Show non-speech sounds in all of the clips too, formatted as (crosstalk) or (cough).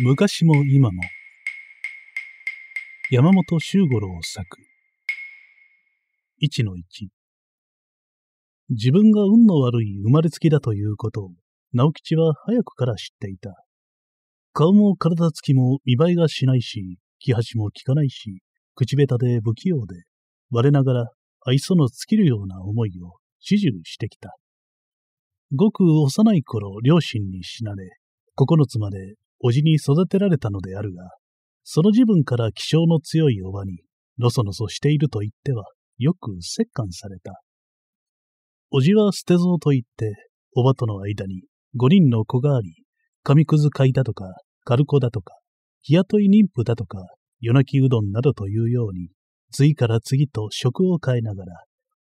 昔も今も山本周五郎作の1自分が運の悪い生まれつきだということを直吉は早くから知っていた顔も体つきも見栄えがしないし気恥も効かないし口下手で不器用で我ながら愛想の尽きるような思いを始終してきたごく幼い頃両親に死なれ九つまで叔父に育てられたのであるが、その自分から気性の強い叔母に、のそのそしていると言っては、よく折檻された。叔父は捨て蔵と言って、叔母との間に5人の子があり、紙くず買いだとか、軽子だとか、日雇い妊婦だとか、夜泣きうどんなどというように、次から次と職を変えながら、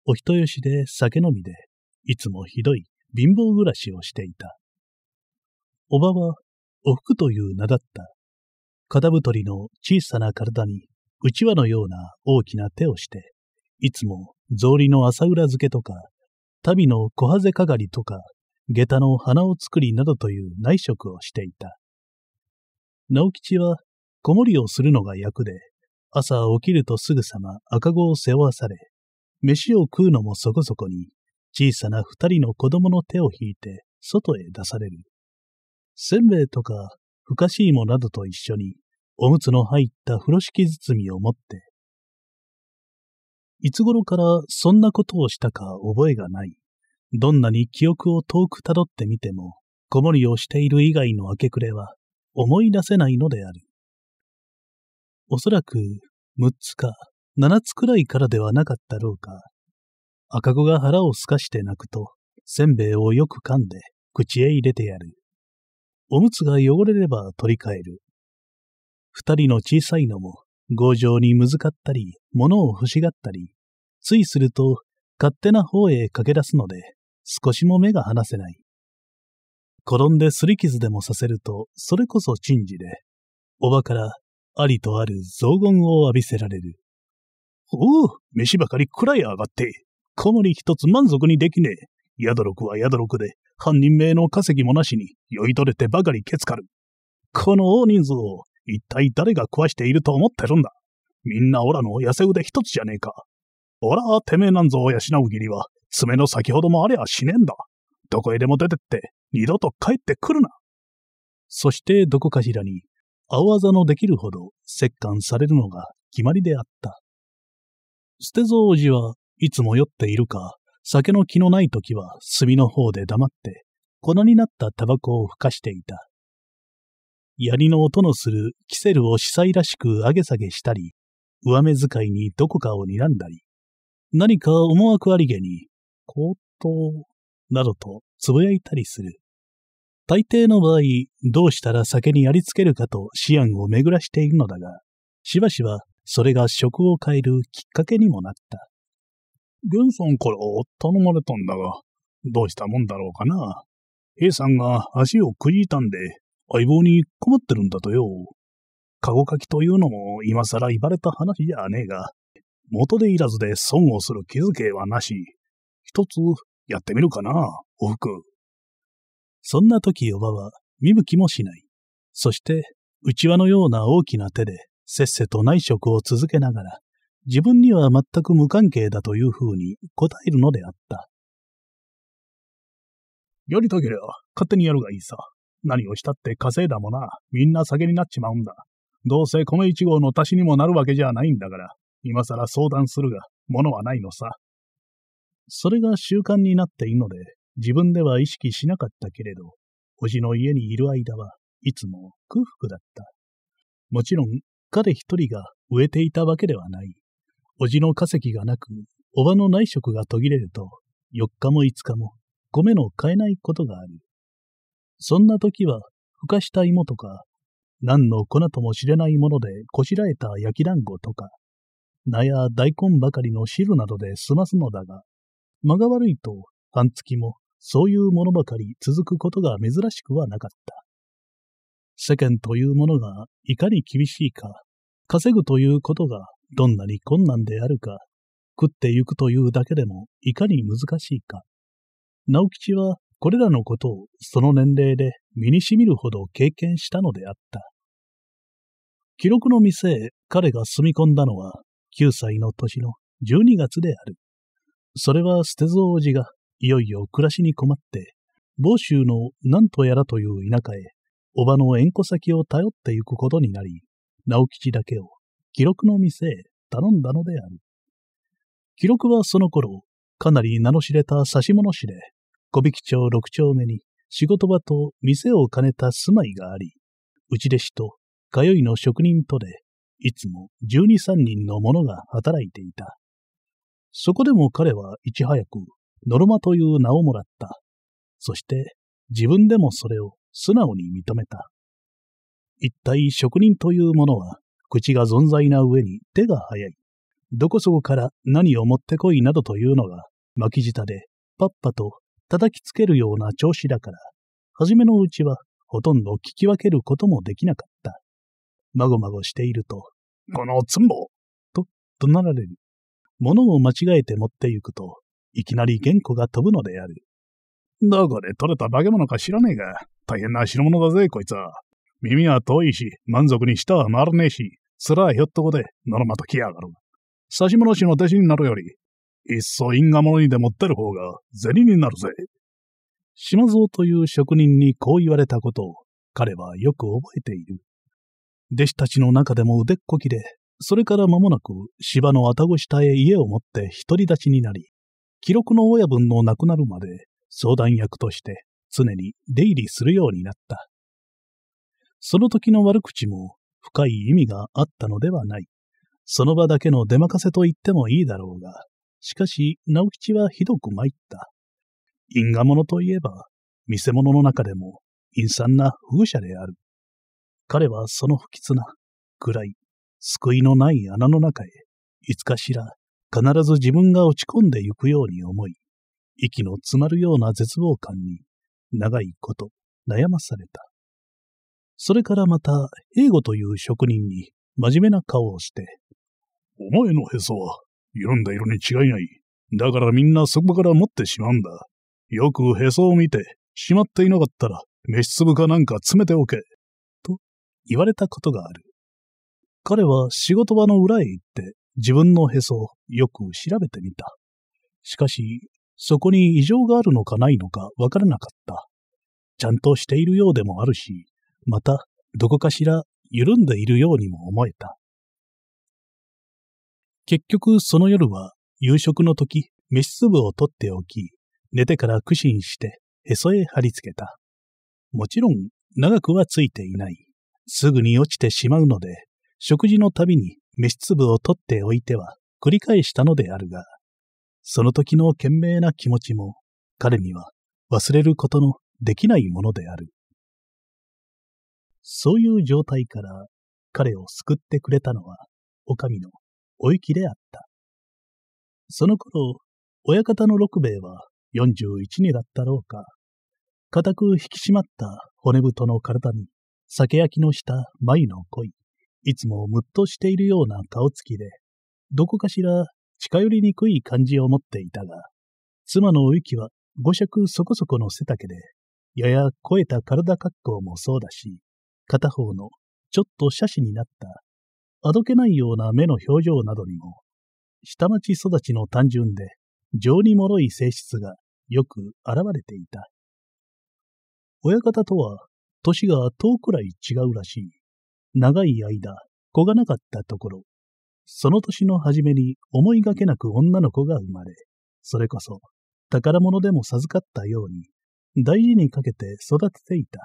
お人よしで酒飲みで、いつもひどい貧乏暮らしをしていた。叔母はおふくという名だった。片太りの小さな体に、うちわのような大きな手をして、いつも草履の朝裏漬けとか、旅の小はぜかがりとか、下駄の花を作りなどという内職をしていた。直吉は、子守をするのが役で、朝起きるとすぐさま赤子を背負わされ、飯を食うのもそこそこに、小さな二人の子供の手を引いて外へ出される。せんべいとか、ふかしいもなどと一緒に、おむつの入った風呂敷包みを持って、いつ頃からそんなことをしたか覚えがない。どんなに記憶を遠く辿ってみても、子守をしている以外の明け暮れは思い出せないのである。おそらく6つか7つくらいからではなかったろうか。赤子が腹をすかして泣くと、せんべいをよく噛んで口へ入れてやる。おむつが汚れれば取り替える。二人の小さいのも、強情にむずかったり、物を欲しがったり、ついすると、勝手な方へ駆け出すので、少しも目が離せない。転んですり傷でもさせると、それこそ珍事で、おばからありとある雑言を浴びせられる。おお、飯ばかり暗い上がって、小盛一つ満足にできねえ。ヤドロクはヤドロクで、犯人名の稼ぎもなしに酔い取れてばかりけつかる。この大人数を一体誰が壊していると思ってるんだみんなオラの痩せ腕一つじゃねえか。オラはてめえなんぞを養う義理は、爪の先ほどもありゃしねえんだ。どこへでも出てって、二度と帰ってくるな。そしてどこかしらに、青技のできるほど折檻されるのが決まりであった。捨蔵子はいつも酔っているか、酒の気のない時は炭の方で黙って粉になったタバコをふかしていた。槍の音のするキセルを司祭らしく上げ下げしたり、上目遣いにどこかを睨んだり、何か思惑ありげに、口頭、などとつぶやいたりする。大抵の場合、どうしたら酒にやりつけるかと思案を巡らしているのだが、しばしばそれが職を変えるきっかけにもなった。ゲンさんから頼まれたんだが、どうしたもんだろうかな。A さんが足をくじいたんで、相棒に困ってるんだとよ。カゴ書きというのも今更言われた話じゃねえが、元でいらずで損をする気づけはなし。一つやってみるかな、おふく。そんな時おばは見向きもしない。そして、うちわのような大きな手でせっせと内職を続けながら、自分には全く無関係だというふうに答えるのであった。やりたけりゃ勝手にやるがいいさ。何をしたって稼いだもな、みんな酒になっちまうんだ。どうせこの一号の足しにもなるわけじゃないんだから、今更相談するが、物はないのさ。それが習慣になっていいので、自分では意識しなかったけれど、おじの家にいる間はいつも空腹だった。もちろん、彼一人が植えていたわけではない。おじの稼ぎがなく、おばの内職が途切れると、4日も5日も米の買えないことがある。そんな時は、ふかした芋とか、何の粉とも知れないものでこしらえた焼き団子とか、菜や大根ばかりの汁などで済ますのだが、間が悪いと半月もそういうものばかり続くことが珍しくはなかった。世間というものがいかに厳しいか、稼ぐということがどんなに困難であるか、食ってゆくというだけでもいかに難しいか。直吉はこれらのことをその年齢で身にしみるほど経験したのであった。記録の店へ彼が住み込んだのは9歳の年の12月である。それは捨て蔵おじがいよいよ暮らしに困って、房州の何とやらという田舎へ、おばの縁故先を頼って行くことになり、直吉だけを記録の店へ頼んだのである。記録はその頃、かなり名の知れた指物市で、小引町六丁目に仕事場と店を兼ねた住まいがあり、内弟子と通いの職人とで、いつも十二三人の者が働いていた。そこでも彼はいち早く、ノルマという名をもらった。そして、自分でもそれを素直に認めた。一体職人というものは口が存在な上に手が早い。どこそこから何を持ってこいなどというのが、巻き舌で、パッパと叩きつけるような調子だから、初めのうちはほとんど聞き分けることもできなかった。まごまごしていると、このつんぼと怒鳴られる。物を間違えて持って行くと、いきなり原稿が飛ぶのである。どこで取れた化け物か知らねえが、大変な代物だぜ、こいつは。耳は遠いし、満足に舌は回らねえし、そらひょっとこで、のろまと来やがる。し物師の弟子になるより、いっそ因果物にでもってる方が銭になるぜ。島蔵という職人にこう言われたことを、彼はよく覚えている。弟子たちの中でも腕っこきで、それから間もなく芝のたご下へ家を持って独り立ちになり、記録の親分の亡くなるまで相談役として常に出入りするようになった。その時の悪口も深い意味があったのではない。その場だけの出任せと言ってもいいだろうが、しかし、直吉はひどく参った。因果物といえば、見せ物の中でも、陰惨な風車である。彼はその不吉な、暗い、救いのない穴の中へ、いつかしら、必ず自分が落ち込んでゆくように思い、息の詰まるような絶望感に、長いこと、悩まされた。それからまた、英語という職人に真面目な顔をして、お前のへそは、緩んだ色に違いない。だからみんなそこから持ってしまうんだ。よくへそを見て、しまっていなかったら、飯粒かなんか詰めておけ。と、言われたことがある。彼は仕事場の裏へ行って、自分のへそをよく調べてみた。しかし、そこに異常があるのかないのかわからなかった。ちゃんとしているようでもあるし、また、どこかしら緩んでいるようにも思えた。結局その夜は夕食の時、飯粒を取っておき、寝てから苦心してへそへ貼り付けた。もちろん長くはついていない。すぐに落ちてしまうので、食事のたびに飯粒を取っておいては繰り返したのであるが、その時の懸命な気持ちも彼には忘れることのできないものである。そういう状態から彼を救ってくれたのは、お将のおきであった。その頃、親方の六兵衛は四十一にだったろうか。固く引き締まった骨太の体に、酒焼きのした眉の濃い、いつもむっとしているような顔つきで、どこかしら近寄りにくい感じを持っていたが、妻のおゆきは五尺そこそこの背丈で、やや肥えた体格好もそうだし、片方のちょっと斜視になったあどけないような目の表情などにも、下町育ちの単純で情に脆い性質がよく現れていた。親方とは年が遠くらい違うらしい。長い間、子がなかったところ、その年の初めに思いがけなく女の子が生まれ、それこそ宝物でも授かったように、大事にかけて育てていた。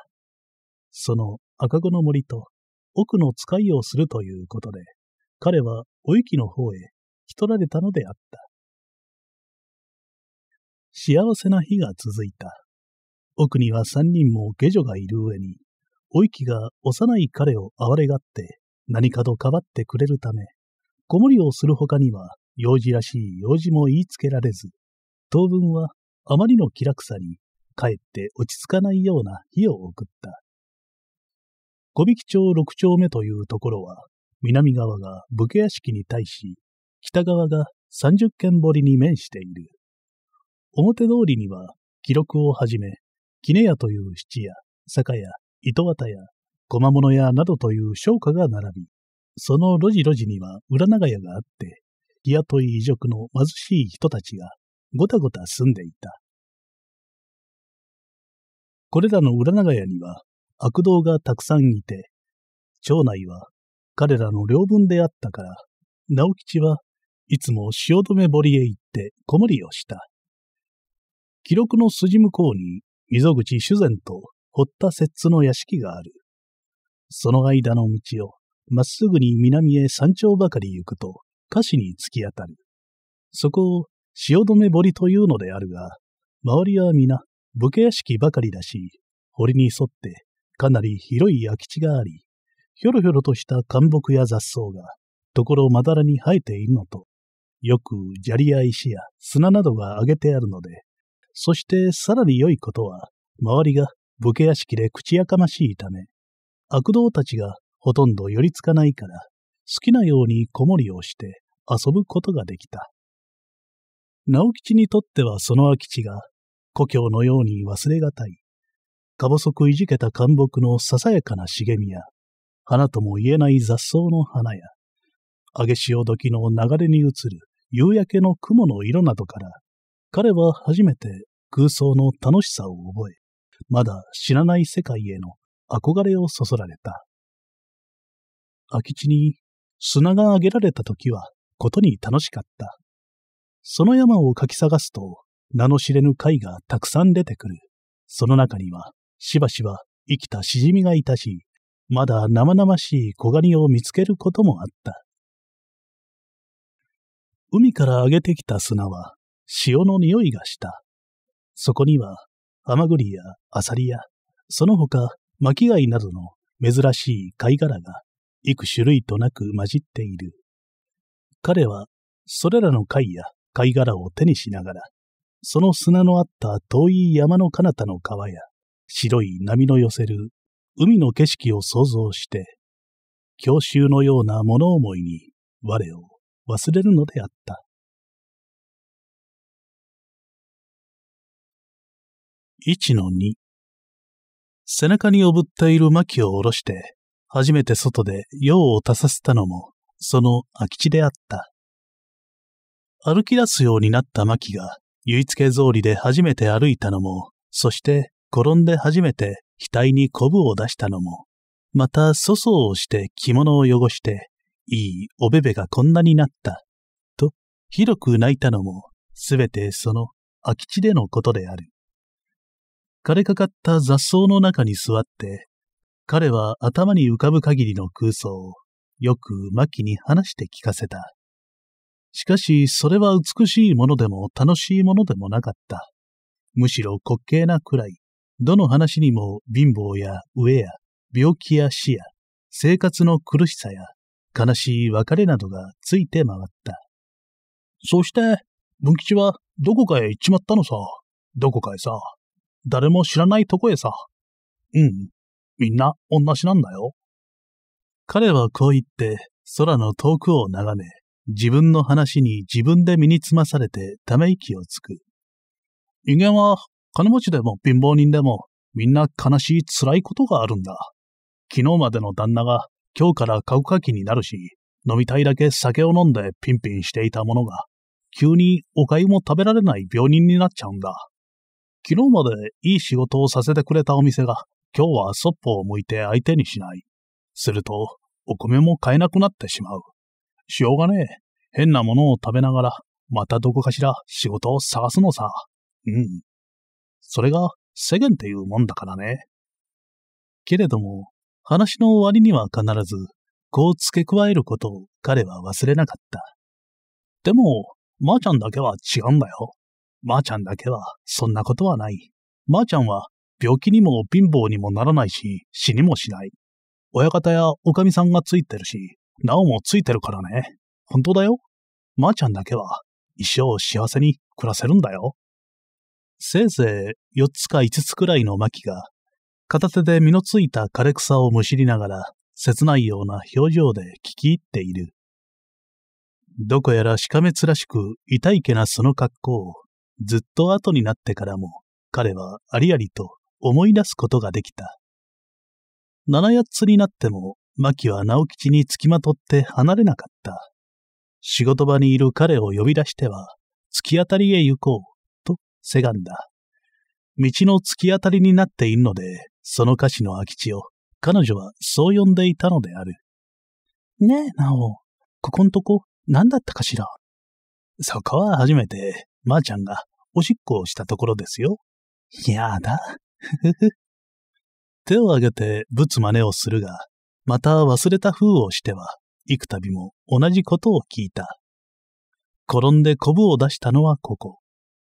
その赤子の森と奥の使いをするということで、彼はお雪の方へ引き取られたのであった。幸せな日が続いた。奥には三人も下女がいる上に、お雪が幼い彼を憐れがって何かとかばってくれるため、子守をする他には用事らしい用事も言いつけられず、当分はあまりの気楽さにかえって落ち着かないような日を送った。小引町六丁目というところは、南側が武家屋敷に対し、北側が三十軒堀に面している。表通りには、記録をはじめ、絹屋という質屋、酒屋、糸綿屋、駒物屋などという商家が並び、その路地路地には裏長屋があって、日雇い異族の貧しい人たちがごたごた住んでいた。これらの裏長屋には悪道がたくさんいて、町内は彼らの領分であったから、直吉はいつも汐留堀へ行って子守をした。記録の筋向こうに溝口修善と堀田摂津の屋敷がある。その間の道をまっすぐに南へ山頂ばかり行くと歌詞に突き当たる。そこを汐留堀というのであるが、周りは皆武家屋敷ばかりだし、堀に沿ってかなり広い空き地があり、ひょろひょろとした干木や雑草が、ところまだらに生えているのと、よく砂利や石や砂などが挙げてあるので、そしてさらに良いことは、周りが武家屋敷で口やかましいため、悪童たちがほとんど寄りつかないから、好きなように子守をして遊ぶことができた。直吉にとってはその空き地が、故郷のように忘れがたい。か細くいじけた寒木のささやかな茂みや、花とも言えない雑草の花や、揚げ潮時の流れに映る夕焼けの雲の色などから、彼は初めて空想の楽しさを覚え、まだ知らない世界への憧れをそそられた。空き地に砂があげられた時は、ことに楽しかった。その山をかき探すと、名の知れぬ貝がたくさん出てくる。その中には、しばしば生きたしじみがいたし、まだ生々しい小ガニを見つけることもあった。海から上げてきた砂は潮の匂いがした。そこには、アマグリやアサリや、その他巻貝などの珍しい貝殻が幾種類となく混じっている。彼はそれらの貝や貝殻を手にしながら、その砂のあった遠い山の彼方の川や白い波の寄せる海の景色を想像して、郷愁のような物思いに我を忘れるのであった。一の二。背中におぶっている薪を下ろして、初めて外で用を足させたのも、その空き地であった。歩き出すようになった薪が、結付通りで初めて歩いたのも、そして転んで初めて額にコブを出したのも、また粗相をして着物を汚して、いいおべべがこんなになった、と、ひどく泣いたのも、すべてその空き地でのことである。枯れかかった雑草の中に座って、彼は頭に浮かぶ限りの空想を、よく牧に話して聞かせた。しかし、それは美しいものでも楽しいものでもなかった。むしろ滑稽なくらい、どの話にも貧乏や飢えや病気や死や生活の苦しさや悲しい別れなどがついて回った。そして、文吉はどこかへ行っちまったのさ。どこかへさ。誰も知らないとこへさ。うん。みんな同じなんだよ。彼はこう言って空の遠くを眺め、自分の話に自分で身につまされてため息をつく。人間は金持ちでも貧乏人でも、みんな悲しい辛いことがあるんだ。昨日までの旦那が今日から株価期になるし、飲みたいだけ酒を飲んでピンピンしていたものが、急にお粥も食べられない病人になっちゃうんだ。昨日までいい仕事をさせてくれたお店が、今日はそっぽを向いて相手にしない。すると、お米も買えなくなってしまう。しょうがねえ。変なものを食べながら、またどこかしら仕事を探すのさ。うん。それが世間っていうもんだからね。けれども、話の終わりには必ず、こう付け加えることを彼は忘れなかった。でも、まー、あ、ちゃんだけは違うんだよ。まー、あ、ちゃんだけはそんなことはない。まー、あ、ちゃんは病気にも貧乏にもならないし、死にもしない。親方やおかみさんがついてるし、なおもついてるからね。本当だよ。まー、ちゃんだけは一生幸せに暮らせるんだよ。せいぜい4つか5つくらいの薪が、片手で身のついた枯れ草をむしりながら、切ないような表情で聞き入っている。どこやらしかめつらしく痛いけなその格好を、ずっと後になってからも、彼はありありと思い出すことができた。七八つになっても、薪は直吉につきまとって離れなかった。仕事場にいる彼を呼び出しては、突き当たりへ行こうセガンだ。道の突き当たりになっているので、その歌詞の空き地を彼女はそう呼んでいたのである。ねえ、なお、ここんとこ何だったかしらそこは初めて、まー、あ、ちゃんがおしっこをしたところですよ。やだ。ふふふ。手を挙げてぶつ真似をするが、また忘れた風をしては、幾度も同じことを聞いた。転んでコブを出したのはここ。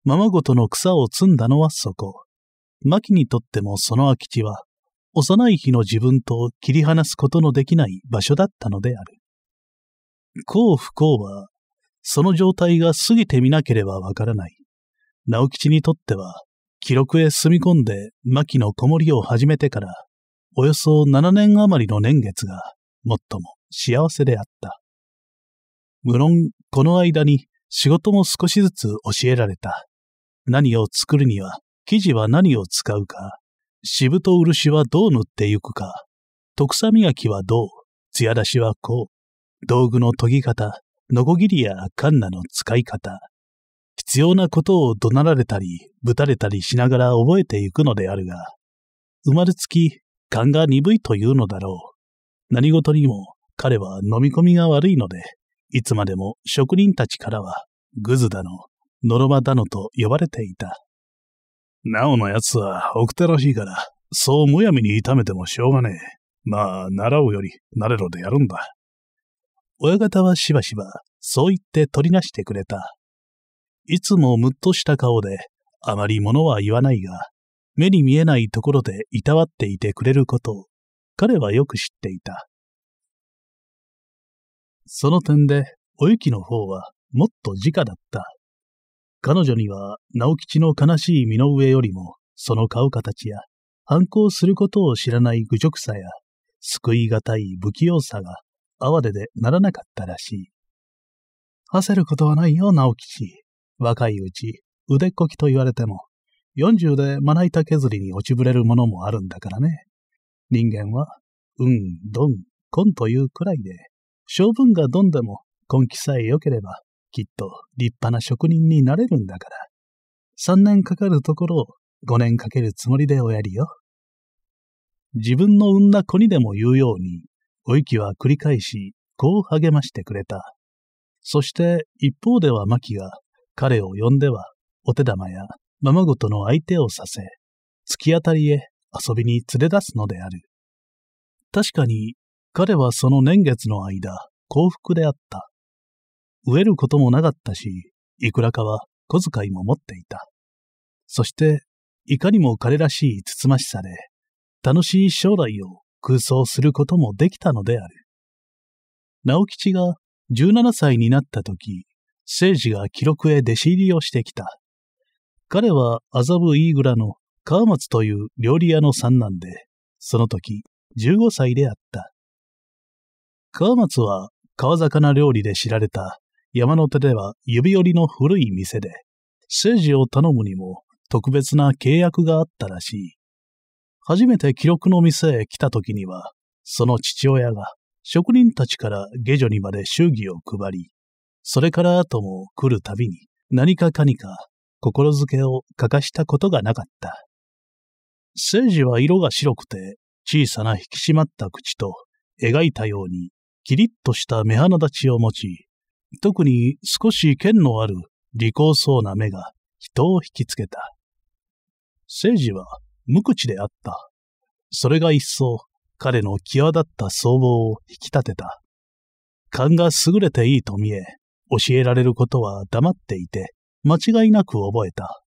ままごとの草を摘んだのはそこ。牧にとってもその空き地は、幼い日の自分と切り離すことのできない場所だったのである。幸不幸は、その状態が過ぎてみなければわからない。直吉にとっては、記録へ住み込んで牧の子守を始めてから、およそ7年余りの年月が、最も幸せであった。無論、この間に仕事も少しずつ教えられた。何を作るには、生地は何を使うか、渋と漆はどう塗ってゆくか、特さ磨きはどう、艶出しはこう、道具の研ぎ方、のこぎりやカンナの使い方、必要なことを怒鳴られたり、ぶたれたりしながら覚えてゆくのであるが、生まれつき勘が鈍いというのだろう。何事にも彼は飲み込みが悪いので、いつまでも職人たちからは、グズだの、ノロマだのと呼ばれていた。なおのやつは奥手らしいから、そうむやみに痛めてもしょうがねえ。まあ、習うより慣れろでやるんだ。親方はしばしば、そう言って取りなしてくれた。いつもむっとした顔で、あまり物は言わないが、目に見えないところでいたわっていてくれることを、彼はよく知っていた。その点で、おゆきの方はもっと直だった。彼女には、直吉の悲しい身の上よりも、その顔形や、反抗することを知らない愚直さや、救いがたい不器用さが、哀れでならなかったらしい。焦ることはないよ、直吉。若いうち、腕っこきと言われても、四十でまな板削りに落ちぶれるものもあるんだからね。人間は、うん、どん、こんというくらいで、性分がどんでも、根気さえ良ければ、きっと立派な職人になれるんだから。3年かかるところを5年かけるつもりでおやりよ。自分の産んだ子にでも言うように、おゆきは繰り返し、こう励ましてくれた。そして一方ではマキが彼を呼んではお手玉やままごとの相手をさせ、突き当たりへ遊びに連れ出すのである。確かに彼はその年月の間幸福であった。飢えることもなかったし、いくらかは小遣いも持っていた。そして、いかにも彼らしいつつましさで、楽しい将来を空想することもできたのである。直吉が17歳になった時、聖治が記録へ弟子入りをしてきた。彼は麻布イーグラの川松という料理屋の三男で、その時15歳であった。川松は川魚料理で知られた山の手では指折りの古い店で、政治を頼むにも特別な契約があったらしい。初めて記録の店へ来た時には、その父親が職人たちから下女にまで祝儀を配り、それから後も来るたびに何かかにか心づけを欠かしたことがなかった。政治は色が白くて小さな引き締まった口と描いたようにキリッとした目鼻立ちを持ち、特に少し剣のある利口そうな目が人を引きつけた。聖治は無口であった。それが一層彼の際立った相貌を引き立てた。勘が優れていいと見え、教えられることは黙っていて、間違いなく覚えた。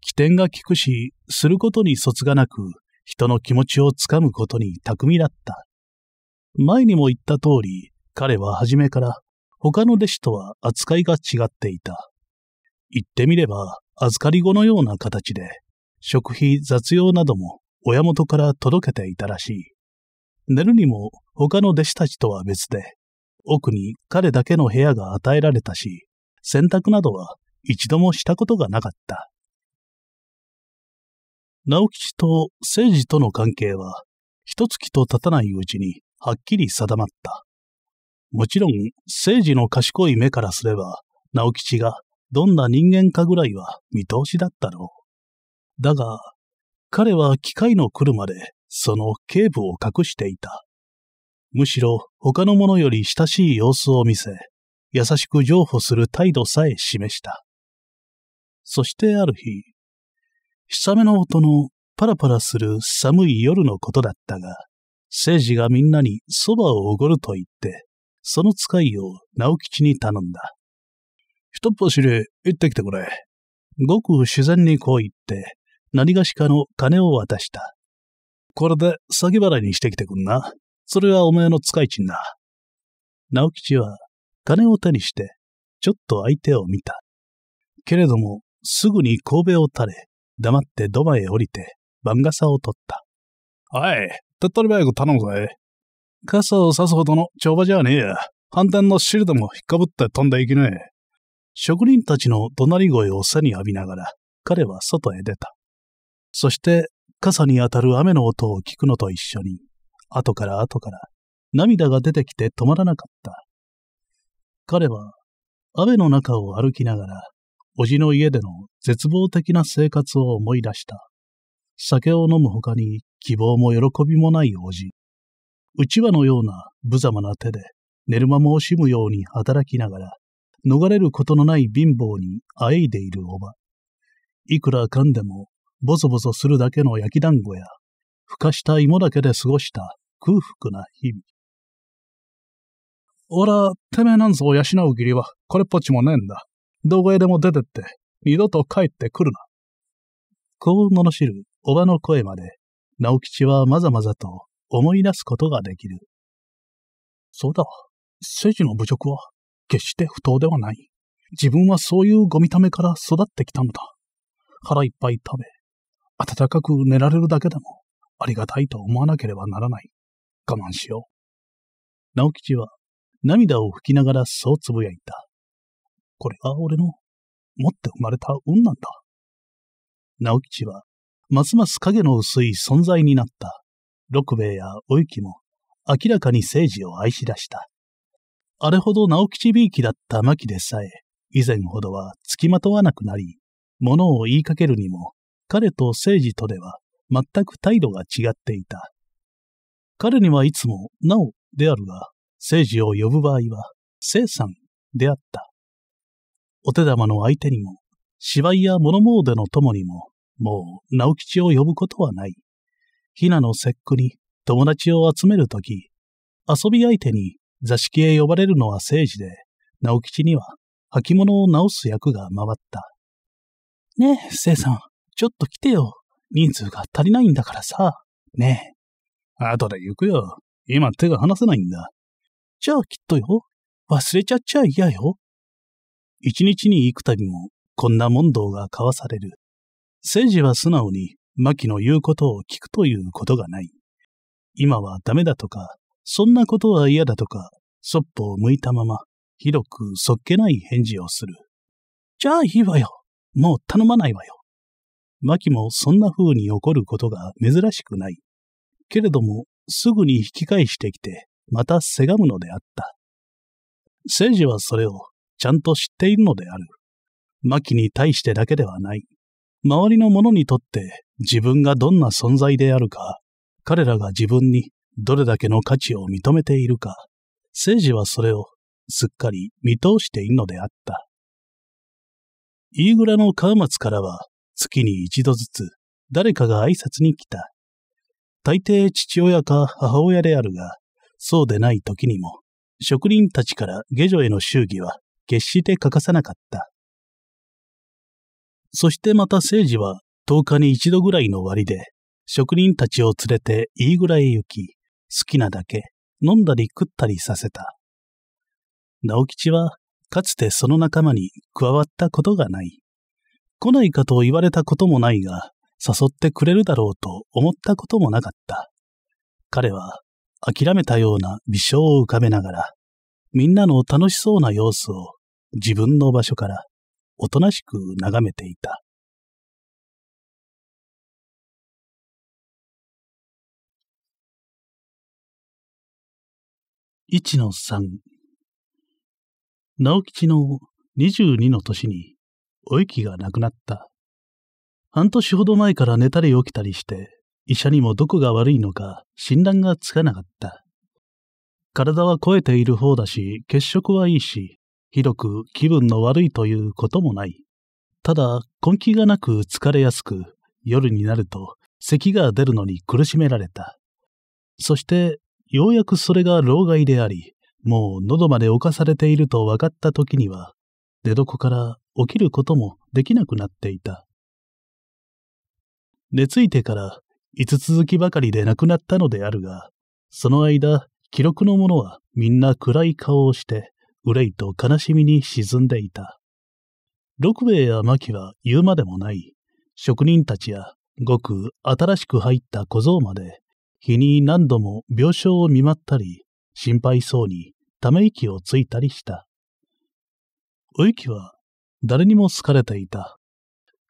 起点が利くし、することに卒がなく、人の気持ちをつかむことに巧みだった。前にも言った通り、彼は初めから他の弟子とは扱いが違っていた。言ってみれば、預かり子のような形で、食費雑用なども親元から届けていたらしい。寝るにも他の弟子たちとは別で、奥に彼だけの部屋が与えられたし、洗濯などは一度もしたことがなかった。直吉と政治との関係は、一月と経たないうちにはっきり定まった。もちろん、政治の賢い目からすれば、直吉がどんな人間かぐらいは見通しだったろう。だが、彼は機械の来るまでその警部を隠していた。むしろ他の者より親しい様子を見せ、優しく譲歩する態度さえ示した。そしてある日、久めの音のパラパラする寒い夜のことだったが、聖治がみんなにそばをおごると言って、その使いを直吉に頼んだ。一っ走り行ってきてくれ。ごく自然にこう言って、何がしかの金を渡した。これで詐欺払いにしてきてくんな。それはお前の使い賃だ。直吉は金を手にして、ちょっと相手を見た。けれども、すぐに神戸を垂れ、黙って土間へ降りて、番傘を取った。おい、手っ取り早く頼むぜ。傘を差すほどの帳場じゃねえや。反転のシルドも引っかぶって飛んでいきねえ。職人たちの怒鳴り声を背に浴びながら、彼は外へ出た。そして、傘に当たる雨の音を聞くのと一緒に、後から後から、涙が出てきて止まらなかった。彼は、雨の中を歩きながら、おじの家での絶望的な生活を思い出した。酒を飲む他に希望も喜びもないおじ。うちわのような無様な手で、寝る間も惜しむように働きながら、逃れることのない貧乏にあえいでいるおば。いくらかんでも、ぼそぼそするだけの焼き団子や、ふかした芋だけで過ごした空腹な日々。おら、てめえなんぞを養う義理は、これっぽっちもねえんだ。どこへでも出てって、二度と帰ってくるな。こう罵るおばの声まで、直吉はまざまざと思い出すことができる。そうだわ。政治の侮辱は、決して不当ではない。自分はそういうご見た目から育ってきたのだ。腹いっぱい食べ、暖かく寝られるだけでも、ありがたいと思わなければならない。我慢しよう。直吉は、涙を拭きながらそうつぶやいた。これが俺の、持って生まれた運なんだ。直吉は、ますます影の薄い存在になった。六兵衛ウイやおゆきも明らかに政治を愛し出した。あれほど直吉びいきだった牧でさえ、以前ほどは付きまとわなくなり、物を言いかけるにも、彼と政治とでは全く態度が違っていた。彼にはいつも、なおであるが、政治を呼ぶ場合は、生産であった。お手玉の相手にも、芝居や物詣の友にも、もう直吉を呼ぶことはない。ひなの節句に友達を集めるとき、遊び相手に座敷へ呼ばれるのは聖治で、直吉には履物を直す役が回った。ねえ、せいさん、ちょっと来てよ。人数が足りないんだからさ。ねえ。後で行くよ。今手が離せないんだ。じゃあきっとよ。忘れちゃっちゃ嫌よ。一日に行くたびも、こんな問答が交わされる。聖治は素直にマキの言うことを聞くということがない。今はダメだとか、そんなことは嫌だとか、そっぽを向いたまま、ひどくそっけない返事をする。じゃあいいわよ。もう頼まないわよ。マキもそんな風に怒ることが珍しくない。けれども、すぐに引き返してきて、またせがむのであった。聖治はそれをちゃんと知っているのである。マキに対してだけではない。周りの者にとって自分がどんな存在であるか、彼らが自分にどれだけの価値を認めているか、政治はそれをすっかり見通しているのであった。イーグラの川松からは月に一度ずつ誰かが挨拶に来た。大抵父親か母親であるが、そうでない時にも、職人たちから下女への祝儀は決して欠かさなかった。そしてまた聖治は10日に一度ぐらいの割で、職人たちを連れていいぐらい行き、好きなだけ飲んだり食ったりさせた。直吉は、かつてその仲間に加わったことがない。来ないかと言われたこともないが、誘ってくれるだろうと思ったこともなかった。彼は、諦めたような微笑を浮かべながら、みんなの楽しそうな様子を自分の場所からおとなしく眺めていた。一の三。直吉の22の年に、お息が亡くなった。半年ほど前から寝たり起きたりして、医者にもどこが悪いのか診断がつかなかった。体は肥えている方だし、血色はいいし、ひどく気分の悪いということもない。ただ、根気がなく疲れやすく、夜になると咳が出るのに苦しめられた。そして、ようやくそれが老害であり、もう喉まで侵されていると分かった時には、寝床から起きることもできなくなっていた。寝ついてから5続きばかりで亡くなったのであるが、その間、記録の者はみんな暗い顔をして、憂いと悲しみに沈んでいた。六兵衛や牧は言うまでもない。職人たちや、ごく新しく入った小僧まで、日に何度も病床を見舞ったり、心配そうにため息をついたりした。おゆは誰にも好かれていた。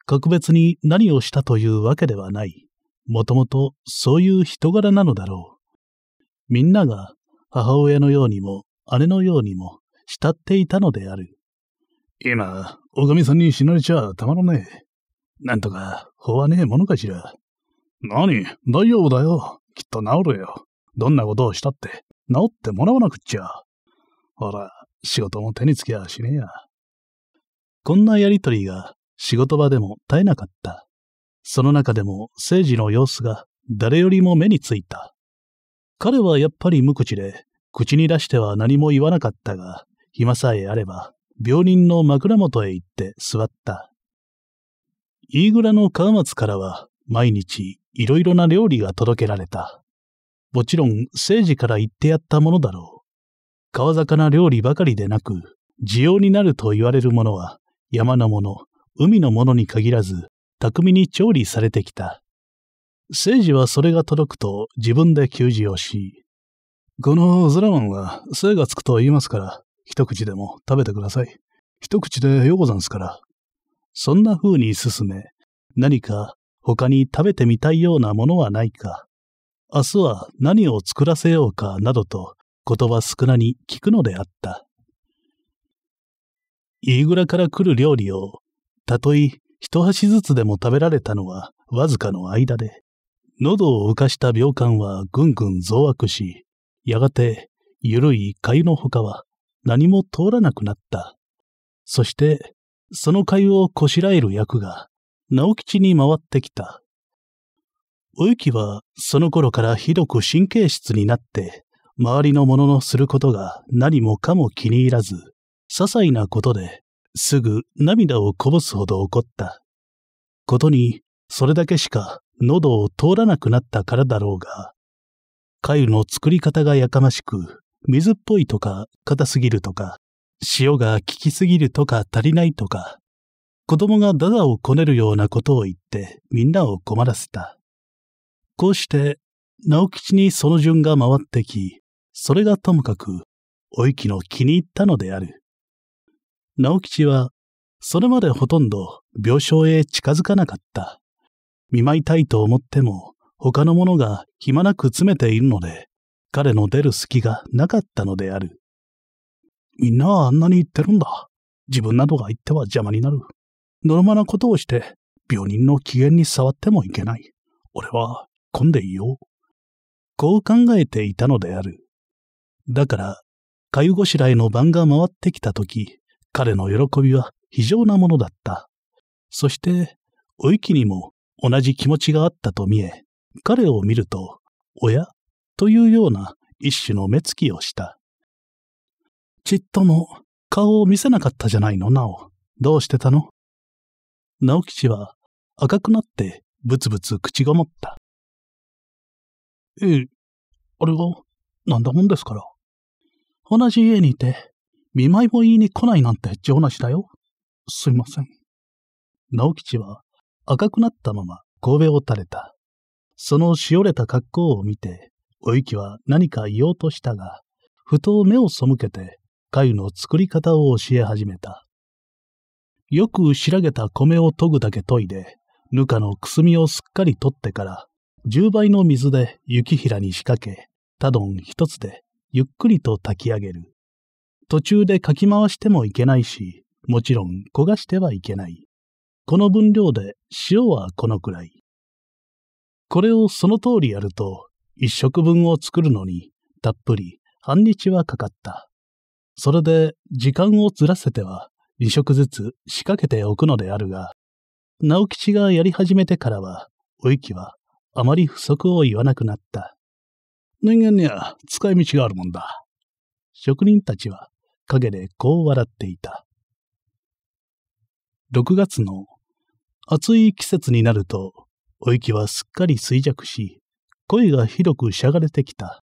格別に何をしたというわけではない。もともとそういう人柄なのだろう。みんなが母親のようにも姉のようにも慕っていたのである。今、おかみさんに死なれちゃたまらねえ。なんとか、法はねえものかしら。何大丈夫だよ。きっと治るよ。どんなことをしたって、治ってもらわなくっちゃ。ほら、仕事も手につきゃしねえや。こんなやりとりが仕事場でも絶えなかった。その中でも政治の様子が誰よりも目についた。彼はやっぱり無口で、口に出しては何も言わなかったが、暇さえあれば、病人の枕元へ行って座った。飯倉の川松からは、毎日いろいろな料理が届けられた。もちろん、政治から言ってやったものだろう。川魚料理ばかりでなく、需要になると言われるものは、山のもの、海のものに限らず、巧みに調理されてきた。政治はそれが届くと自分で給仕をし、このゾラマンは精がつくと言いますから、一口でも食べてください。一口でようござんすから。そんな風に進め、何か他に食べてみたいようなものはないか、明日は何を作らせようかなどと言葉少なに聞くのであった。飯ラから来る料理を、たとえ一箸ずつでも食べられたのはわずかの間で、喉を浮かした病感はぐんぐん増悪し、やがて緩い粥のほかは何も通らなくなった。そして、その会をこしらえる役が、直吉に回ってきた。おゆきは、その頃からひどく神経質になって、周りの者のすることが何もかも気に入らず、些細なことで、すぐ涙をこぼすほど怒った。ことに、それだけしか喉を通らなくなったからだろうが、粥の作り方がやかましく、水っぽいとか、硬すぎるとか、塩が効きすぎるとか足りないとか、子供がダダをこねるようなことを言ってみんなを困らせた。こうして、直吉にその順が回ってき、それがともかく、おいきの気に入ったのである。直吉は、それまでほとんど病床へ近づかなかった。見舞いたいと思っても、他の者が暇なく詰めているので、彼の出る隙がなかったのである。みんなあんなに言ってるんだ。自分などが言っては邪魔になる。のろまなことをして、病人の機嫌に触ってもいけない。俺は、混んでいよう。こう考えていたのである。だから、かゆごしらえの番が回ってきたとき、彼の喜びは非常なものだった。そして、おいきにも同じ気持ちがあったと見え、彼を見ると、おやというような一種の目つきをした。ちっとも顔を見せなかったじゃないの、なお。どうしてたの直吉は赤くなってブツブツ口ごもった。ええ、あれは、なんだもんですから。同じ家にいて、見舞いも言いに来ないなんて情なしだよ。すいません。直吉は赤くなったまま神戸を垂れた。そのしおれた格好を見て、おゆきは何か言おうとしたが、ふと目を背けて、粥の作り方を教え始めた。よく仕げた米を研ぐだけ研いで、ぬかのくすみをすっかり取ってから、十倍の水で雪平に仕掛け、たどん一つでゆっくりと炊き上げる。途中でかき回してもいけないし、もちろん焦がしてはいけない。この分量で塩はこのくらい。これをその通りやると一食分を作るのに、たっぷり半日はかかった。それで、時間をずらせては、二食ずつ仕掛けておくのであるが、直吉がやり始めてからは、お雪はあまり不足を言わなくなった。人間には使い道があるもんだ。職人たちは陰でこう笑っていた。6月の暑い季節になると、お雪はすっかり衰弱し、声がひどくしゃがれてきた。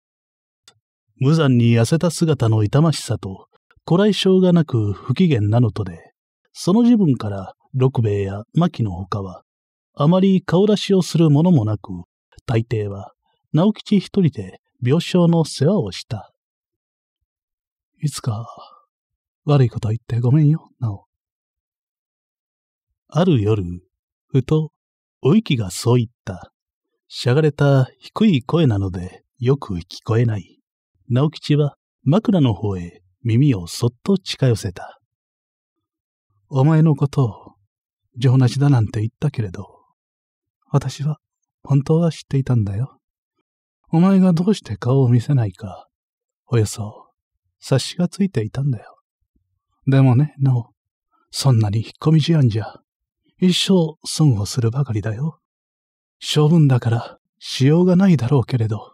無残に痩せた姿の痛ましさと、こらえ性がなく不機嫌なのとで、その自分から六兵衛や牧のほかは、あまり顔出しをするものもなく、大抵は直吉一人で病床の世話をした。いつか、悪いこと言ってごめんよ、なお。ある夜、ふと、おいきがそう言った。しゃがれた低い声なのでよく聞こえない。直吉は枕の方へ耳をそっと近寄せた。お前のことを、情なしだなんて言ったけれど、私は本当は知っていたんだよ。お前がどうして顔を見せないか、およそ察しがついていたんだよ。でもね、なお、そんなに引っ込み思案じゃ、一生損をするばかりだよ。処分だからしようがないだろうけれど、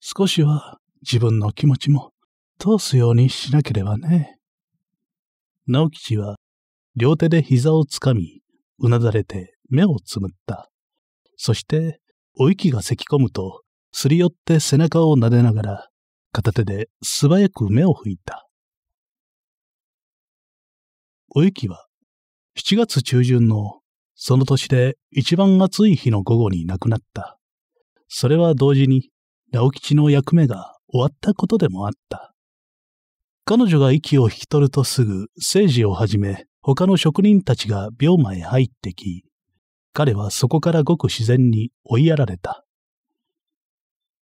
少しは自分の気持ちも通すようにしなければね。直吉は両手で膝をつかみ、うなだれて目をつむった。そして、お息がせき込むと、すり寄って背中をなでながら、片手で素早く目を拭いた。おゆきは、7月中旬のその年で一番暑い日の午後に亡くなった。それは同時に、直吉の役目が終わったことでもあった。彼女が息を引き取るとすぐ、政治をはじめ、他の職人たちが病魔へ入ってき、彼はそこからごく自然に追いやられた。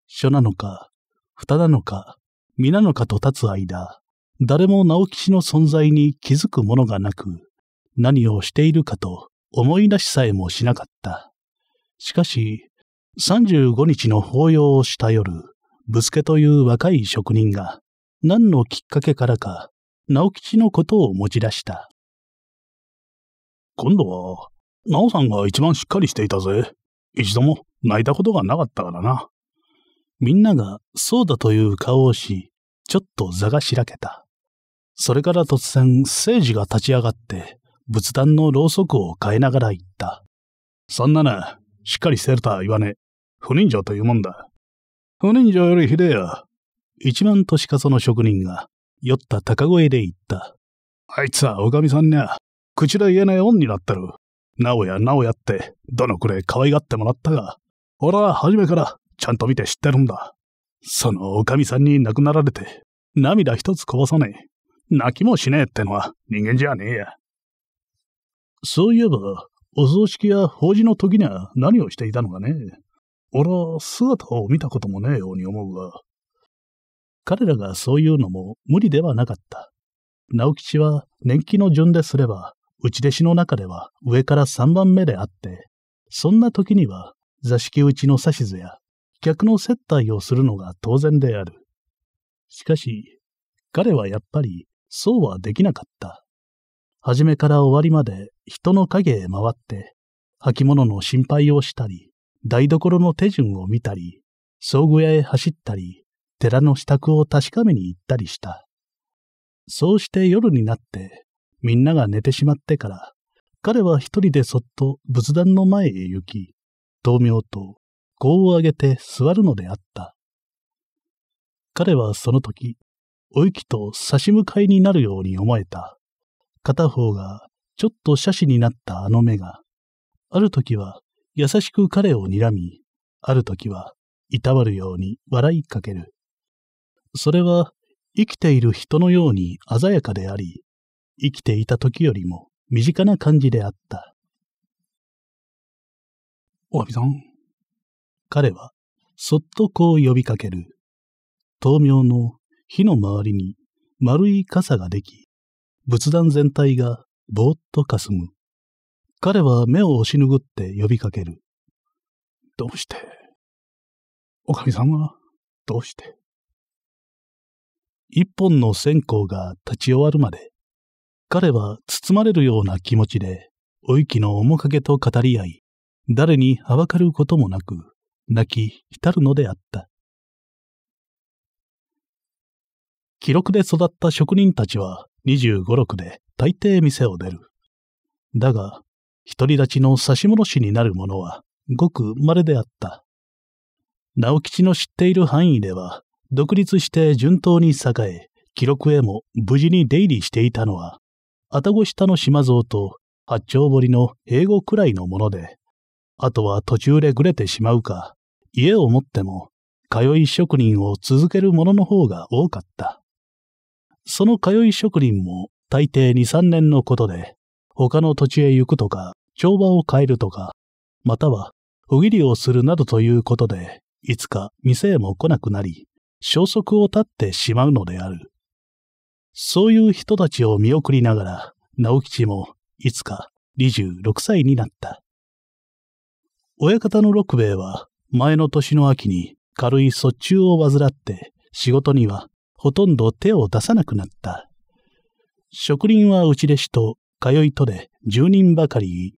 書なのか、蓋なのか、身なのかと立つ間、誰も直吉の存在に気づくものがなく、何をしているかと思い出しさえもしなかった。しかし、35日の法要をした夜、ぶつけという若い職人が、何のきっかけからか、直吉のことを持ち出した。今度は、直さんが一番しっかりしていたぜ。一度も泣いたことがなかったからな。みんながそうだという顔をし、ちょっと座がしらけた。それから突然、聖治が立ち上がって、仏壇のろうそくを変えながら言った。そんなな、しっかりしてるとは言わねえ。不人情というもんだ。不人情よりひでえよ。一番年かその職人が、酔った高声で言った。あいつはおかみさんにゃ、口で言えない恩になってる。なおやなおやって、どのくらい可愛がってもらったが、俺は初めからちゃんと見て知ってるんだ。そのおかみさんに亡くなられて、涙一つこぼさねえ。泣きもしねえってのは人間じゃねえや。そういえば、お葬式や法事の時には何をしていたのかね。俺は姿を見たこともねえように思うが。彼らがそういうのも無理ではなかった。直吉は年季の順ですれば、ち弟子の中では上から3番目であって、そんな時には座敷うちの指図や客の接待をするのが当然である。しかし、彼はやっぱりそうはできなかった。初めから終わりまで人の影へ回って、履物の心配をしたり、台所の手順を見たり、葬具屋へ走ったり、寺の支度を確かめに行ったりした。そうして夜になって、みんなが寝てしまってから、彼は一人でそっと仏壇の前へ行き、灯明と甲を上げて座るのであった。彼はその時、おゆきと差し向かいになるように思えた。片方がちょっと斜視になったあの目が、ある時は優しく彼を睨み、ある時はいたわるように笑いかける。それは生きている人のように鮮やかであり、生きていた時よりも身近な感じであった。おわびさん。彼は、そっとこう呼びかける。豆苗の火の周りに丸い傘ができ、仏壇全体がぼーっと霞む。彼は目を押しぐって呼びかける。どうしておかみさんは、どうして一本の線香が立ち終わるまで、彼は包まれるような気持ちで、お息きの面影と語り合い、誰にはばかることもなく、泣き浸るのであった。記録で育った職人たちは25、6で、大抵店を出る。だが、独り立ちの差し戻しになるものは、ごく稀であった。直吉の知っている範囲では、独立して順当に栄え、記録へも無事に出入りしていたのは、愛宕下の島蔵と八丁堀の英語くらいのもので、あとは途中でぐれてしまうか、家を持っても、通い職人を続ける者の方が多かった。その通い職人も大抵2、3年のことで、他の土地へ行くとか、帳場を変えるとか、または、おぎりをするなどということで、いつか店へも来なくなり、消息を絶ってしまうのである。そういう人たちを見送りながら、直吉も、いつか26歳になった。親方の六兵衛は、前の年の秋に軽い卒中を患って、仕事にはほとんど手を出さなくなった。職人は内弟子と通いとで10人ばかり、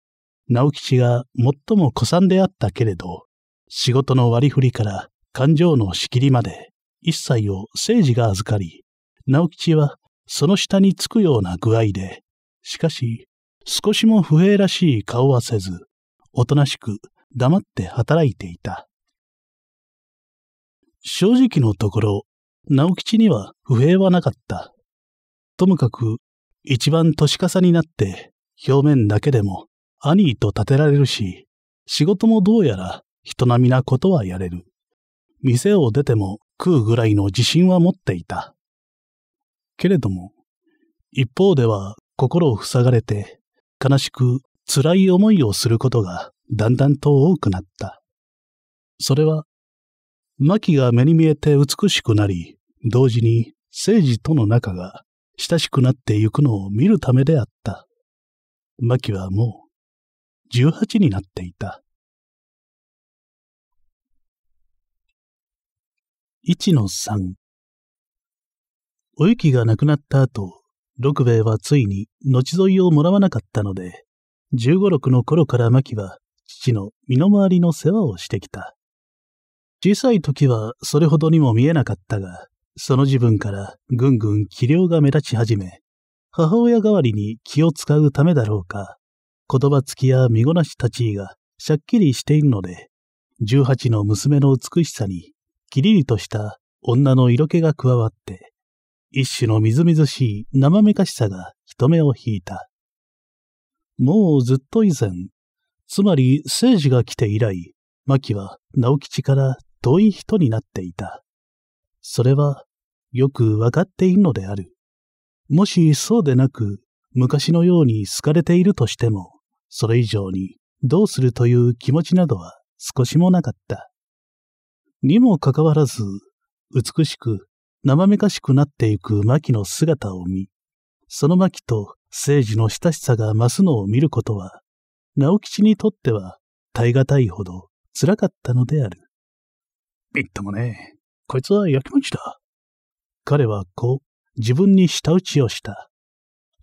直吉が最も古参であったけれど、仕事の割り振りから勘定の仕切りまで、一切を政治が預かり、直吉はその下につくような具合で、しかし、少しも不平らしい顔はせず、おとなしく黙って働いていた。正直のところ、直吉には不平はなかった。ともかく一番年かさになって、表面だけでも、兄と立てられるし、仕事もどうやら人並みなことはやれる。店を出ても食うぐらいの自信は持っていた。けれども、一方では心を塞がれて、悲しく辛い思いをすることがだんだんと多くなった。それは、マキが目に見えて美しくなり、同時に聖治との仲が親しくなってゆくのを見るためであった。マキはもう、十八になっていた。一の三。おゆきが亡くなった後、六兵衛はついに後添いをもらわなかったので、十五六の頃からマキは父の身の回りの世話をしてきた。小さい時はそれほどにも見えなかったが、その自分からぐんぐん気量が目立ち始め、母親代わりに気を使うためだろうか、言葉つきや見ごなし立ち位がしゃっきりしているので、十八の娘の美しさに、きりりとした女の色気が加わって、一種のみずみずしい生めかしさが人目を引いた。もうずっと以前、つまり聖治が来て以来、牧は直吉から遠い人になっていた。それはよくわかっているのである。もしそうでなく昔のように好かれているとしても、それ以上にどうするという気持ちなどは少しもなかった。にもかかわらず、美しく、生めかしくなっていく牧の姿を見、その牧と聖治の親しさが増すのを見ることは、直吉にとっては耐え難いほど辛かったのである。みっともね、こいつはやきもちだ。彼はこう、自分に舌打ちをした。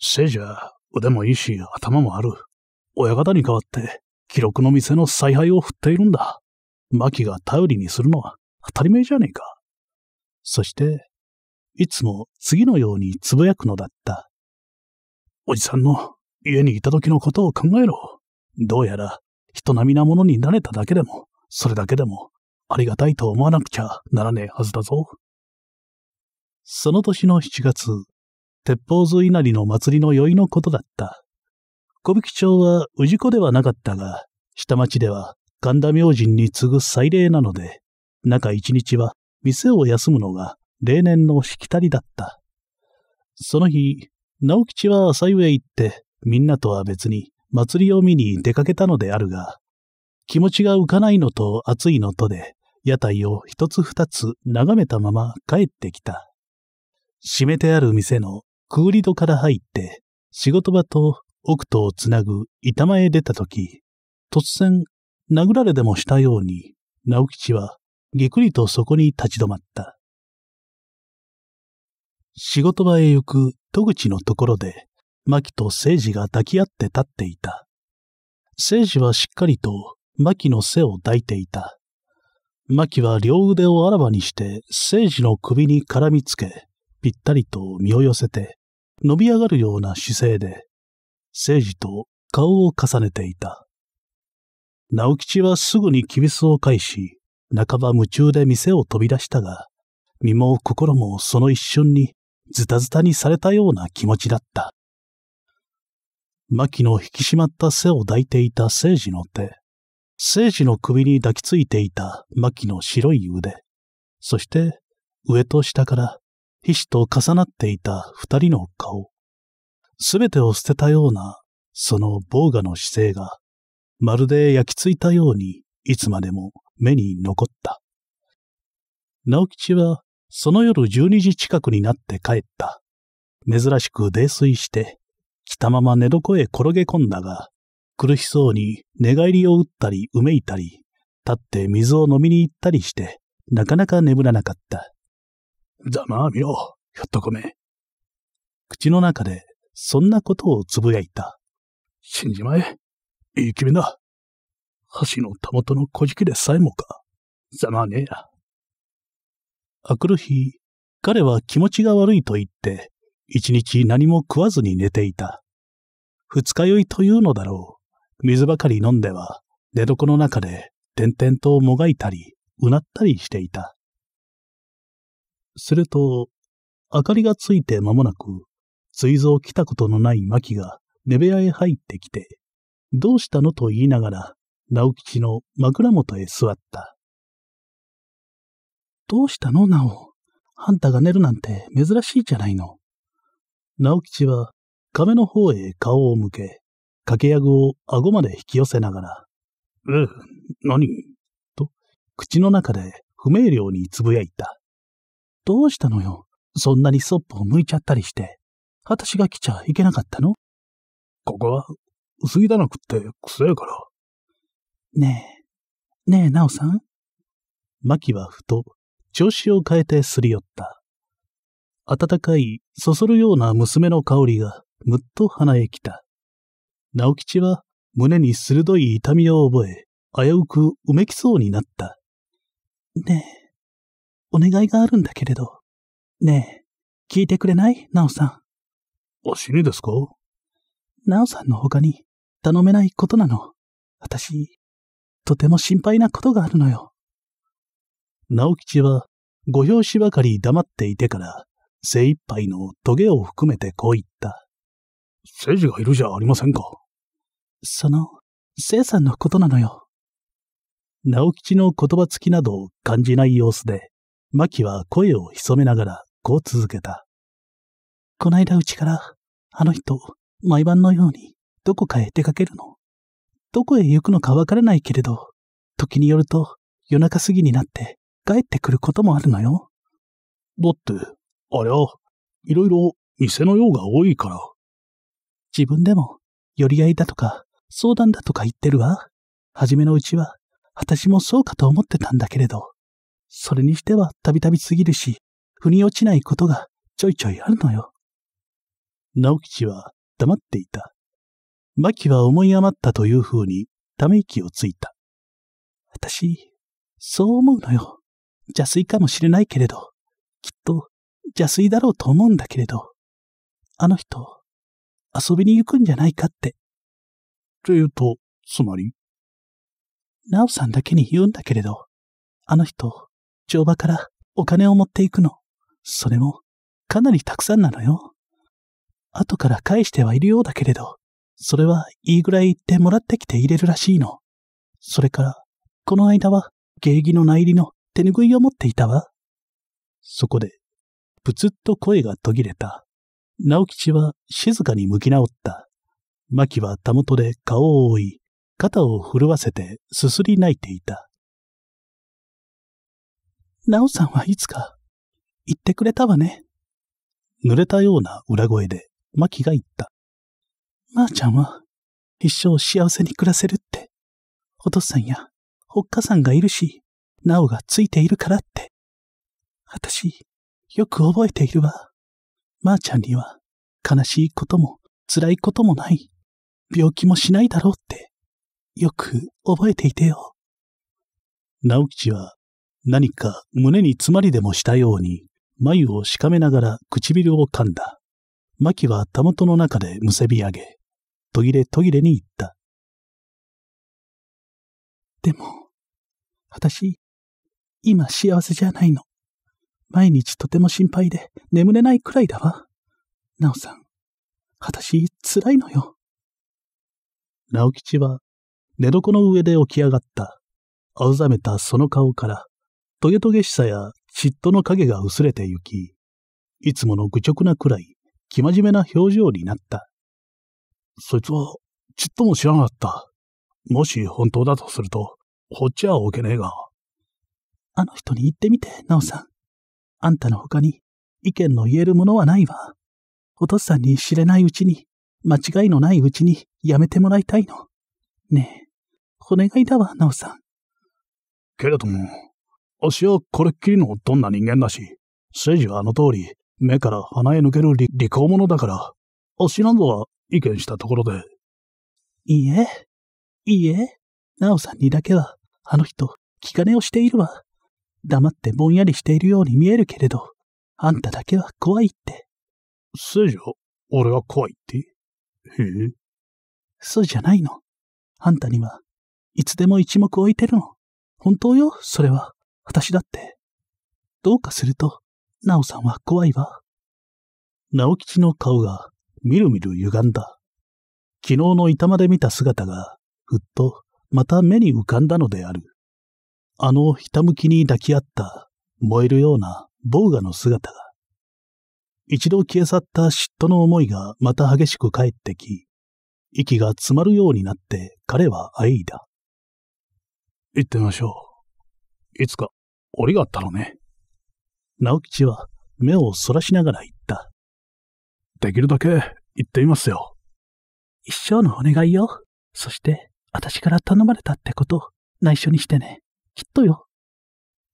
せいじゃ、腕もいいし、頭もある。親方に代わって、記録の店の采配を振っているんだ。マキが頼りにするのは当たり前じゃねえか。そして、いつも次のようにつぶやくのだった。おじさんの家にいた時のことを考えろ。どうやら人並みなものになれただけでも、それだけでもありがたいと思わなくちゃならねえはずだぞ。その年の7月、鉄砲図稲荷の祭りの宵のことだった。小引町は氏子ではなかったが、下町では神田明神に次ぐ祭礼なので、中一日は店を休むのが例年のしきたりだった。その日、直吉は朝湯へ行って、みんなとは別に祭りを見に出かけたのであるが、気持ちが浮かないのと暑いのとで、屋台を一つ二つ眺めたまま帰ってきた。閉めてある店のクーリドから入って、仕事場と奥とをつなぐ板前へ出たとき、突然殴られでもしたように、直吉はぎくりとそこに立ち止まった。仕事場へ行く戸口のところで、牧と聖治が抱き合って立っていた。聖治はしっかりと牧の背を抱いていた。マキは両腕をあらわにして、イジの首に絡みつけ、ぴったりと身を寄せて、伸び上がるような姿勢で、イジと顔を重ねていた。直吉はすぐにキビスを返し、半ば夢中で店を飛び出したが、身も心もその一瞬にズタズタにされたような気持ちだった。牧の引き締まった背を抱いていたイジの手。聖死の首に抱きついていた牧の白い腕、そして上と下から皮脂と重なっていた二人の顔、すべてを捨てたようなその防画の姿勢が、まるで焼きついたようにいつまでも目に残った。直吉はその夜十二時近くになって帰った。珍しく泥酔して、着たまま寝床へ転げ込んだが、苦しそうに寝返りを打ったりうめいたり、立って水を飲みに行ったりして、なかなか眠らなかった。ざまあみろ、ひょっとこめ。口の中で、そんなことをつぶやいた。死んじまえ。いい気味だ。橋のたもとの小じきでさえもか。ざまあねえや。あくる日、彼は気持ちが悪いと言って、一日何も食わずに寝ていた。二日酔いというのだろう。水ばかり飲んでは、寝床の中で点々ともがいたり、うなったりしていた。すると、明かりがついて間もなく、水蔵来たことのない牧が寝部屋へ入ってきて、どうしたのと言いながら、直吉の枕元へ座った。どうしたの、なお。あんたが寝るなんて珍しいじゃないの。直吉は、壁の方へ顔を向け、掛けを顎まで引き寄せながら、え、何と、口の中で不明瞭につぶやいた。どうしたのよ。そんなにそっぽを向いちゃったりして。私が来ちゃいけなかったのここは、薄いだなくってせやから。ねえ、ねえ、なおさん。マキはふと、調子を変えてすり寄った。暖かい、そそるような娘の香りが、むっと鼻へ来た。直吉は胸に鋭い痛みを覚え、危うくうめきそうになった。ねえ、お願いがあるんだけれど。ねえ、聞いてくれないなおさん。あ尻ですかなおさんの他に頼めないことなの。私、とても心配なことがあるのよ。直吉は、ご表紙ばかり黙っていてから、精一杯のトゲを含めてこう言った。政治がいるじゃありませんか。その、聖さんのことなのよ。直吉の言葉つきなどを感じない様子で、牧は声を潜めながらこう続けた。こないだうちから、あの人、毎晩のようにどこかへ出かけるの。どこへ行くのかわからないけれど、時によると夜中過ぎになって帰ってくることもあるのよ。だって、あれは、いろいろ店の用が多いから、自分でも、寄り合いだとか、相談だとか言ってるわ。はじめのうちは、私もそうかと思ってたんだけれど、それにしてはたびたび過ぎるし、腑に落ちないことがちょいちょいあるのよ。直吉は黙っていた。牧は思い余ったという風にため息をついた。私、そう思うのよ。邪水かもしれないけれど、きっと邪水だろうと思うんだけれど、あの人、遊びに行くんじゃないかって。って言うと、つまりナオさんだけに言うんだけれど、あの人、乗馬からお金を持っていくの。それも、かなりたくさんなのよ。後から返してはいるようだけれど、それはいいぐらい言ってもらってきて入れるらしいの。それから、この間は、芸儀の内裏の手ぬぐいを持っていたわ。そこで、ぶつっと声が途切れた。直吉は静かに向き直った。牧はたもとで顔を覆い、肩を震わせてすすり泣いていた。なおさんはいつか、言ってくれたわね。濡れたような裏声で、マが言った。まー、あ、ちゃんは、一生幸せに暮らせるって。お父さんや、おっかさんがいるし、なおがついているからって。私、よく覚えているわ。まー、あ、ちゃんには悲しいことも辛いこともない、病気もしないだろうってよく覚えていてよ。直吉は何か胸に詰まりでもしたように眉をしかめながら唇を噛んだ。キはたもとの中でむせび上げ、途切れ途切れに行った。でも、私、今幸せじゃないの。毎日とても心配で眠れないくらいだわ。なおさん、私、辛いのよ。直吉は、寝床の上で起き上がった。青ざめたその顔から、トゲトゲしさや嫉妬の影が薄れてゆき、いつもの愚直なくらい、生真面目な表情になった。そいつは、ちっとも知らなかった。もし本当だとすると、ほっちゃおけねえが。あの人に言ってみて、なおさん。あんたの他に意見の言えるものはないわ。お父さんに知れないうちに、間違いのないうちにやめてもらいたいの。ねえ、お願いだわ、なおさん。けれども、あしはこれっきりのどんな人間だし、政治はあの通り、目から鼻へ抜ける利口者だから、あしなどは意見したところで。いいえ、いいえ、なおさんにだけは、あの人、気兼ねをしているわ。黙ってぼんやりしているように見えるけれど、あんただけは怖いって。せいじゃ、俺は怖いってへえ。そうじゃないの。あんたには、いつでも一目置いてるの。本当よ、それは。私だって。どうかすると、なおさんは怖いわ。キチの顔が、みるみる歪んだ。昨日の板まで見た姿が、ふっと、また目に浮かんだのである。あのひたむきに抱き合った燃えるような坊ガの姿が、一度消え去った嫉妬の思いがまた激しく帰ってき、息が詰まるようになって彼は愛いだ。行ってみましょう。いつか、折があったのね。直吉は目をそらしながら言った。できるだけ行ってみますよ。一生のお願いよ。そして、私から頼まれたってこと、内緒にしてね。きっとよ。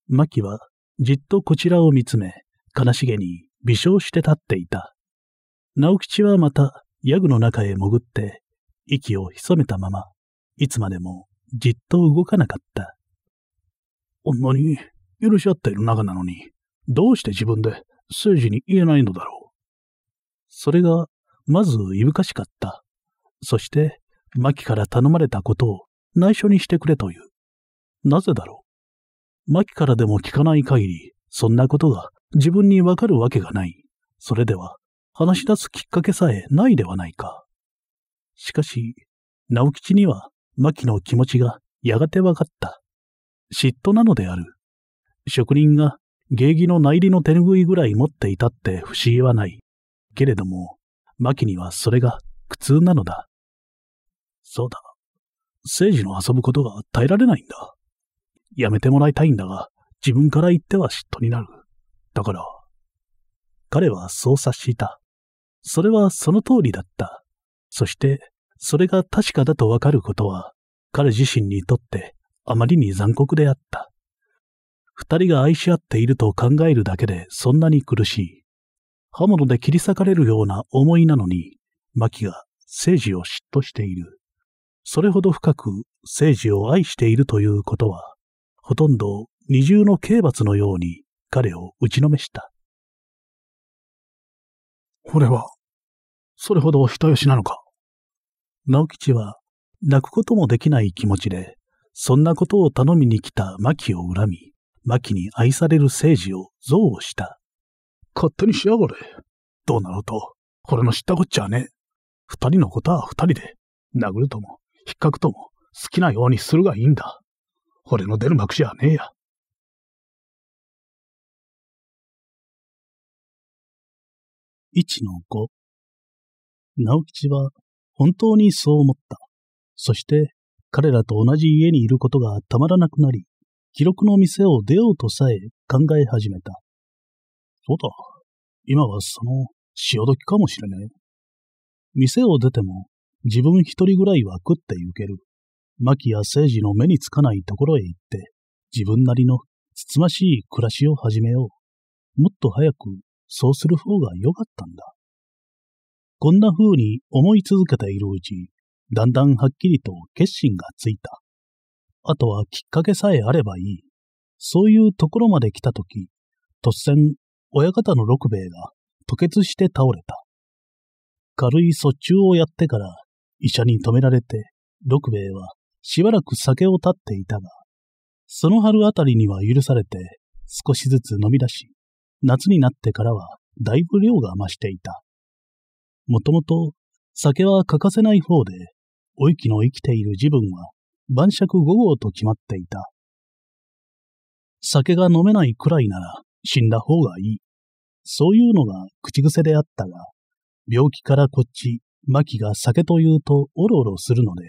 マキはじっとこちらを見つめ、悲しげに微笑して立っていた。直吉はまた、ヤグの中へ潜って、息を潜めたまま、いつまでもじっと動かなかった。あんなに許し合っている仲なのに、どうして自分で政治に言えないのだろう。それが、まずいぶかしかった。そして、マキから頼まれたことを内緒にしてくれという、なぜだろう。マキからでも聞かない限り、そんなことが自分にわかるわけがない。それでは、話し出すきっかけさえないではないか。しかし、直吉には、マキの気持ちがやがてわかった。嫉妬なのである。職人が芸儀の内裏の手拭いぐらい持っていたって不思議はない。けれども、マキにはそれが苦痛なのだ。そうだ。聖治の遊ぶことが耐えられないんだ。やめてもらいたいんだが、自分から言っては嫉妬になる。だから、彼はそう察した。それはその通りだった。そして、それが確かだとわかることは、彼自身にとってあまりに残酷であった。二人が愛し合っていると考えるだけでそんなに苦しい。刃物で切り裂かれるような思いなのに、マキが聖治を嫉妬している。それほど深く聖治を愛しているということは、ほとんど二重の刑罰のように彼を打ちのめした。俺は、それほど人よしなのか。直吉は、泣くこともできない気持ちで、そんなことを頼みに来た牧を恨み、牧に愛される政治を憎悪した。勝手にしやがれ。どうなろうと、俺の知ったこっちゃね2二人のことは二人で、殴るとも、引っかくとも、好きなようにするがいいんだ。俺の出る幕じゃねえや。1の5。直吉は本当にそう思った。そして彼らと同じ家にいることがたまらなくなり、記録の店を出ようとさえ考え始めた。そうだ。今はその潮時かもしれない。店を出ても自分一人ぐらいは食って行ける。牧や聖治の目につかないところへ行って、自分なりのつつましい暮らしを始めよう。もっと早く、そうする方が良かったんだ。こんな風に思い続けているうち、だんだんはっきりと決心がついた。あとはきっかけさえあればいい。そういうところまで来たとき、突然、親方の六兵衛が吐血して倒れた。軽い卒中をやってから医者に止められて、六兵衛はしばらく酒を立っていたが、その春あたりには許されて、少しずつ飲み出し、夏になってからはだいぶ量が増していた。もともと酒は欠かせない方で、おいきの生きている自分は晩酌五号と決まっていた。酒が飲めないくらいなら死んだ方がいい。そういうのが口癖であったが、病気からこっち、マキが酒というとおろおろするので、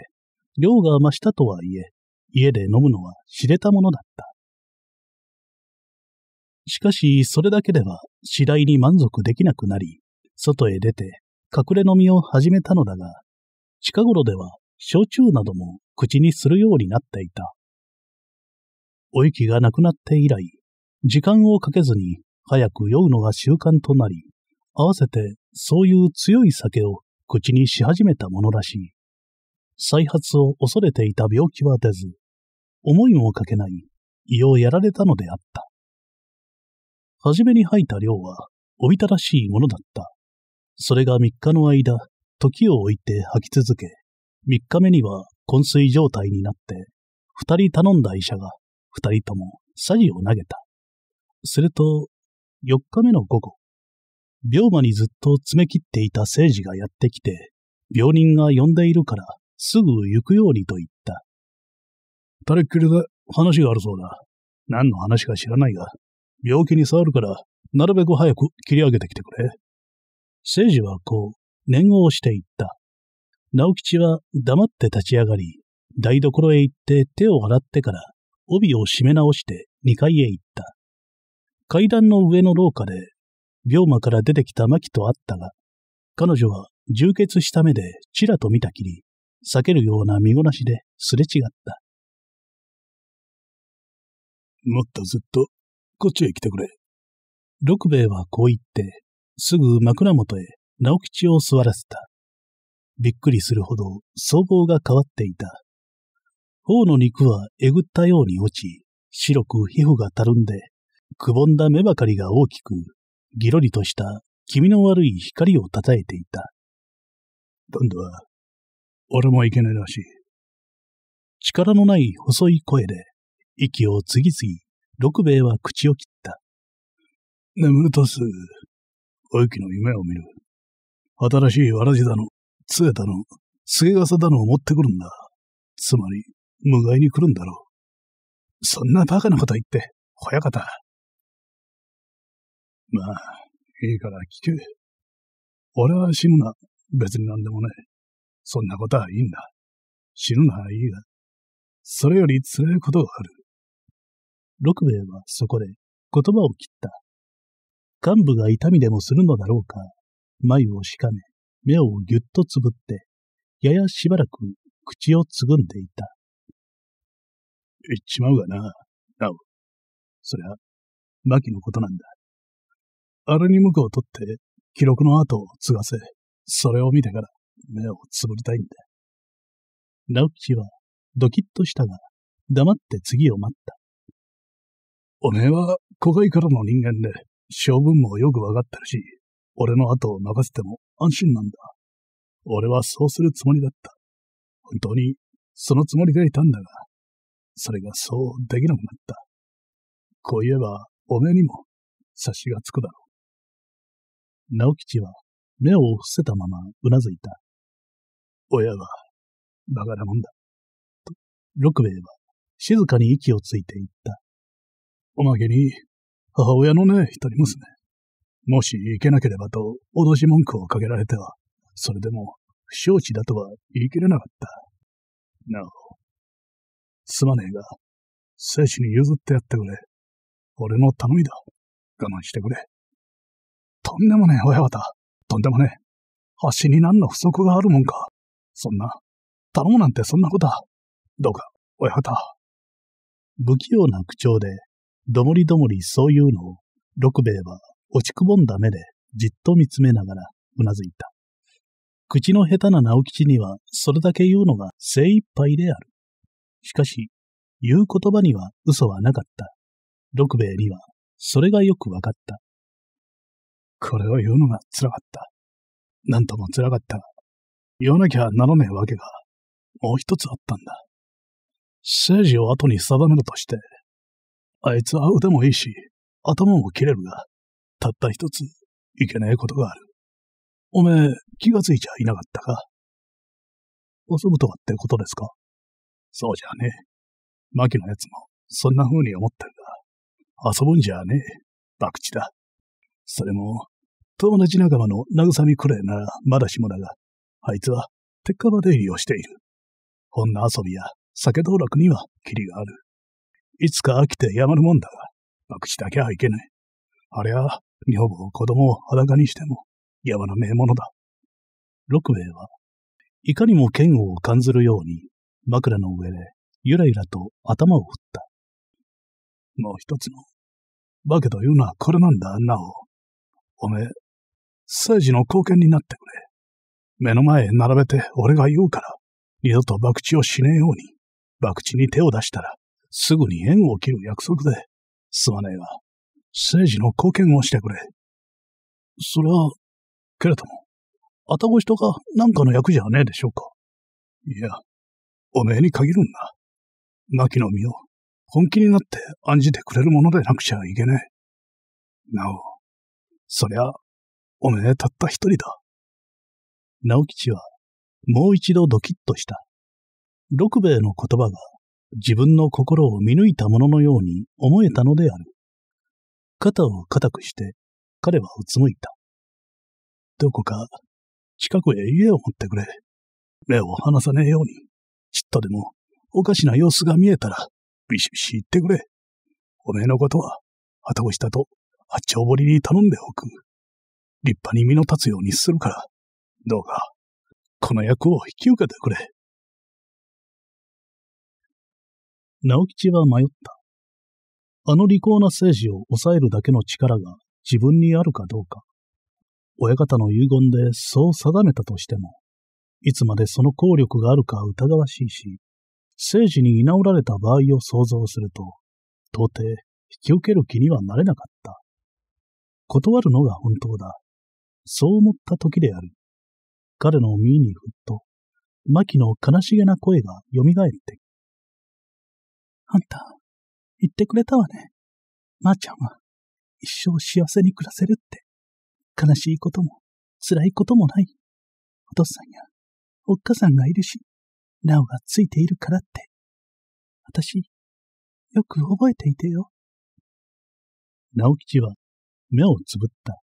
量が増したとはいえ、家で飲むのは知れたものだった。しかし、それだけでは次第に満足できなくなり、外へ出て隠れ飲みを始めたのだが、近頃では焼酎なども口にするようになっていた。お息がなくなって以来、時間をかけずに早く酔うのが習慣となり、合わせてそういう強い酒を口にし始めたものらしい。再発を恐れていた病気は出ず、思いもかけない胃をやられたのであった。はじめに吐いた量は、おびただしいものだった。それが3日の間、時を置いて吐き続け、3日目には昏睡状態になって、2人頼んだ医者が、2人とも詐欺を投げた。すると、4日目の午後、病魔にずっと詰め切っていた政治がやってきて、病人が呼んでいるからすぐ行くようにと言った。れっきりで話があるそうだ。何の話か知らないが、病気に触るから、なるべく早く切り上げてきてくれ。聖治はこう、念を押していった。直吉は黙って立ち上がり、台所へ行って手を洗ってから、帯を締め直して2階へ行った。階段の上の廊下で、病魔から出てきた牧と会ったが、彼女は充血した目でちらと見たきり、避けるような見ごなしですれ違った。もっとずっと、こっちへ来てくれ。六兵衛はこう言って、すぐ枕元へ直吉を座らせた。びっくりするほど僧帽が変わっていた。頬の肉はえぐったように落ち、白く皮膚がたるんで、くぼんだ目ばかりが大きく、ぎろりとした気味の悪い光をたたえていた。今度は俺もいけないらしい。力のない細い声で、息を次々、六兵衛は口を切った。眠るとす、おゆきの夢を見る。新しいわらじだの、杖だの、すげ傘だのを持ってくるんだ。つまり、無害に来るんだろう。そんなバカなこと言って、ほやかた。まあ、いいから聞け。俺は死ぬな。別に何でもねい。そんなことはいいんだ。死ぬのはいいが、それより辛いことがある。六兵衛はそこで言葉を切った。幹部が痛みでもするのだろうか、眉をしかめ、目をぎゅっとつぶって、ややしばらく口をつぐんでいた。言っちまうがな、なお。そりゃ、牧のことなんだ。あれに向こうを取って、記録の後を継がせ、それを見てから、目をつぶりたいんだ。直吉はドキッとしたが、黙って次を待った。おめえは古代からの人間で、性分もよくわかってるし、俺の後を任せても安心なんだ。俺はそうするつもりだった。本当に、そのつもりでいたんだが、それがそうできなくなった。こう言えば、おめえにも、察しがつくだろう。直吉は目を伏せたままうなずいた。親は、馬鹿なもんだ。と、六名は、静かに息をついていった。おまけに、母親のね、一人娘。もし行けなければと、脅し文句をかけられては、それでも、不承知だとは言い切れなかった。なお、すまねえが、生死に譲ってやってくれ。俺の頼みだ。我慢してくれ。とんでもねえ、親方。とんでもねえ。足に何の不足があるもんか。そんな、頼むなんてそんなことは。どうか、親方。不器用な口調で、どもりどもりそういうのを、六兵衛は落ちくぼんだ目でじっと見つめながらうなずいた。口の下手な直吉にはそれだけ言うのが精一杯である。しかし、言う言葉には嘘はなかった。六兵衛にはそれがよくわかった。これを言うのが辛かった。なんとも辛かった言わなきゃならねえわけが、もう一つあったんだ。政治を後に定めるとして、あいつは腕もいいし、頭も切れるが、たった一つ、いけねえことがある。おめえ、気がついちゃいなかったか遊ぶとはってことですかそうじゃねえ。牧のやつも、そんな風に思ってるが、遊ぶんじゃねえ。博打だ。それも、友達仲間の慰みくれいならまだしもだが、あいつは、鉄火場出入りをしている。女遊びや酒道楽にはキリがある。いつか飽きてやまるもんだが、博打だけはいけない。あれは、女房子供を裸にしても、やまな名物だ。六名は、いかにも剣を感ずるように、枕の上で、ゆらゆらと頭を振った。もう一つの、化けというのはこれなんだ、なお。おめえ、政治の貢献になってくれ。目の前へ並べて俺が言うから、二度と博打をしねえように、博打に手を出したら、すぐに縁を切る約束で、すまねえが、政治の貢献をしてくれ。それは、けれども、あたごしとかなんかの役じゃねえでしょうか。いや、おめえに限るんだ。牧の実を本気になって案じてくれるものでなくちゃいけねえ。なお、そりゃ、おめえたった一人だ。直吉は、もう一度ドキッとした。六兵衛の言葉が、自分の心を見抜いたもののように思えたのである。肩を固くして、彼はうつむいた。どこか、近くへ家を持ってくれ。目を離さねえように、ちっとでも、おかしな様子が見えたら、ビシビシ言ってくれ。おめえのことは、後押したと、八丁堀に頼んでおく。立派に身の立つようにするから、どうか、この役を引き受けてくれ。直吉は迷った。あの利口な政治を抑えるだけの力が自分にあるかどうか。親方の遺言でそう定めたとしても、いつまでその効力があるか疑わしいし、生死に居直られた場合を想像すると、到底引き受ける気にはなれなかった。断るのが本当だ。そう思った時である。彼の耳にふっと、マキの悲しげな声が蘇ってあんた、言ってくれたわね。まー、あ、ちゃんは、一生幸せに暮らせるって。悲しいことも、辛いこともない。お父さんや、おっかさんがいるし、なおがついているからって。私、よく覚えていてよ。直吉は、目をつぶった。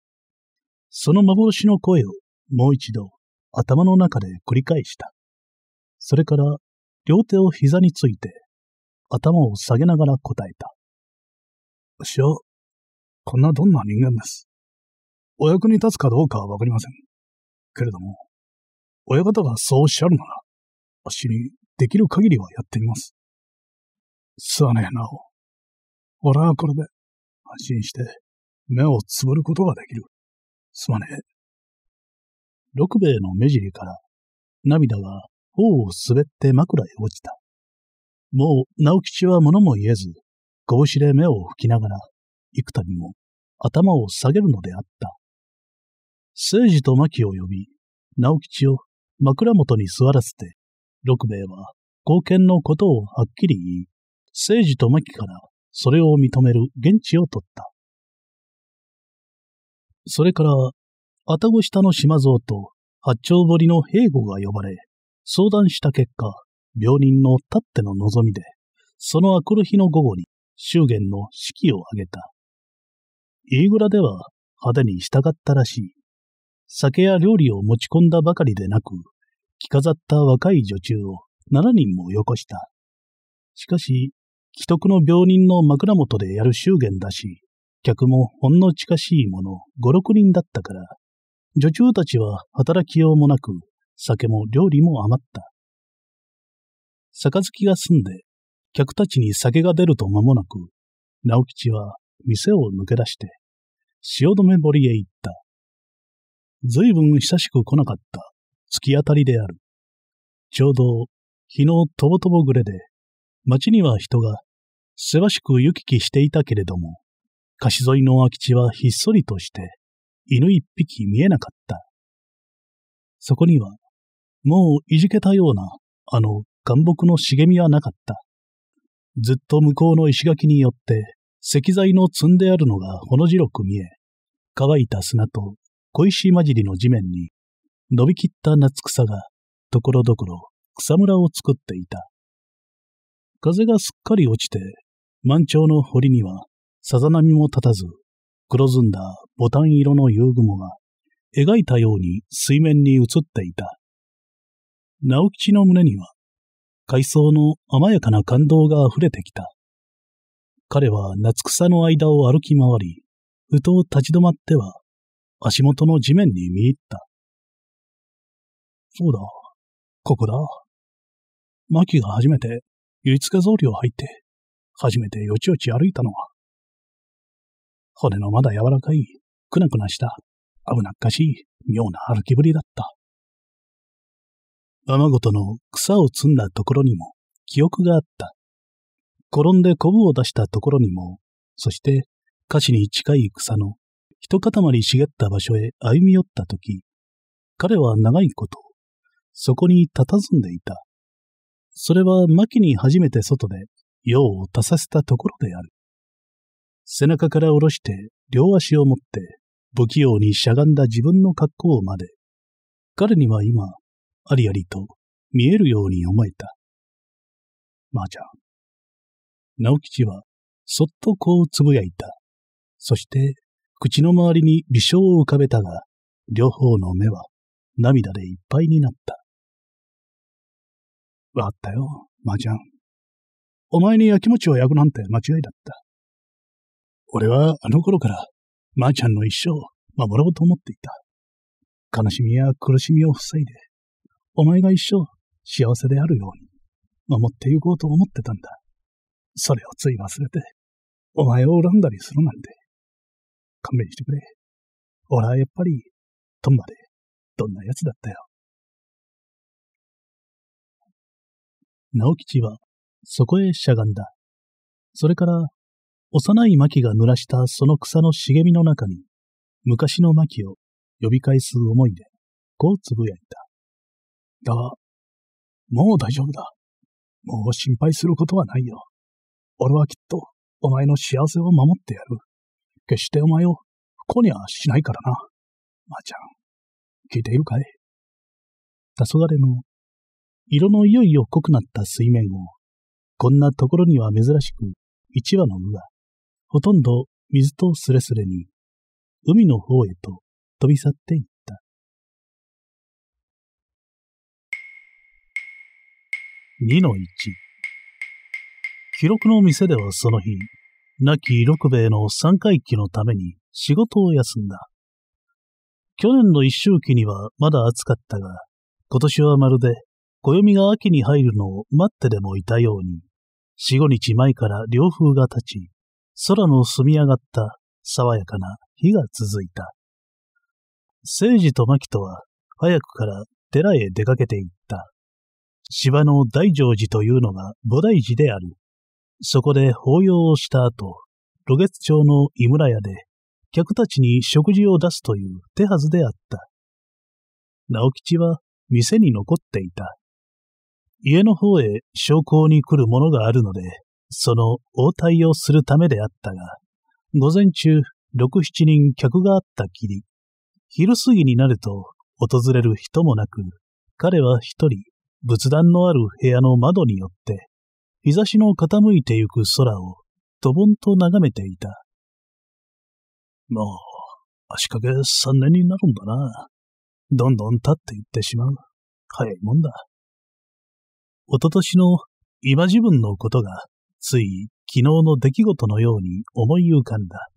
その幻の声を、もう一度、頭の中で繰り返した。それから、両手を膝について、頭を下げながら答えた。しは、こんなどんな人間です。お役に立つかどうかはわかりません。けれども、親方がそうおっしゃるなら、あしにできる限りはやってみます。すわねえなお。俺はこれで、安心して、目をつぶることができる。すまねえ。六兵衛の目尻から、涙は頬を滑って枕へ落ちた。もう直吉は物も言えず、格子で目を拭きながら、幾度も頭を下げるのであった。聖治と牧を呼び、直吉を枕元に座らせて、六兵衛は貢献のことをはっきり言い、聖治と牧からそれを認める現地を取った。それからあたご下の島蔵と八丁堀の兵庫が呼ばれ、相談した結果、病人のたっての望みで、その明くる日の午後に祝言の式を挙げた。飯蔵では派手に従ったらしい。酒や料理を持ち込んだばかりでなく、着飾った若い女中を七人もよこした。しかし、既得の病人の枕元でやる祝言だし、客もほんの近しいもの五六人だったから、女中たちは働きようもなく、酒も料理も余った。杯が済んで、客たちに酒が出ると間もなく、直吉は店を抜け出して、汐留堀へ行った。随分久しく来なかった突き当たりである。ちょうど日のとぼとぼ暮れで、町には人がせわしく行き来していたけれども、菓子沿いの空き地はひっそりとして、犬一匹見えなかった。そこには、もういじけたような、あの、岩木の茂みはなかった。ずっと向こうの石垣によって、石材の積んであるのがほの白く見え、乾いた砂と小石混じりの地面に、伸びきった夏草が、ところどころ草むらを作っていた。風がすっかり落ちて、満潮の堀には、さざ波も立たず、黒ずんだボタン色の夕雲が、描いたように水面に映っていた。直吉の胸には、海藻の甘やかな感動が溢れてきた。彼は夏草の間を歩き回り、ふと立ち止まっては、足元の地面に見入った。そうだ、ここだ。マキが初めて、つ束草を入って、初めてよちよち歩いたのは、骨のまだ柔らかい、くなくなした、危なっかしい、妙な歩きぶりだった。雨ごとの草を摘んだところにも記憶があった。転んでコブを出したところにも、そして歌詞に近い草の一塊茂った場所へ歩み寄ったとき、彼は長いこと、そこに佇んでいた。それは牧に初めて外で用を足させたところである。背中から下ろして両足を持って不器用にしゃがんだ自分の格好まで、彼には今、ありありと見えるように思えた。まあちゃん。直吉は、そっとこうつぶやいた。そして、口の周りに微笑を浮かべたが、両方の目は涙でいっぱいになった。わかったよ、まあちゃん。お前にやきもちを焼くなんて間違いだった。俺はあの頃から、まー、あ、ちゃんの一生を守ろうと思っていた。悲しみや苦しみを防いで、お前が一生幸せであるように、守ってゆこうと思ってたんだ。それをつい忘れて、お前を恨んだりするなんて。勘弁してくれ。俺はやっぱり、とんまで、どんな奴だったよ。直吉は、そこへしゃがんだ。それから、幼い薪が濡らしたその草の茂みの中に、昔の薪を呼び返す思いで、こうつぶやいた。だが、もう大丈夫だ。もう心配することはないよ。俺はきっと、お前の幸せを守ってやる。決してお前を不幸にはしないからな。まー、あ、ちゃん、聞いているかい黄昏の、色のいよいよ濃くなった水面を、こんなところには珍しく、一羽の鵜がほとんど水とすれすれに、海の方へと飛び去っていった。2-1記録の店ではその日、亡き六兵衛の三回忌のために仕事を休んだ。去年の一周期にはまだ暑かったが、今年はまるで暦が秋に入るのを待ってでもいたように、四五日前から涼風が立ち、空の澄み上がった爽やかな日が続いた。聖治と牧とは早くから寺へ出かけて行った。芝の大乗寺というのが菩提寺である。そこで法要をした後、露月町の井村屋で客たちに食事を出すという手はずであった。直吉は店に残っていた。家の方へ商工に来るものがあるので、その応対をするためであったが、午前中、六七人客があったきり、昼過ぎになると訪れる人もなく、彼は一人、仏壇のある部屋の窓によって、日差しの傾いてゆく空を、とぼんと眺めていた。もう、足掛け三年になるんだな。どんどん立っていってしまう。早いもんだ。おととしの今自分のことがつい昨日の出来事のように思い浮かんだ。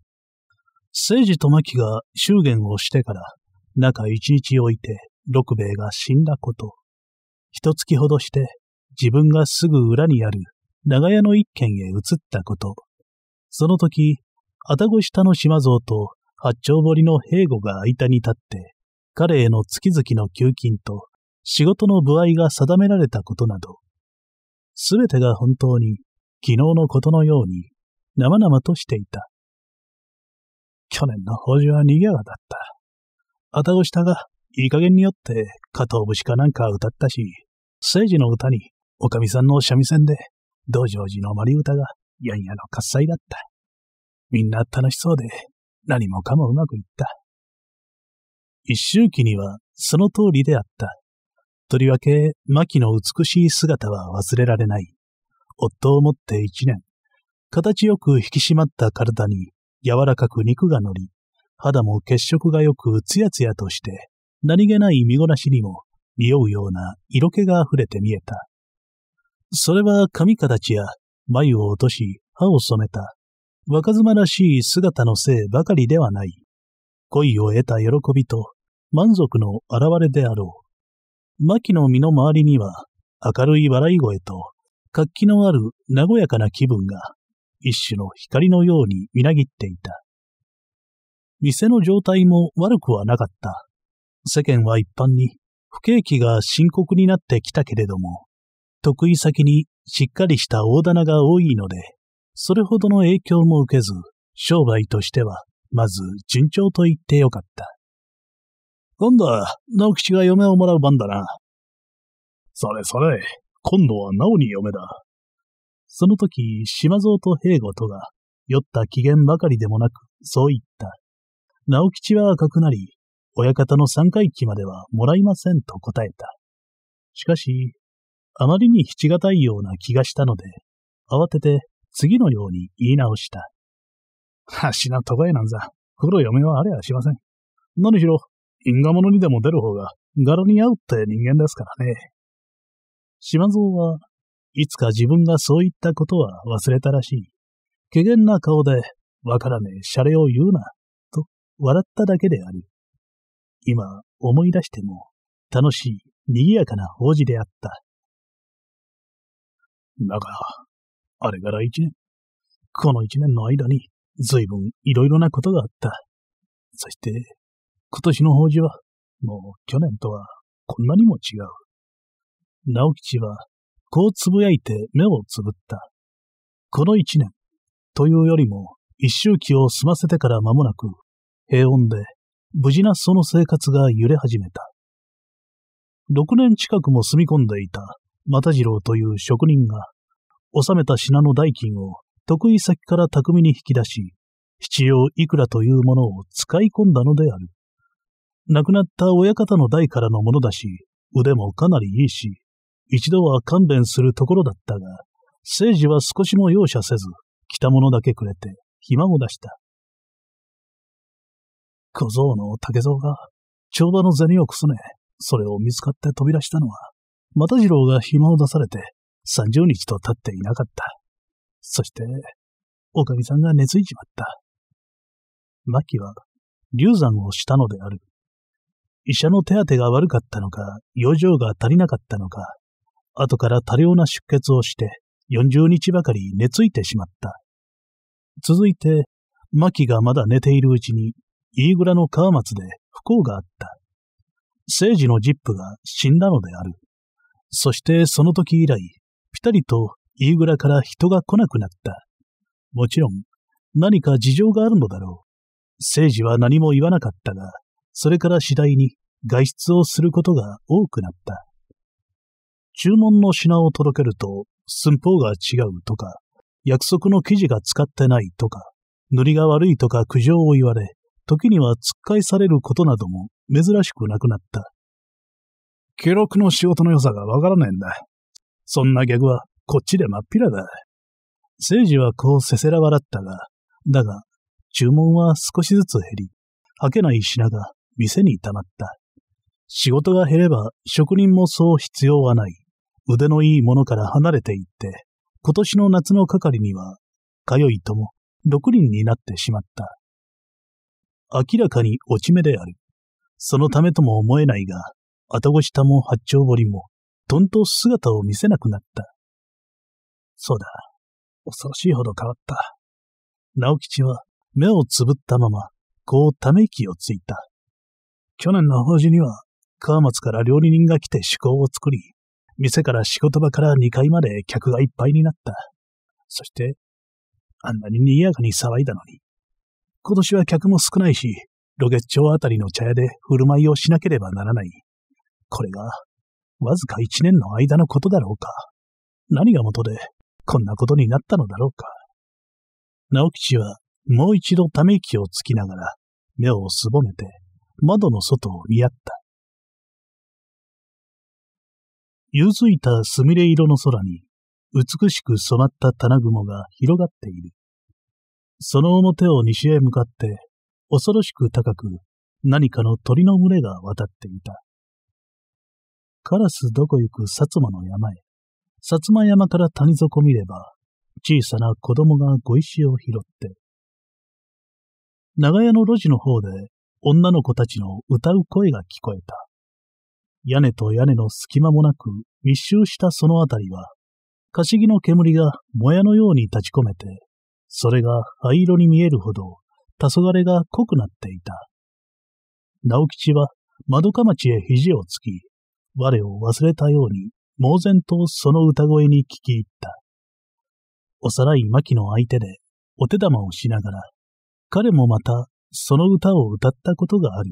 聖治と牧が祝言をしてから中一日置いて六兵衛が死んだこと。一月ほどして自分がすぐ裏にある長屋の一軒へ移ったこと。その時、あたご下の島蔵と八丁堀の兵庫が間に立って、彼への月々の給金と仕事の歩合が定められたことなど、すべてが本当に昨日のことのように生々としていた。去年の法事は賑やかだった。あたごしたが、いい加減によって、加藤節かなんか歌ったし、聖治の歌に、おかみさんの三味線で、道成寺の丸歌が、やんやの喝采だった。みんな楽しそうで、何もかもうまくいった。一周期には、その通りであった。とりわけ、牧の美しい姿は忘れられない。夫を持って一年、形よく引き締まった体に柔らかく肉が乗り、肌も血色がよくツヤツヤとして、何気ない見ごなしにも匂うような色気が溢れて見えた。それは髪形や眉を落とし、歯を染めた、若妻らしい姿のせいばかりではない。恋を得た喜びと満足の現れであろう。牧の身の回りには明るい笑い声と活気のある和やかな気分が、一種の光のようにみなぎっていた。店の状態も悪くはなかった。世間は一般に不景気が深刻になってきたけれども、得意先にしっかりした大棚が多いので、それほどの影響も受けず、商売としては、まず順調と言ってよかった。今度は、直吉が嫁をもらう番だな。それそれ、今度はなおに嫁だ。その時、島蔵と平吾とが、酔った機嫌ばかりでもなく、そう言った。直吉は赤くなり、親方の三回忌まではもらいませんと答えた。しかし、あまりに七がたいような気がしたので、慌てて次のように言い直した。はしなとがなんざ、黒嫁はあれはしません。何しろ、因果物にでも出る方が、柄に合うって人間ですからね。島蔵はいつか自分がそういったことは忘れたらしい。怪げな顔で、わからねえ、シャレを言うな、と笑っただけである。今、思い出しても、楽しい、賑やかな法事であった。だが、あれから一年。この一年の間に、随分いろいろなことがあった。そして、今年の法事は、もう去年とはこんなにも違う。直吉は、こうつぶやいて目をつぶった。この一年、というよりも、一周期を済ませてから間もなく、平穏で、無事なその生活が揺れ始めた。六年近くも住み込んでいた、又次郎という職人が、納めた品の代金を得意先から巧みに引き出し、必要いくらというものを使い込んだのである。亡くなった親方の代からのものだし、腕もかなりいいし、一度は勘弁するところだったが、政治は少しも容赦せず、着たものだけくれて、暇を出した。小僧の竹蔵が、帳場の銭をくすね、それを見つかって飛び出したのは、又次郎が暇を出されて、30日と経っていなかった。そして、おかみさんが寝ついちまった。キは、流産をしたのである。医者の手当が悪かったのか、養生が足りなかったのか、後から多量な出血をして、40日ばかり寝ついてしまった。続いて、マキがまだ寝ているうちに、飯倉の川松で不幸があった。聖治のジップが死んだのである。そしてその時以来、ぴたりと飯倉から人が来なくなった。もちろん、何か事情があるのだろう。聖治は何も言わなかったが、それから次第に外出をすることが多くなった。注文の品を届けると寸法が違うとか、約束の記事が使ってないとか、塗りが悪いとか苦情を言われ、時には突っ返されることなども珍しくなくなった。記録の仕事の良さがわからねえんだ。そんなギャグはこっちで真っ平だ。政治はこうせせら笑ったが、だが、注文は少しずつ減り、はけない品が店に溜まった。仕事が減れば職人もそう必要はない。腕のいいものから離れていって、今年の夏の係には、かよいとも、六人になってしまった。明らかに落ち目である。そのためとも思えないが、後ごしたも八丁堀も、とんと姿を見せなくなった。そうだ。恐ろしいほど変わった。直吉は目をつぶったまま、こうため息をついた。去年の法事には、川松から料理人が来て趣向を作り、店から仕事場から2階まで客がいっぱいになった。そして、あんなに賑やかに騒いだのに。今年は客も少ないし、ロゲッチョあたりの茶屋で振る舞いをしなければならない。これが、わずか1年の間のことだろうか。何が元で、こんなことになったのだろうか。直吉は、もう一度ため息をつきながら、目をすぼめて、窓の外を見合った。夕づいたすみれ色の空に、美しく染まった棚雲が広がっている。その表を西へ向かって、恐ろしく高く、何かの鳥の群れが渡っていた。カラスどこ行く薩摩の山へ。薩摩山から谷底見れば、小さな子供が小石を拾って。長屋の路地の方で、女の子たちの歌う声が聞こえた。屋根と屋根の隙間もなく密集したそのあたりは、かしぎの煙がもやのように立ち込めて、それが灰色に見えるほど、黄昏が濃くなっていた。直吉は窓か町へ肘をつき、我を忘れたように、猛然とその歌声に聞き入った。おさらい牧の相手で、お手玉をしながら、彼もまたその歌を歌ったことがある。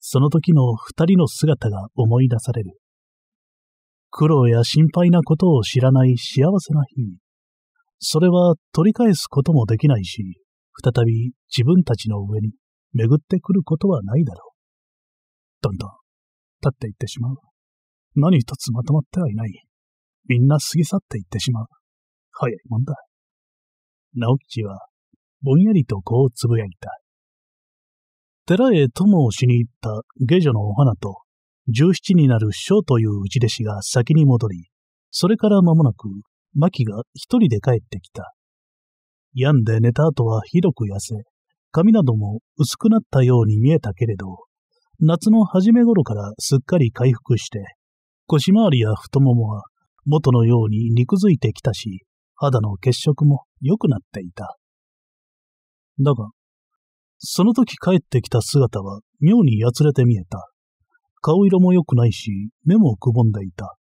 その時の二人の姿が思い出される。苦労や心配なことを知らない幸せな日々。それは取り返すこともできないし、再び自分たちの上に巡ってくることはないだろう。どんどん、立っていってしまう。何一つまとまってはいない。みんな過ぎ去っていってしまう。早いもんだ。直吉は、ぼんやりとこうつぶやいた。寺へ友をしに行った下女のお花と、十七になる翔というち弟子が先に戻り、それから間もなく、牧が一人で帰ってきた。病んで寝た後はひどく痩せ、髪なども薄くなったように見えたけれど、夏の初め頃からすっかり回復して、腰回りや太ももは元のように肉づいてきたし、肌の血色も良くなっていた。だが、その時帰ってきた姿は妙にやつれて見えた。顔色も良くないし、目もくぼんでいた。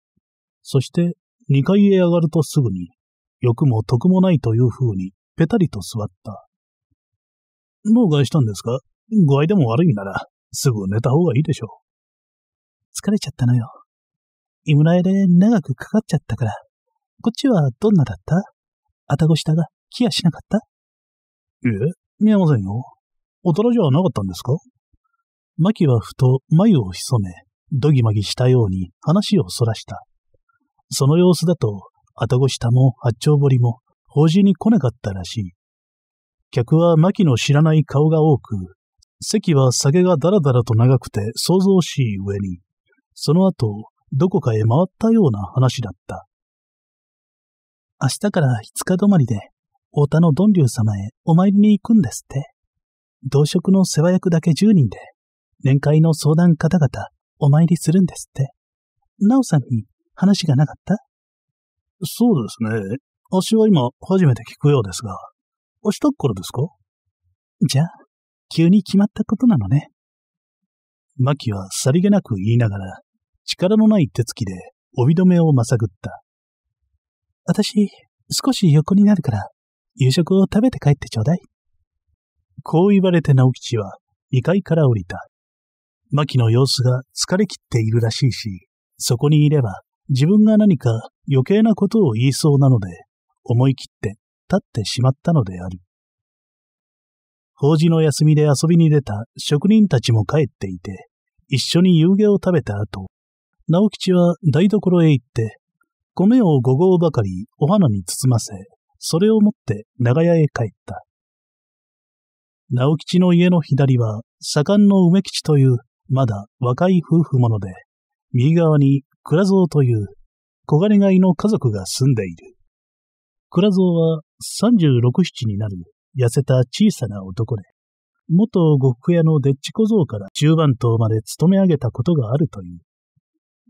そして、二階へ上がるとすぐに、欲も得もないという風に、ぺたりと座った。どうがしたんですか具合でも悪いなら、すぐ寝た方がいいでしょう。疲れちゃったのよ。イムラエで長くかかっちゃったから。こっちはどんなだったあたごしたが、気やしなかったえ見えませんよ。おとらじゃなかったんですかマキはふと眉を潜め、どぎまぎしたように話をそらした。その様子だと、あたご下も八丁堀も、法事に来なかったらしい。客はマキの知らない顔が多く、席は酒がだらだらと長くて想像しい上に、その後、どこかへ回ったような話だった。明日から五日止まりで、太田のドンリュウ様へお参りに行くんですって。同職の世話役だけ10人で、年会の相談方々、お参りするんですって。なおさんに話がなかったそうですね。足は今、初めて聞くようですが、明日からですかじゃあ、急に決まったことなのね。マキはさりげなく言いながら、力のない手つきで帯留めをまさぐった。私、少し横になるから、夕食を食べて帰ってちょうだい。こう言われて直吉は2階から降りた。牧の様子が疲れきっているらしいし、そこにいれば自分が何か余計なことを言いそうなので、思い切って立ってしまったのである。法事の休みで遊びに出た職人たちも帰っていて、一緒に夕げを食べた後、直吉は台所へ行って、米を五合ばかりお花に包ませ、それを持って長屋へ帰った。直吉の家の左は、左官の梅吉という、まだ若い夫婦もので、右側に倉蔵という小金貝の家族が住んでいる。倉蔵は三十六七になる痩せた小さな男で、元呉服屋のデッチ小僧から中番頭まで勤め上げたことがあるという。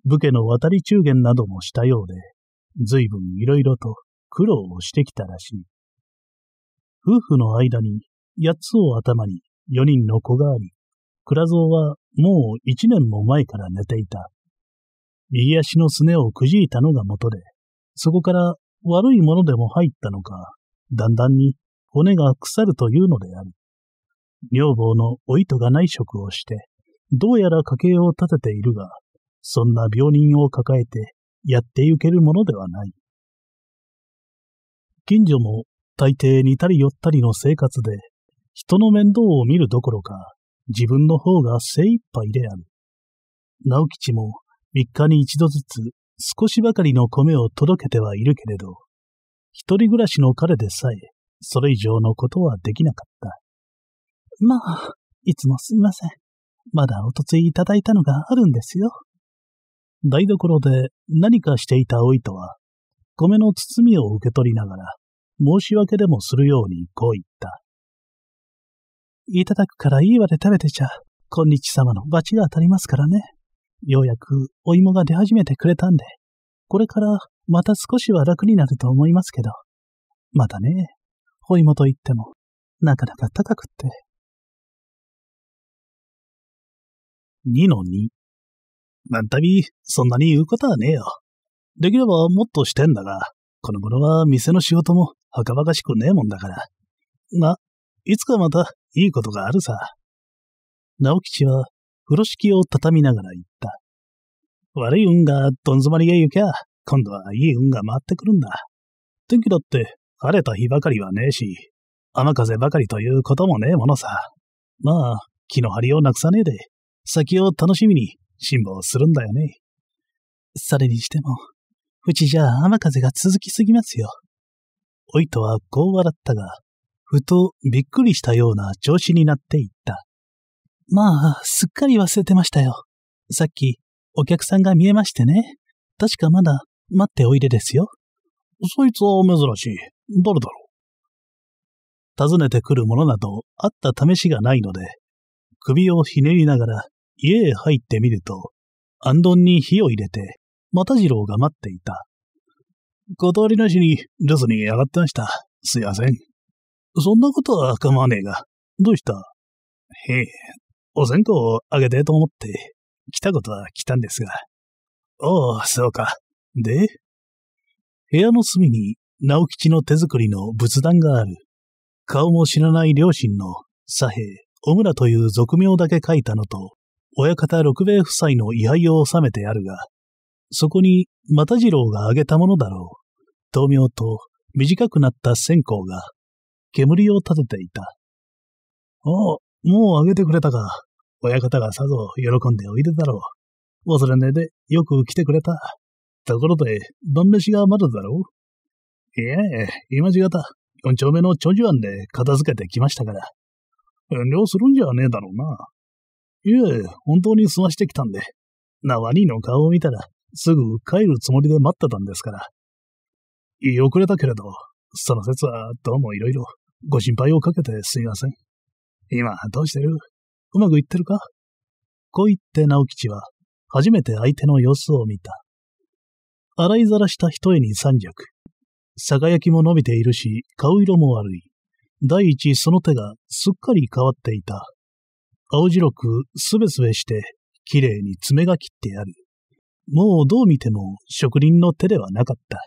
武家の渡り中元などもしたようで、随分いろいろと苦労をしてきたらしい。夫婦の間に八つを頭に四人の子があり、倉蔵はもう一年も前から寝ていた。右足のすねをくじいたのが元で、そこから悪いものでも入ったのか、だんだんに骨が腐るというのである。女房のお糸がない職をして、どうやら家計を立てているが、そんな病人を抱えてやってゆけるものではない。近所も大抵似たり寄ったりの生活で、人の面倒を見るどころか、自分の方が精一杯である。直吉も3日に一度ずつ少しばかりの米を届けてはいるけれど、一人暮らしの彼でさえ、それ以上のことはできなかった。まあ、いつもすみません。まだおとついいただいたのがあるんですよ。台所で何かしていたおいとは、米の包みを受け取りながら、申し訳でもするようにこう言った。いただくからいいわで食べてちゃ、今日様の罰が当たりますからね。ようやくお芋が出始めてくれたんで、これからまた少しは楽になると思いますけど。またね、お芋といっても、なかなか高くって。2の2。なんたび、そんなに言うことはねえよ。できればもっとしてんだが、この頃は店の仕事もはかばかしくねえもんだから。ま、いつかまたいいことがあるさ。直吉は、風呂敷を畳みながら言った。悪い運がどん詰まりへ行きゃ、今度はいい運が回ってくるんだ。天気だって、晴れた日ばかりはねえし、雨風ばかりということもねえものさ。まあ、気の張りをなくさねえで、先を楽しみに辛抱するんだよね。それにしても、うちじゃ雨風が続きすぎますよ。おいとはこう笑ったが、ふとびっくりしたような調子になっていった。まあ、すっかり忘れてましたよ。さっき、お客さんが見えましてね。確かまだ、待っておいでですよ。そいつは珍しい。誰だろう。訪ねてくるものなど、あった試しがないので、首をひねりながら、家へ入ってみると、あんどんに火を入れて、又次郎が待っていた。断りなしに留守に上がってました。すいません。そんなことは構わねえが。どうしたへえ、お線香をあげてと思って、来たことは来たんですが。おう、そうか。で部屋の隅に直吉の手作りの仏壇がある。顔も知らない両親の左兵、小村という俗名だけ書いたのと、親方六兵衛夫妻の位牌を収めてあるが、そこに又次郎があげたものだろう。豆名と短くなった線香が煙を立てていた。おお、もうあげてくれたか。親方がさぞ喜んでおいでだろう。忘れねえでよく来てくれた。ところで、晩飯がまだだろういえ、今し方、た、四丁目の長寿庵で片付けてきましたから。遠慮するんじゃねえだろうな。いえ、本当に済ましてきたんで。なワニの顔を見たら、すぐ帰るつもりで待ってたんですから。言い遅れたけれど、その説はどうもいろいろ。ご心配をかけてすいません。今、どうしてるうまくいってるかこう言って直吉は、初めて相手の様子を見た。洗いざらした一重に三尺。輝きも伸びているし、顔色も悪い。第一、その手がすっかり変わっていた。青白くすべすべして、綺麗に爪が切ってある。もうどう見ても職人の手ではなかった。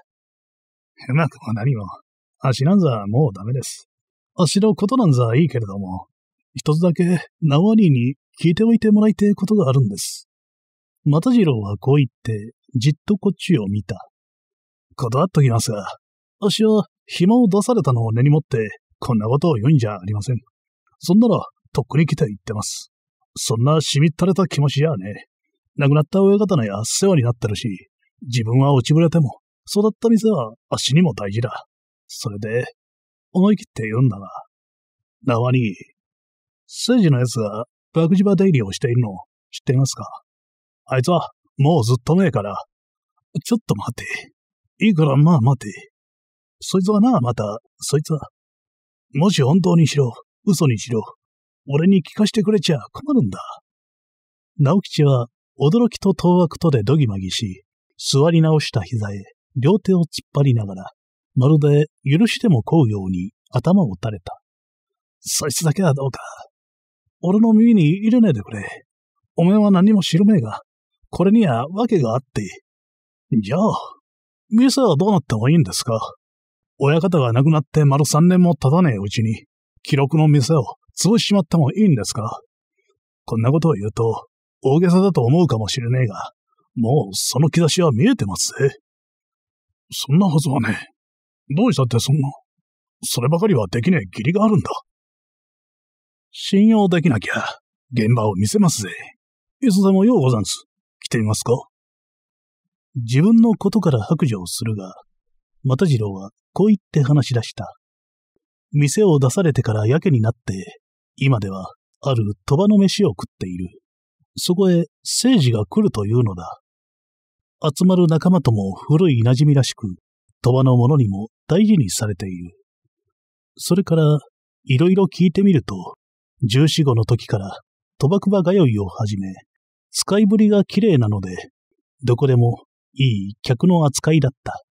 うまくも何も、足なんざもうダメです。あしらうことなんざいいけれども、一つだけナワニーに聞いておいてもらいたいことがあるんです。又次郎はこう言って、じっとこっちを見た。断っときますが、あしは暇を出されたのを根に持って、こんなことを言うんじゃありません。そんなら、とっくに来て言ってます。そんなしみったれた気持ちじゃね。亡くなった親方のや世話になってるし、自分は落ちぶれても、育った店は足にも大事だ。それで、思い切って言うんだが、な。わに、セイジの奴が爆磁場出入りをしているの知っていますかあいつはもうずっと前から。ちょっと待て。いいからまあ待て。そいつはな、また、そいつは。もし本当にしろ、嘘にしろ、俺に聞かしてくれちゃ困るんだ。直吉は驚きと当惑とでどぎまぎし、座り直した膝へ両手を突っ張りながら、まるで許してもこうように頭を垂れた。そいつだけはどうか。俺の耳に入れねえでくれ。お前は何も知るめえが、これには訳があって。じゃあ、店はどうなってもいいんですか親方が亡くなって丸三年も経たねえうちに、記録の店を潰しちまってもいいんですかこんなことを言うと、大げさだと思うかもしれねえが、もうその兆しは見えてますぜ。そんなはずはねえ。どうしたってそんな。そればかりはできねえ義理があるんだ。信用できなきゃ、現場を見せますぜ。いつでもようござんす。来てみますか自分のことから白状するが、又次郎はこう言って話し出した。店を出されてからやけになって、今ではある鳥羽の飯を食っている。そこへ聖治が来るというのだ。集まる仲間とも古い馴染みらしく、鳥羽のものにも大事にされている。それから、いろいろ聞いてみると、十四五の時から、賭博場通いをはじめ、使いぶりが綺麗なので、どこでもいい客の扱いだった。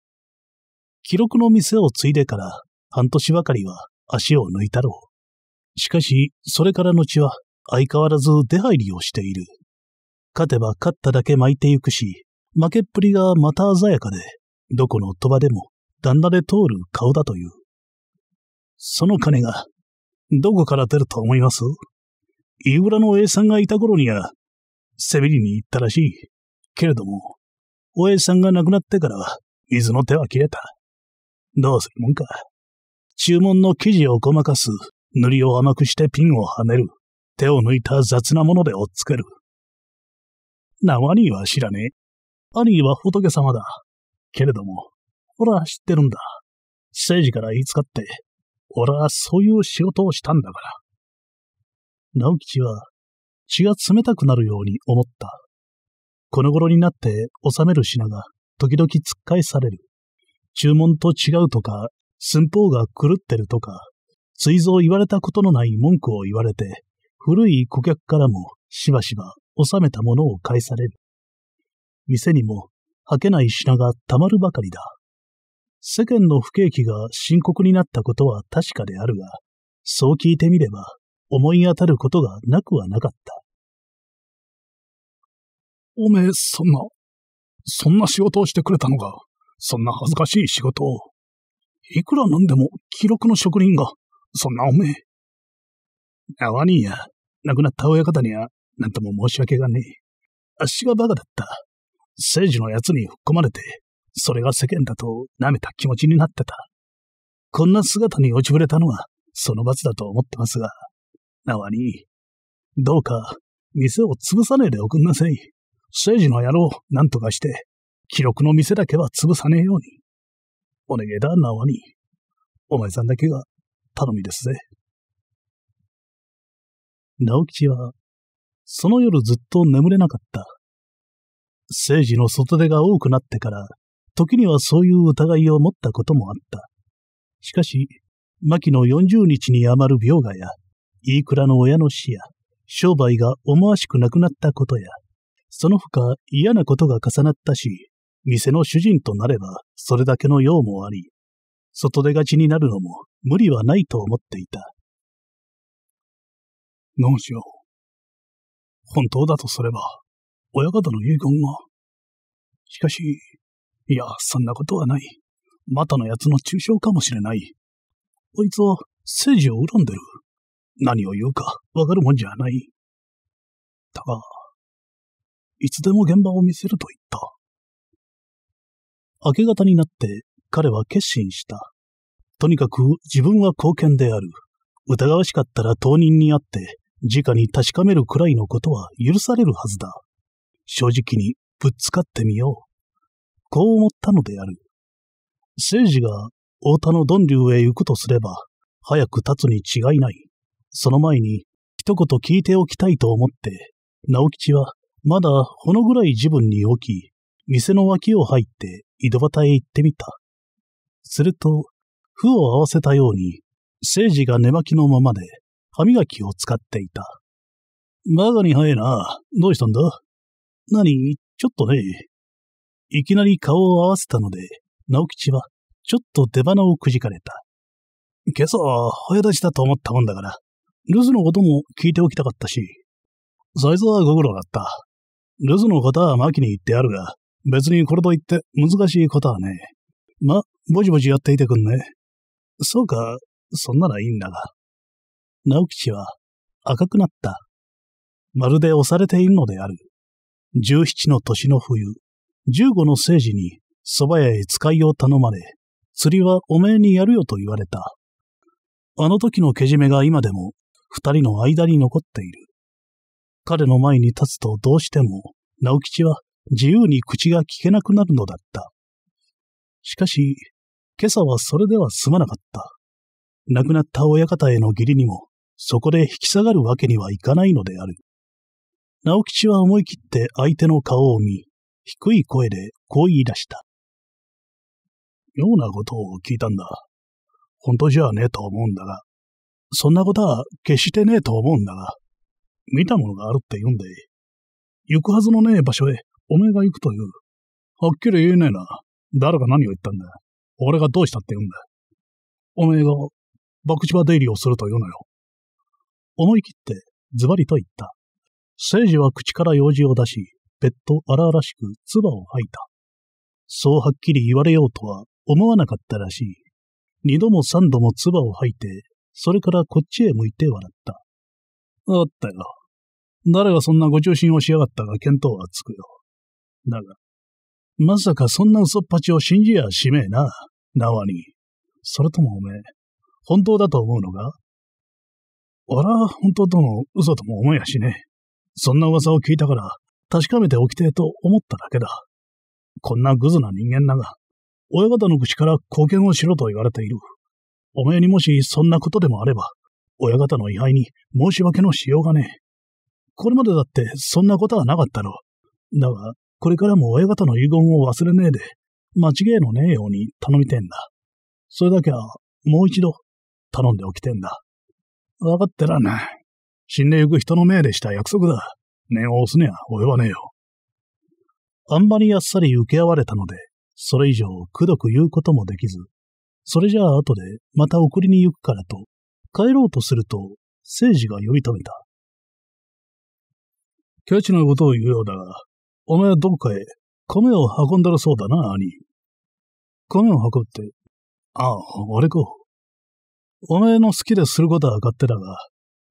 記録の店を継いでから半年ばかりは足を抜いたろう。しかし、それから後は相変わらず出入りをしている。勝てば勝っただけ巻いてゆくし、負けっぷりがまた鮮やかで、どこの鳥羽でも旦那で通る顔だという。その金が、どこから出ると思います井浦の A さんがいた頃には、背びりに行ったらしい。けれども、お A さんが亡くなってからは、水の手は切れた。どうするもんか。注文の生地をごまかす、塗りを甘くしてピンをはめる。手を抜いた雑なもので追っつける。な、ワニーは知らねえ。兄ニーは仏様だ。けれども、俺は知ってるんだ。政治から言いつかって、俺はそういう仕事をしたんだから。直吉は血が冷たくなるように思った。この頃になって納める品が時々突っ返される。注文と違うとか、寸法が狂ってるとか、追蔵言われたことのない文句を言われて、古い顧客からもしばしば納めたものを返される。店にも吐けない品がたまるばかりだ。世間の不景気が深刻になったことは確かであるが、そう聞いてみれば、思い当たることがなくはなかった。おめえ、そんな、そんな仕事をしてくれたのが、そんな恥ずかしい仕事を。いくらなんでも記録の職人が、そんなおめえ。あわにや、亡くなった親方には、なんとも申し訳がねえ。あっしがバカだった。政治のやつに吹っ込まれて、それが世間だと舐めた気持ちになってた。こんな姿に落ちぶれたのは、その罰だと思ってますが、なわに、どうか、店を潰さねえでおくんなさい。政治の野郎、なんとかして、記録の店だけは潰さねえように。お願いだ、なわに。お前さんだけが、頼みですぜ。直吉は、その夜ずっと眠れなかった。政治の外出が多くなってから、時にはそういう疑いを持ったこともあった。しかし、牧の40日に余る病画や、飯倉の親の死や、商売が思わしくなくなったことや、その他嫌なことが重なったし、店の主人となればそれだけの用もあり、外出がちになるのも無理はないと思っていた。農場。本当だとすれば、親方の遺言が。しかし、いや、そんなことはない。またの奴の抽象かもしれない。あいつは、政治を恨んでる。何を言うか、わかるもんじゃない。だが、いつでも現場を見せると言った。明け方になって彼は決心した。とにかく自分は貢献である。疑わしかったら当人に会って、直に確かめるくらいのことは許されるはずだ。正直にぶっつかってみよう。こう思ったのである。政治が太田のドンリュウへ行くとすれば、早く立つに違いない。その前に、一言聞いておきたいと思って、直吉は、まだほのぐらい自分に起き、店の脇を入って井戸端へ行ってみた。すると、負を合わせたように、聖治が寝巻きのままで、歯磨きを使っていた。バカに早えな。どうしたんだなに、ちょっとね。いきなり顔を合わせたので、直吉は、ちょっと出鼻をくじかれた。今朝、早出しだと思ったもんだから、留守のことも聞いておきたかったし。財イはご苦労だった。留守のことは牧に言ってあるが、別にこれといって難しいことはね。ま、ぼちぼちやっていてくんね。そうか、そんならいいんだが。直吉は赤くなった。まるで押されているのである。十七の年の冬、十五の生時に蕎麦屋へ使いを頼まれ、釣りはおめえにやるよと言われた。あの時のけじめが今でも二人の間に残っている。彼の前に立つとどうしても直吉は自由に口が聞けなくなるのだった。しかし、今朝はそれでは済まなかった。亡くなった親方への義理にも、そこで引き下がるわけにはいかないのである。直吉は思い切って相手の顔を見、低い声でこう言い出した。妙なことを聞いたんだ。本当じゃねえと思うんだが。そんなことは決してねえと思うんだが。見たものがあるって言うんで。行くはずのねえ場所へおめえが行くという。はっきり言えねえな。誰が何を言ったんだ。俺がどうしたって言うんだ。おめえが、爆地場出入りをするというのよ。思い切ってズバリと言った。聖司は口から用事を出し、別途荒々しく唾を吐いた。そうはっきり言われようとは思わなかったらしい。二度も三度も唾を吐いて、それからこっちへ向いて笑った。あったよ。誰がそんなご中心をしやがったが見当はつくよ。だが、まさかそんな嘘っぱちを信じやしめえな、縄に。それともおめえ、本当だと思うのか俺は本当とも嘘とも思えやしねそんな噂を聞いたから、確かめておきてえと思っただけだ。こんなグズな人間だが、親方の口から貢献をしろと言われている。おめえにもしそんなことでもあれば、親方の位牌に申し訳のしようがねえ。これまでだってそんなことはなかったろう。だが、これからも親方の遺言を忘れねえで、間違いのねえように頼みてんだ。それだけは、もう一度、頼んでおきてんだ。わかってらんな。死んでゆく人の命でした約束だ。念を押すには及ばねえよ。あんまりあっさり受け合われたので、それ以上くどく言うこともできず、それじゃあ後でまた送りに行くからと、帰ろうとすると、聖司が呼び止めた。ケチなことを言うようだが、お前はどこかへ米を運んだらそうだな、兄。米を運って、ああ、あれか。お前の好きですることは分かってだが、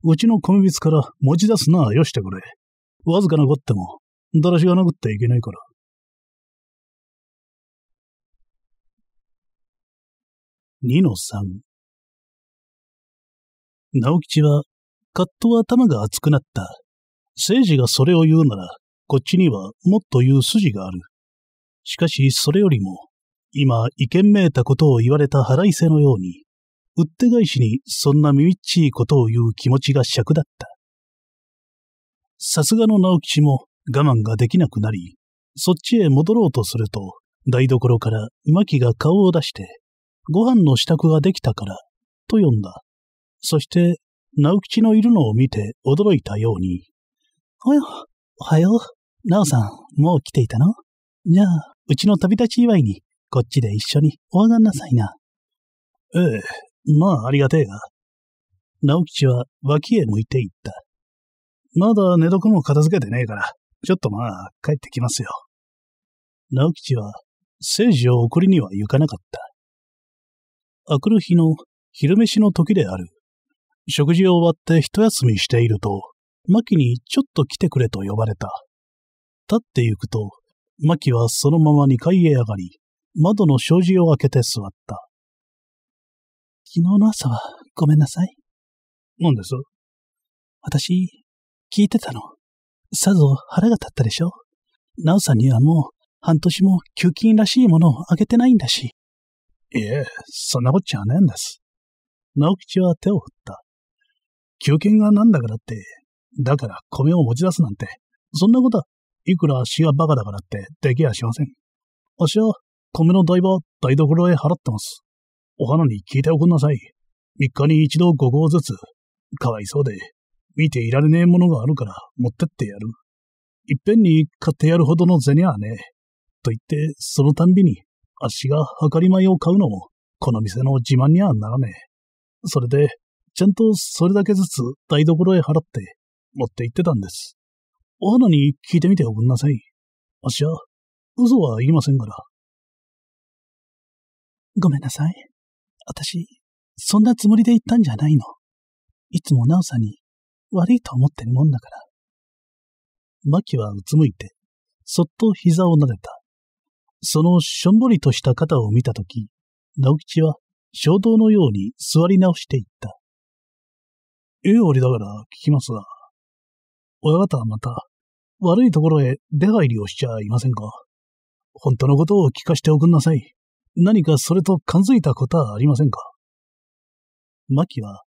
うちの米蜜から持ち出すなよしてくれ。わずかなこっても、だらしがなくっていけないから。2の3直吉は、カッと頭が熱くなった。政治がそれを言うなら、こっちにはもっと言う筋がある。しかし、それよりも、今、意見めいたことを言われた腹いせのように、うって返しにそんなみみっちいことを言う気持ちが尺だった。さすがの直吉も我慢ができなくなり、そっちへ戻ろうとすると、台所から牧が顔を出して、ご飯の支度ができたから、と呼んだ。そして、直吉のいるのを見て驚いたように、およ、おはよう。なおさん、もう来ていたのじゃあ、うちの旅立ち祝いに、こっちで一緒にお上がんなさいな。ええ、まあ、ありがてえが。直吉は脇へ向いていった。まだ寝床も片付けてねえから、ちょっとまあ、帰ってきますよ。直吉は、聖治を送りには行かなかった。明くる日の昼飯の時である。食事を終わって一休みしていると、牧にちょっと来てくれと呼ばれた。立って行くと、牧はそのまま2階へ上がり、窓の障子を開けて座った。昨日の朝はごめんなさい。何です私、聞いてたの。さぞ腹が立ったでしょなおさんにはもう半年も給金らしいものをあげてないんだし。いえ、そんなこっちゃねえんです。直吉は手を振った。給金がなんだからって、だから米を持ち出すなんて、そんなことは、いくら足がバカだからってできやしません。足は米の台場台所へ払ってます。お花に聞いておくんなさい。3日に一度5合ずつ。かわいそうで、見ていられねえものがあるから持ってってやる。いっぺんに買ってやるほどの銭はね。と言って、そのたんびに、あっしが計り米を買うのも、この店の自慢にはならねえ。それで、ちゃんとそれだけずつ台所へ払って持って行ってたんです。お花に聞いてみておくんなさい。あっしは、嘘は言いませんから。ごめんなさい。私、そんなつもりで言ったんじゃないの。いつもナオさんに悪いと思ってるもんだから。マキはうつむいて、そっと膝を撫でた。そのしょんぼりとした肩を見たとき、直吉は衝動のように座り直していった。ええ折だから聞きますが、親方はまた悪いところへ出入りをしちゃいませんか。本当のことを聞かせておくんなさい。何かそれと感づいたことはありませんかマキは、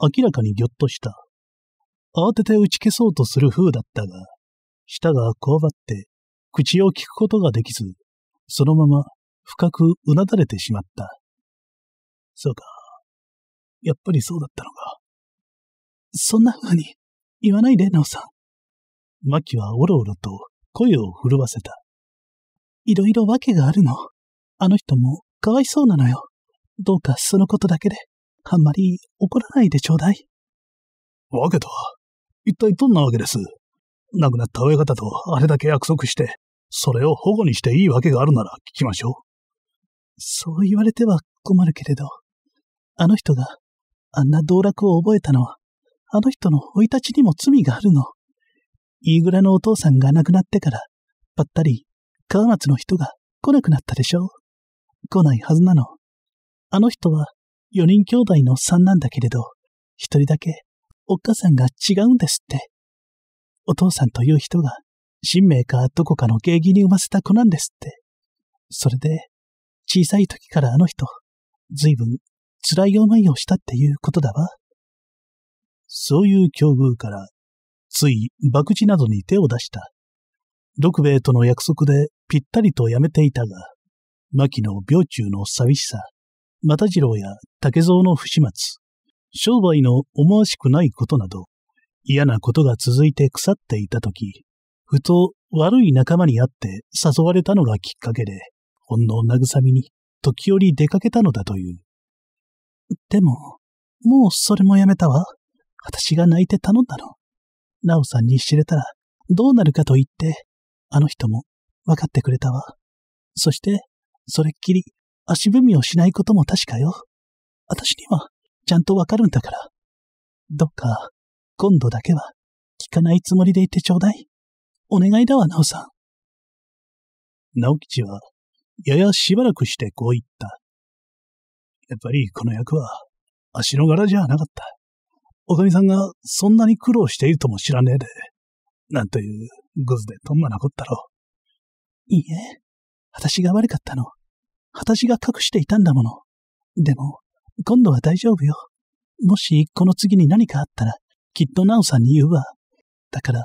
明らかにぎょっとした。慌てて打ち消そうとする風だったが、舌がこわばって、口を聞くことができず、そのまま深くうなだれてしまった。そうか。やっぱりそうだったのか。そんな風に言わないで、ナオさん。マキはおろおろと声を震わせた。いろいろ訳があるの。あの人もかわいそうなのよ。どうかそのことだけで、あんまり怒らないでちょうだい。わけとは、一体どんなわけです亡くなった親方とあれだけ約束して、それを保護にしていいわけがあるなら聞きましょう。そう言われては困るけれど、あの人があんな道楽を覚えたのは、あの人の生い立ちにも罪があるの。飯らのお父さんが亡くなってから、ばったり、川松の人が来なくなったでしょう。来ないはずなの。あの人は4人兄弟の3なんだけれど、1人だけおっ母さんが違うんですって。お父さんという人が、神明かどこかの芸妓に生ませた子なんですって。それで、小さい時からあの人、ずいぶん辛い思いをしたっていうことだわ。そういう境遇から、つい博打などに手を出した。六兵衛との約束でぴったりとやめていたが、牧の病中の寂しさ、又次郎や竹蔵の不始末、商売の思わしくないことなど、嫌なことが続いて腐っていたとき、ふと悪い仲間に会って誘われたのがきっかけで、ほんの慰みに時折出かけたのだという。でも、もうそれもやめたわ。私が泣いて頼んだの。ナオさんに知れたらどうなるかと言って、あの人もわかってくれたわ。そして、それっきり足踏みをしないことも確かよ。私にはちゃんとわかるんだから。どっか、今度だけは聞かないつもりでいてちょうだい。お願いだわ、なおさん。直吉は、ややしばらくしてこう言った。やっぱりこの役は、足の柄じゃなかった。おかみさんがそんなに苦労しているとも知らねえで、なんという、ぐずでとんまなこったろう。いいえ、私が悪かったの。私が隠していたんだもの。でも、今度は大丈夫よ。もし、この次に何かあったら、きっとナオさんに言うわ。だから、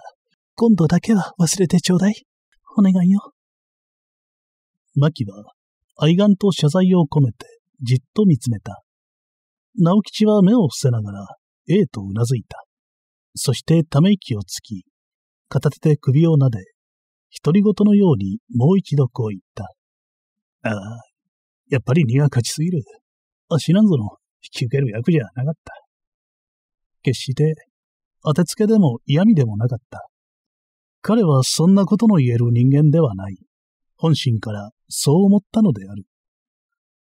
今度だけは忘れてちょうだい。お願いよ。マキは、愛願と謝罪を込めて、じっと見つめた。キ吉は目を伏せながら、ええとうなずいた。そしてため息をつき、片手で首を撫で、独り言のようにもう一度こう言った。ああ、やっぱり荷が勝ちすぎる。あ、死なんぞの引き受ける役じゃなかった。決して当てつけでも嫌味でもなかった。彼はそんなことの言える人間ではない。本心からそう思ったのである。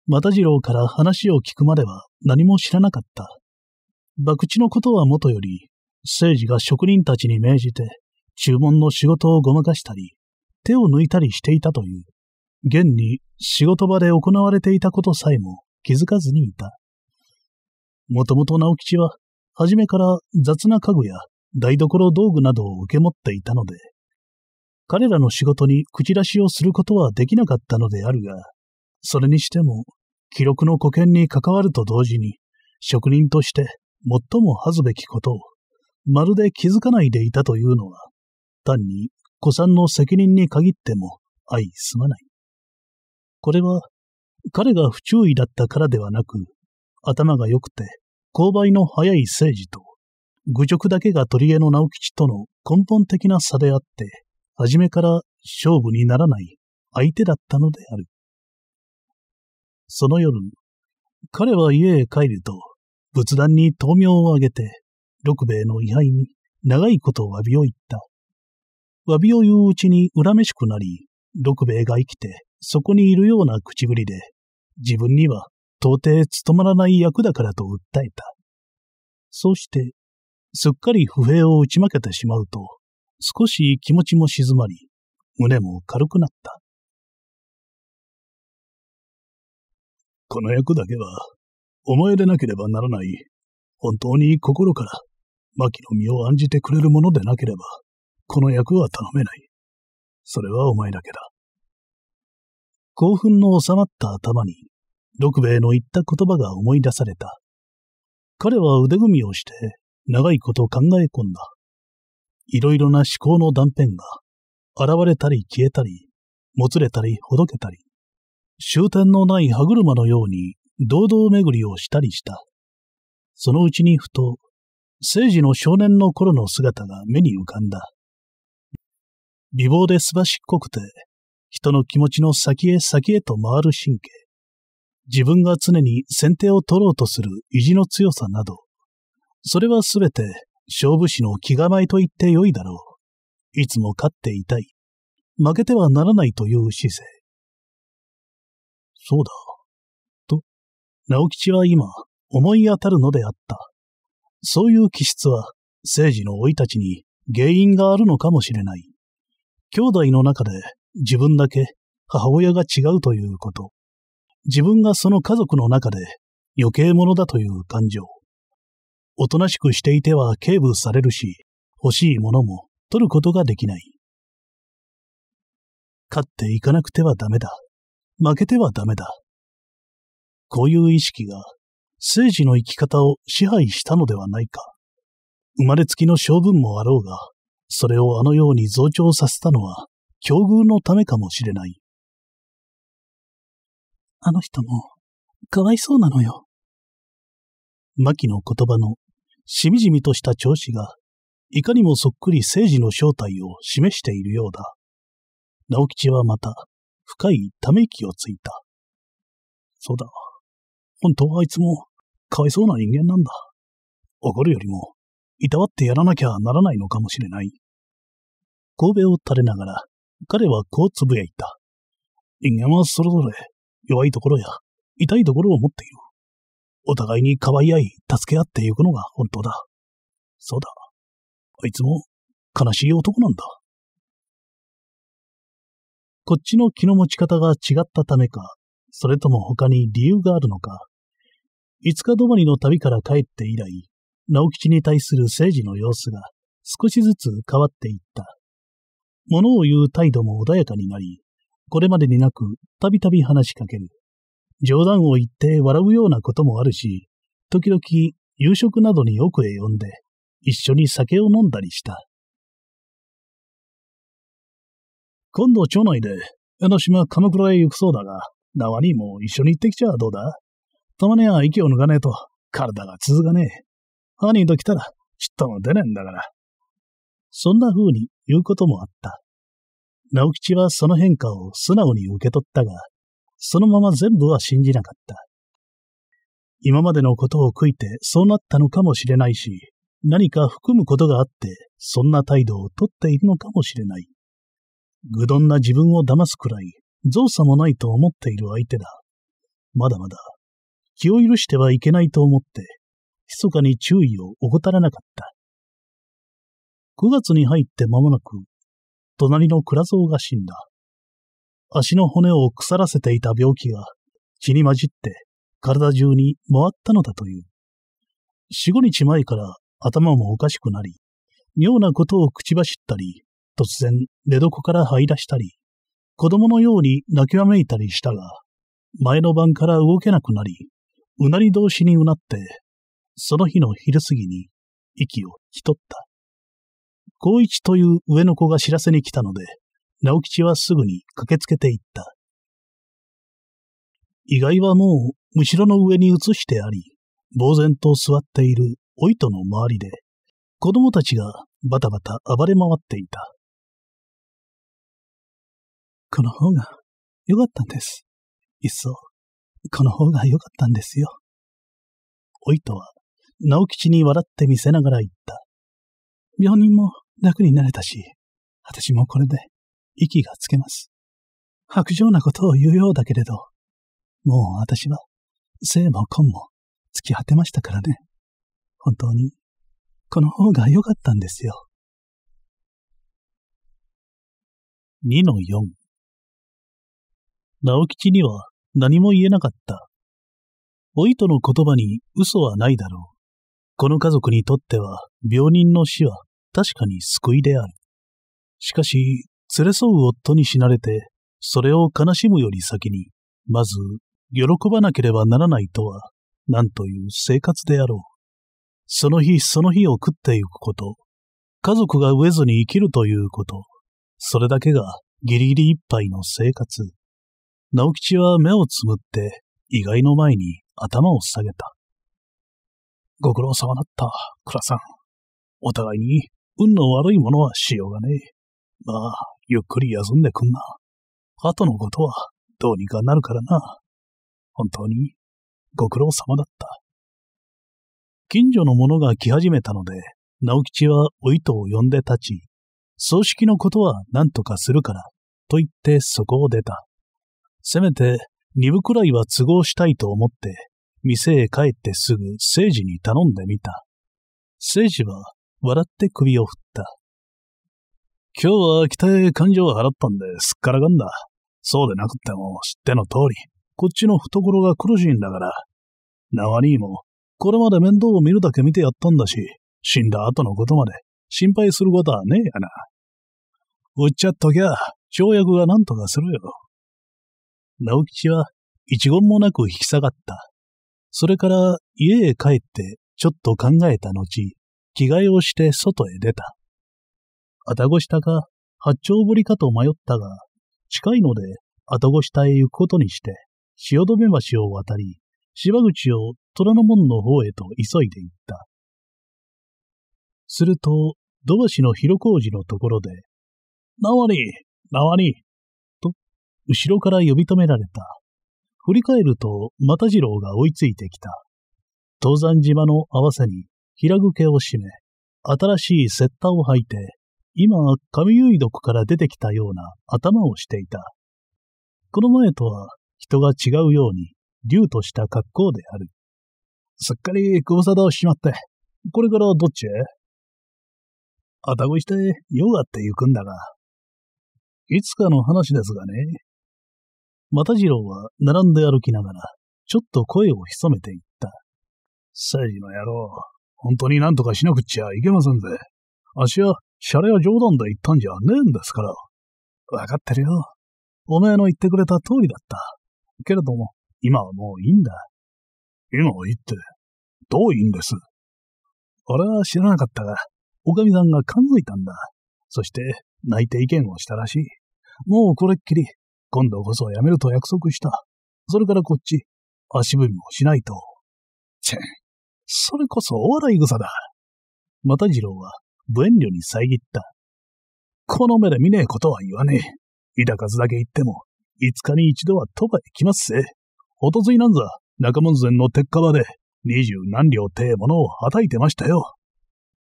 又次郎から話を聞くまでは何も知らなかった。博打のことはもとより、政治が職人たちに命じて、注文の仕事をごまかしたり、手を抜いたりしていたという、現に仕事場で行われていたことさえも気づかずにいた。もともと直吉は、初めから雑な家具や台所道具などを受け持っていたので、彼らの仕事に口出しをすることはできなかったのであるが、それにしても、記録の保険に関わると同時に、職人として最も恥ずべきことを、まるで気づかないでいたというのは、単に古参の責任に限っても相すまない。これは、彼が不注意だったからではなく、頭が良くて、勾配の早い政治と、愚直だけが取江の直吉との根本的な差であって、初めから勝負にならない相手だったのである。その夜、彼は家へ帰ると、仏壇に灯明をあげて、六兵衛の位牌に長いことを詫びを言った。詫びを言ううちに恨めしくなり、六兵衛が生きて、そこにいるような口ぶりで、自分には到底務まらない役だからと訴えた。そうして、すっかり不平を打ち負けてしまうと、少し気持ちも静まり、胸も軽くなった。この役だけは、思いでなければならない、本当に心から、牧野身を案じてくれるものでなければ、この役は頼めない。それはお前だけだ。興奮の収まった頭に、六兵衛の言った言葉が思い出された。彼は腕組みをして、長いこと考え込んだ。いろいろな思考の断片が、現れたり消えたり、もつれたりほどけたり、終点のない歯車のように堂々巡りをしたりした。そのうちにふと、聖治の少年の頃の姿が目に浮かんだ。美貌ですばしっこくて、人の気持ちの先へ先へと回る神経。自分が常に先手を取ろうとする意地の強さなど、それはすべて勝負師の気構えと言ってよいだろう。いつも勝っていたい。負けてはならないという姿勢。そうだ。と、直吉は今、思い当たるのであった。そういう気質は、政治の老いたちに原因があるのかもしれない。兄弟の中で自分だけ母親が違うということ。自分がその家族の中で余計者だという感情。おとなしくしていては警部されるし、欲しいものも取ることができない。勝っていかなくてはダメだ。負けてはダメだ。こういう意識が政治の生き方を支配したのではないか。生まれつきの性分もあろうが、それをあのように増長させたのは、境遇のためかもしれない。あの人も、かわいそうなのよ。マキの言葉の、しみじみとした調子が、いかにもそっくり聖治の正体を示しているようだ。直吉はまた、深いため息をついた。そうだ。本当はあいつも、かわいそうな人間なんだ。怒るよりも、いたわってやらなきゃならないのかもしれない。神戸を垂れながら、彼はこうつぶやいた。人間はそれぞれ、弱いところや、痛いところを持っている。お互いにかわい合い、助け合ってゆくのが本当だ。そうだ。あいつも、悲しい男なんだ。こっちの気の持ち方が違ったためか、それとも他に理由があるのか、五日止まりの旅から帰って以来、直吉に対する政治の様子が少しずつ変わっていった。物を言う態度も穏やかになり、これまでになくたびたび話しかける。冗談を言って笑うようなこともあるし、時々夕食などに奥へ呼んで、一緒に酒を飲んだりした。今度町内で、江ノ島鎌倉へ行くそうだが、縄にも一緒に行ってきちゃどうだたまには息を抜かねえと、体が続かねえ。ハニーと来たら、ちっとも出ねえんだから。そんな風に言うこともあった。直吉はその変化を素直に受け取ったが、そのまま全部は信じなかった。今までのことを悔いてそうなったのかもしれないし、何か含むことがあって、そんな態度をとっているのかもしれない。愚鈍な自分を騙すくらい、造作もないと思っている相手だ。まだまだ、気を許してはいけないと思って、密かに注意を怠らなかった。9月に入って間もなく、隣の倉蔵が死んだ。足の骨を腐らせていた病気が血に混じって体中に回ったのだという。四五日前から頭もおかしくなり、妙なことを口走ったり、突然寝床から這い出したり、子供のように泣きわめいたりしたが、前の晩から動けなくなり、うなり同士にうなってその日の昼過ぎに息を引き取った。高一という上の子が知らせに来たので、直吉はすぐに駆けつけていった。意外はもう、むしろの上に移してあり、呆然と座っているお糸の周りで、子供たちがバタバタ暴れ回っていた。この方が良かったんです。いっそ、この方が良かったんですよ。お糸は直吉に笑ってみせながら言った。病人も楽になれたし、私もこれで息がつけます。白状なことを言うようだけれど、もう私は、生も根も尽き果てましたからね。本当に、この方が良かったんですよ。2-4直吉には何も言えなかった。お糸の言葉に嘘はないだろう。この家族にとっては、病人の死は確かに救いである。しかし、連れ添う夫に死なれて、それを悲しむより先に、まず、喜ばなければならないとは、なんという生活であろう。その日その日を食ってゆくこと、家族が飢えずに生きるということ、それだけがギリギリいっぱいの生活。直吉は目をつむって、意外の前に頭を下げた。ご苦労様だった、倉さん。お互いに、運の悪いものはしようがねえ。まあ、ゆっくり休んでくんな。後のことは、どうにかなるからな。本当に、ご苦労様だった。近所の者が来始めたので、直吉はお糸を呼んで立ち、葬式のことは何とかするから、と言ってそこを出た。せめて、二部くらいは都合したいと思って、店へ帰ってすぐ聖治に頼んでみた。聖治は笑って首を振った。今日は北へ勘定を払ったんですっからかんだ。そうでなくても知っての通り、こっちの懐が苦しいんだから。縄にも、これまで面倒を見るだけ見てやったんだし、死んだ後のことまで心配することはねえやな。売っちゃっときゃ、跳躍が何とかするよ。直吉は一言もなく引き下がった。それから家へ帰ってちょっと考えた後、着替えをして外へ出た。あたごしたか、八丁堀かと迷ったが、近いので、あたごしたへ行くことにして、汐留橋を渡り、芝口を虎ノ門の方へと急いで行った。すると、土橋の広小路のところで、なわり、なわり、と、後ろから呼び止められた。振り返ると、又次郎が追いついてきた。登山島の合わせに、平ぐけを締め、新しいセッタを履いて、今、神結毒から出てきたような頭をしていた。この前とは、人が違うように、竜とした格好である。すっかりご無沙汰をしまって、これからどっちへあたごして、ヨガって行くんだが。いつかの話ですがね、又次郎は並んで歩きながら、ちょっと声を潜めていった。イジの野郎、本当になんとかしなくちゃいけませんぜ。あしは、シャレや冗談で言ったんじゃねえんですから。わかってるよ。おめえの言ってくれた通りだった。けれども、今はもういいんだ。今は言って、どういいんです俺は知らなかったが、おかみさんが考えたんだ。そして、泣いて意見をしたらしい。もうこれっきり、今度こそやめると約束した。それからこっち、足踏みもしないと。チェン。それこそお笑い草だ。また次郎は、無遠慮に遮った。この目で見ねえことは言わねえ。いた数だけ言っても、5日に一度は鳥羽へ来ますぜ。おとついなんざ、中門前の鉄火場で、二十何両てえものをはたいてましたよ。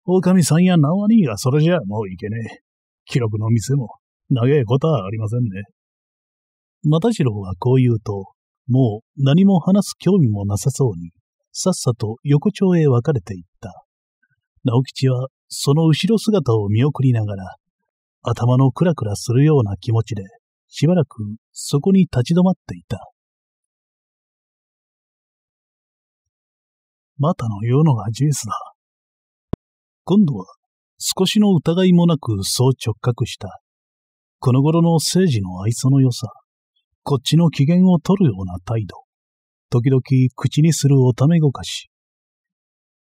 狼さんや何割がそれじゃもういけねえ。記録の店も、長えことはありませんね。又次郎はこう言うと、もう何も話す興味もなさそうに、さっさと横丁へ別れていった。直吉はその後ろ姿を見送りながら、頭のクラクラするような気持ちで、しばらくそこに立ち止まっていた。またの言うのがジュースだ。今度は少しの疑いもなくそう直覚した。この頃の政治の愛想の良さ。こっちの機嫌を取るような態度。時々口にするおためごかし。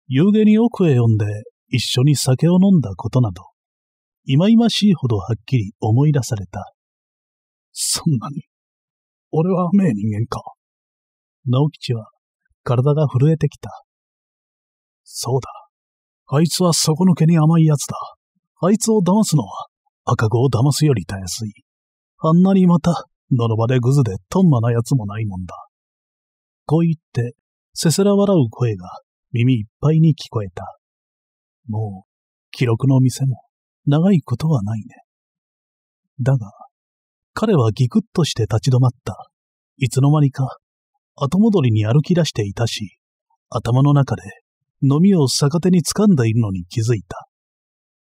夕げに奥へ呼んで一緒に酒を飲んだことなど、いまいましいほどはっきり思い出された。そんなに、俺は甘え人間か。直吉は体が震えてきた。そうだ。あいつは底抜けに甘い奴だ。あいつを騙すのは赤子を騙すよりたやすい。あんなにまたどの場でグズでとんまなやつもないもんだ。こう言って、せせら笑う声が耳いっぱいに聞こえた。もう、記録の店も長いことはないね。だが、彼はギクッとして立ち止まった。いつの間にか、後戻りに歩き出していたし、頭の中で、飲みを逆手に掴んでいるのに気づいた。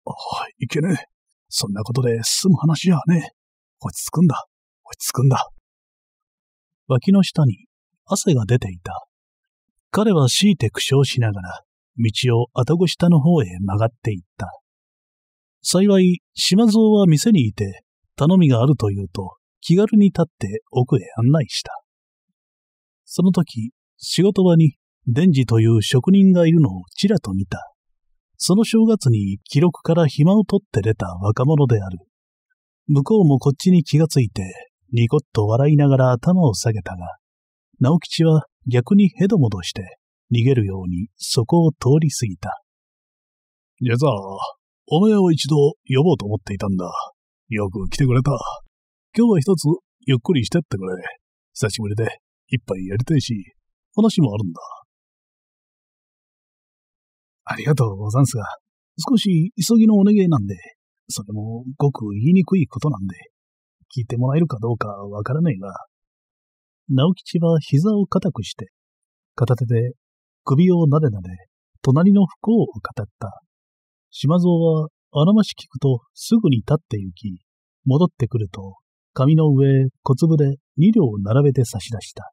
あ、いけねえ。そんなことで済む話じゃね落ち着くんだ。落ち着くんだ。脇の下に汗が出ていた。彼は強いて苦笑しながら、道を後ご下の方へ曲がっていった。幸い、島蔵は店にいて、頼みがあるというと、気軽に立って奥へ案内した。その時、仕事場に、伝次という職人がいるのをちらと見た。その正月に記録から暇を取って出た若者である。向こうもこっちに気がついて、ニコッと笑いながら頭を下げたが、直吉は逆にヘドもどして逃げるようにそこを通り過ぎた。実は、お前を一度呼ぼうと思っていたんだ。よく来てくれた。今日は一つゆっくりしてってくれ。久しぶりで一杯やりたいし、話もあるんだ。ありがとうござんすが、少し急ぎのお願いなんで、それもごく言いにくいことなんで、聞いてもらえるかどうかわからないが、直吉は膝を固くして、片手で首をなでなで、隣の不幸を語った。島蔵は、あらまし聞くとすぐに立って行き、戻ってくると、紙の上、小粒で二両を並べて差し出した。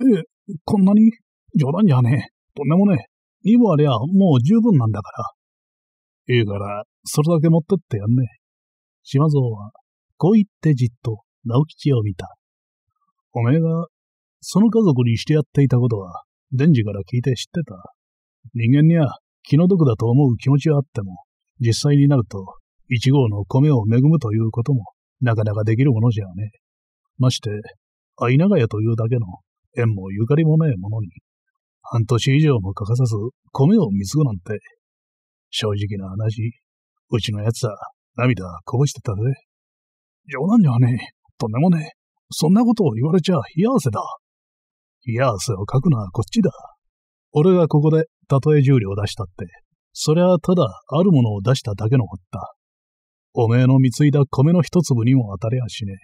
え、こんなに冗談じゃねえ。とんでもねえ。二部ありゃもう十分なんだから。ええから、それだけ持ってってやんねえ。島蔵はこう言ってじっと直吉を見た。おめえが、その家族にしてやっていたことは、デンジから聞いて知ってた。人間には気の毒だと思う気持ちはあっても、実際になると、一号の米を恵むということも、なかなかできるものじゃねまして、相長屋というだけの縁もゆかりもないものに、半年以上も欠かさず米を貢ぐなんて、正直な話、うちの奴は涙こぼしてたぜ。冗談じゃねえ。とんでもねえ。そんなことを言われちゃ冷や汗だ。冷や汗をかくのはこっちだ。俺がここで、たとえ重量を出したって、そりゃただあるものを出しただけのこった。おめえの貢いだ米の一粒にも当たりゃしねえ。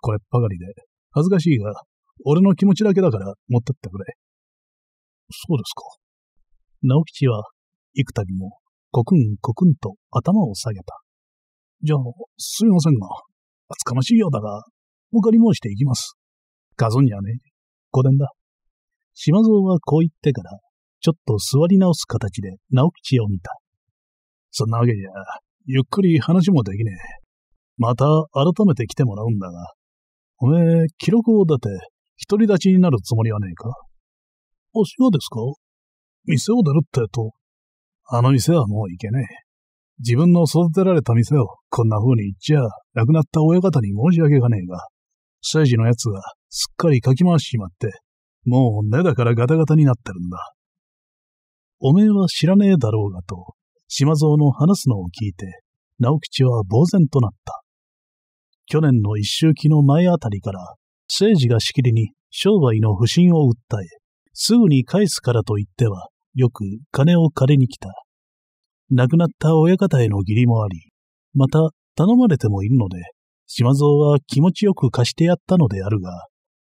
これっぱかりで、恥ずかしいが、俺の気持ちだけだから持ってってくれ。そうですか。直吉は、幾度も、コクンコクンと頭を下げた。じゃあ、すいませんが、厚かましいようだが、お借り申していきます。画像にはね、五伝だ。島蔵はこう言ってから、ちょっと座り直す形で直吉を見た。そんなわけじゃ、ゆっくり話もできねえ。また改めて来てもらうんだが、おめえ、記録を立て、独り立ちになるつもりはねえかおしはですか店を出るってと、あの店はもう行けねえ。自分の育てられた店をこんな風に言っちゃ、亡くなった親方に申し訳がねえが、政事の奴がすっかりかき回してしまって、もう根だからガタガタになってるんだ。おめえは知らねえだろうがと、島蔵の話すのを聞いて、直吉は呆然となった。去年の一周期の前あたりから、政治がしきりに商売の不信を訴え、すぐに返すからと言っては、よく金を借りに来た。亡くなった親方への義理もあり、また頼まれてもいるので、島蔵は気持ちよく貸してやったのであるが、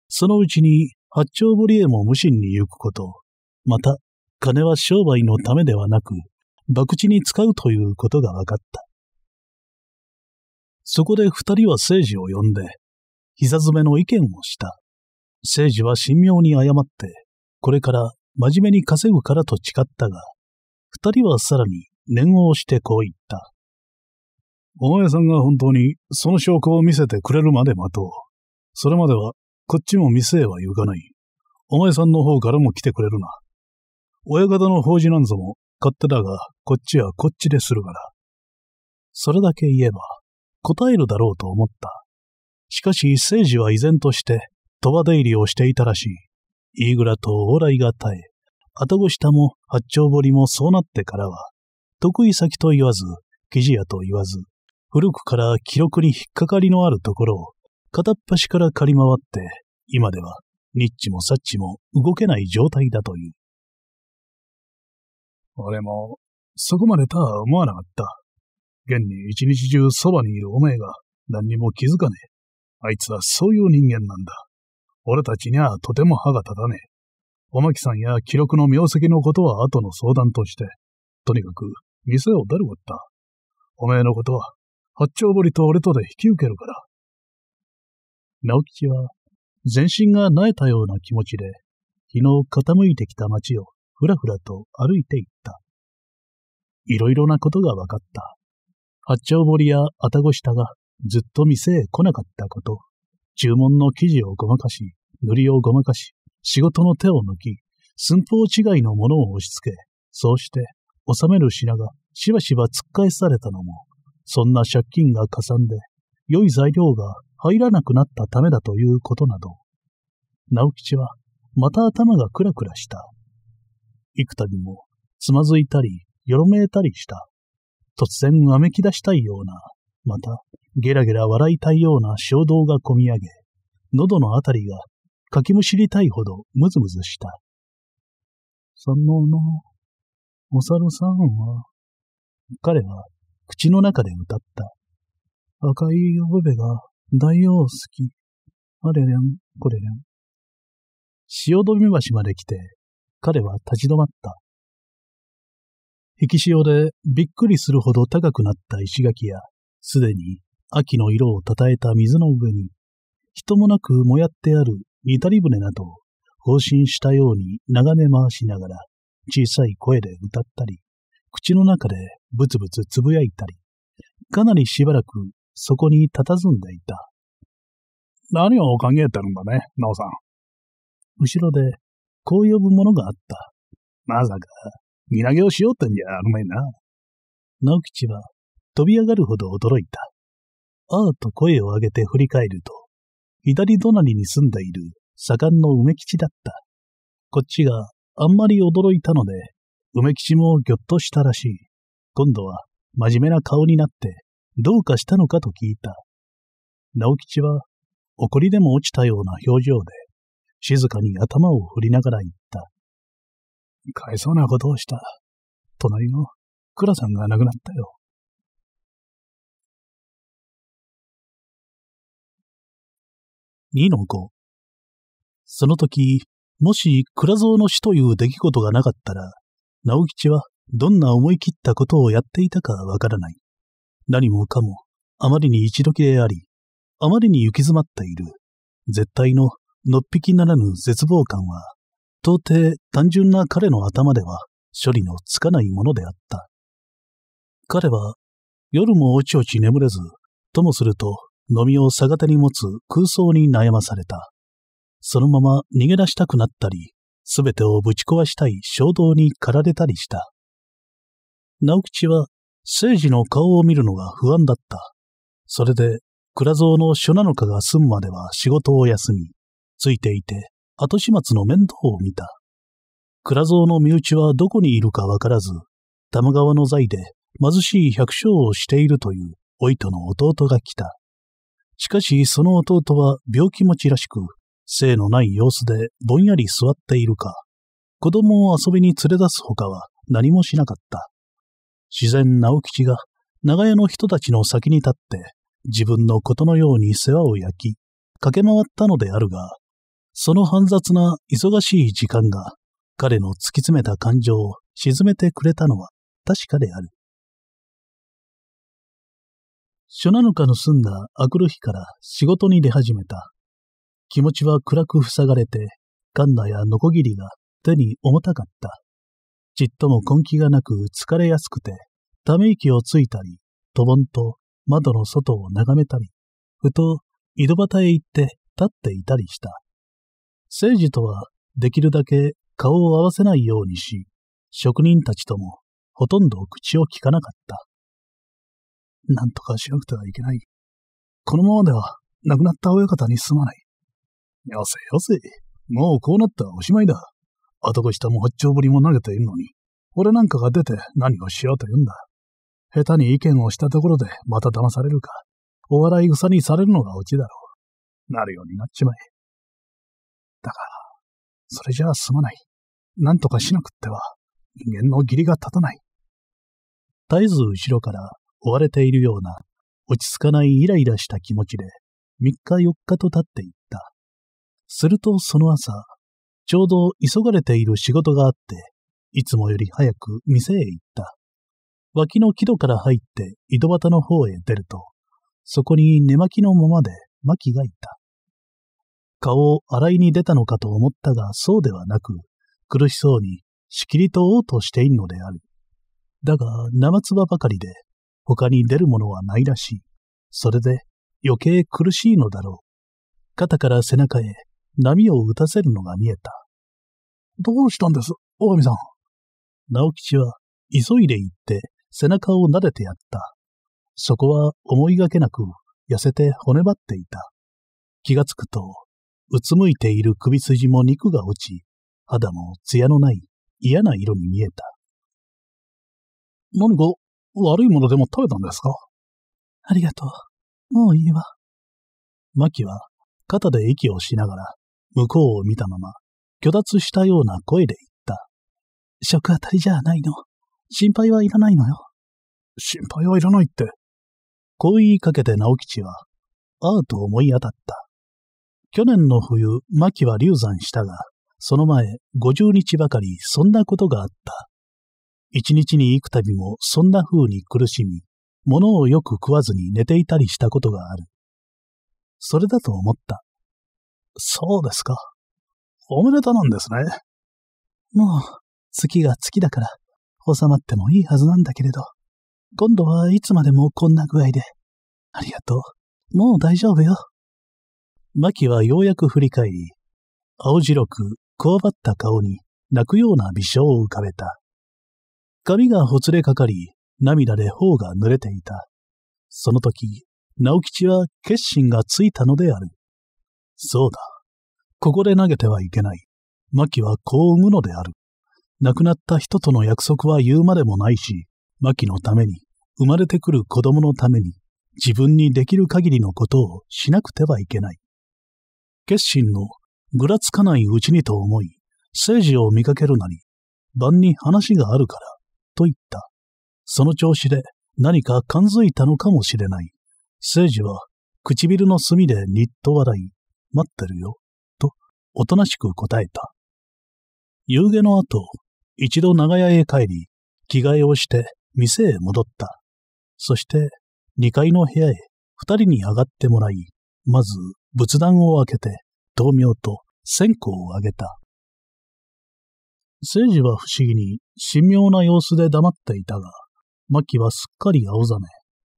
そのうちに八丁堀へも無心に行くこと、また金は商売のためではなく、博打に使うということが分かった。そこで二人は聖治を呼んで、膝詰めの意見をした。聖治は神妙に謝って、これから真面目に稼ぐからと誓ったが、二人はさらに念を押してこう言った。お前さんが本当にその証拠を見せてくれるまで待とう。それまではこっちも店へは行かない。お前さんの方からも来てくれるな。親方の法事なんぞも勝手だが、こっちはこっちでするから。それだけ言えば、答えるだろうと思った。しかし、政治は依然として、賭場出入りをしていたらしい。グラと往来が絶え、後ごしたも八丁堀もそうなってからは、得意先と言わず、記事屋と言わず、古くから記録に引っかかりのあるところを、片っ端から借り回って、今では、ニッチもサッチも動けない状態だという。俺も、そこまでとは思わなかった。現に一日中そばにいるおめえが何にも気づかねえ。あいつはそういう人間なんだ。俺たちにはとても歯が立たねえ。おまきさんや記録の名跡のことは後の相談として、とにかく店を出るこった。おめえのことは、八丁堀と俺とで引き受けるから。直吉は、全身が慣えたような気持ちで、日の傾いてきた街をふらふらと歩いていった。いろいろなことが分かった。八丁堀や愛宕下がずっと店へ来なかったこと、注文の生地をごまかし、塗りをごまかし、仕事の手を抜き、寸法違いのものを押し付け、そうして納める品がしばしば突っ返されたのも、そんな借金がかさんで、良い材料が入らなくなったためだということなど、直吉はまた頭がクラクラした。幾度もつまずいたり、よろめいたりした。突然わめき出したいような、また、ゲラゲラ笑いたいような衝動がこみ上げ、喉のあたりがかきむしりたいほどむずむずした。そのの、お猿さんは、彼は口の中で歌った。赤いおべべが大王好き。あれれん、これれん。潮止め橋まで来て、彼は立ち止まった。引き潮でびっくりするほど高くなった石垣や、すでに秋の色をたたえた水の上に、人もなく燃やってある至り船など、放心したように眺め回しながら、小さい声で歌ったり、口の中でブツブツつぶやいたり、かなりしばらくそこに佇んでいた。何を考えてるんだね、なおさん。後ろで、こう呼ぶものがあった。まさか、見投げをしようってんじゃあるまいな。直吉は、飛び上がるほど驚いた。ああと声を上げて振り返ると、左隣に住んでいる左官の梅吉だった。こっちがあんまり驚いたので、梅吉もぎょっとしたらしい。今度は真面目な顔になって、どうかしたのかと聞いた。直吉は、怒りでも落ちたような表情で、静かに頭を振りながら言った。かえそうなことをした。隣の倉さんが亡くなったよ。2の5その時、もし倉蔵の死という出来事がなかったら、直吉はどんな思い切ったことをやっていたかわからない。何もかも、あまりに一時であり、あまりに行き詰まっている、絶対ののっぴきならぬ絶望感は、到底単純な彼の頭では処理のつかないものであった。彼は、夜もおちおち眠れず、ともすると、飲みを逆手に持つ空想に悩まされた。そのまま逃げ出したくなったり、すべてをぶち壊したい衝動に駆られたりした。直吉は、聖治の顔を見るのが不安だった。それで、蔵蔵の書なのかが済むまでは仕事を休み、ついていて、後始末の面倒を見た。蔵蔵の身内はどこにいるかわからず、玉川の財で貧しい百姓をしているというおとの弟が来た。しかしその弟は病気持ちらしく、性のない様子でぼんやり座っているか、子供を遊びに連れ出すほかは何もしなかった。自然直吉が長屋の人たちの先に立って自分のことのように世話を焼き、駆け回ったのであるが、その煩雑な忙しい時間が彼の突き詰めた感情を沈めてくれたのは確かである。初七日盗んだ明くる日から仕事に出始めた。気持ちは暗く塞がれて、カンナやノコギリが手に重たかった。ちっとも根気がなく疲れやすくて、ため息をついたり、とぼんと窓の外を眺めたり、ふと井戸端へ行って立っていたりした。聖治とはできるだけ顔を合わせないようにし、職人たちともほとんど口を聞かなかった。なんとかしなくてはいけない。このままでは亡くなった親方にすまない。よせよせ。もうこうなったらおしまいだ。男下も八丁ぶりも投げているのに、俺なんかが出て何をしようと言うんだ。下手に意見をしたところでまた騙されるか、お笑い草にされるのがオチだろう。なるようになっちまえ。だが、それじゃあすまない。なんとかしなくっては、人間の義理が立たない。絶えず後ろから追われているような、落ち着かないイライラした気持ちで、三日四日と経っていった。するとその朝、ちょうど急がれている仕事があって、いつもより早く店へ行った。脇の木戸から入って井戸端の方へ出ると、そこに寝巻きのままで巻がいた。顔を洗いに出たのかと思ったがそうではなく、苦しそうにしきりと嘔吐しているのである。だが生唾ばかりで他に出るものはないらしい。それで余計苦しいのだろう。肩から背中へ波を打たせるのが見えた。どうしたんです、お神さん。直吉は、急いで行って、背中を撫でてやった。そこは思いがけなく、痩せて骨張っていた。気がつくと、うつむいている首筋も肉が落ち、肌も艶のない嫌な色に見えた。何か悪いものでも食べたんですかありがとう。もういいわ。マキは肩で息をしながら向こうを見たまま、虚脱したような声で言った。食あたりじゃないの。心配はいらないのよ。心配はいらないって。こう言いかけて直吉は、ああと思い当たった。去年の冬、牧は流産したが、その前、五十日ばかりそんなことがあった。一日に行くたびもそんな風に苦しみ、物をよく食わずに寝ていたりしたことがある。それだと思った。そうですか。おめでたなんですね。もう、月が月だから、収まってもいいはずなんだけれど、今度はいつまでもこんな具合で。ありがとう。もう大丈夫よ。マキはようやく振り返り、青白く、こわばった顔に泣くような微笑を浮かべた。髪がほつれかかり、涙で頬が濡れていた。その時、直吉は決心がついたのである。そうだ。ここで投げてはいけない。マキはこう産むのである。亡くなった人との約束は言うまでもないし、マキのために、生まれてくる子供のために、自分にできる限りのことをしなくてはいけない。決心のぐらつかないうちにと思い、聖治を見かけるなり、晩に話があるから、と言った。その調子で何か感づいたのかもしれない。聖治は唇の隅でにっと笑い、待ってるよ、と、おとなしく答えた。夕下の後、一度長屋へ帰り、着替えをして店へ戻った。そして、二階の部屋へ二人に上がってもらい、まず仏壇を開けて、同苗と線香をあげた。聖治は不思議に神妙な様子で黙っていたが、マキはすっかり青ざめ、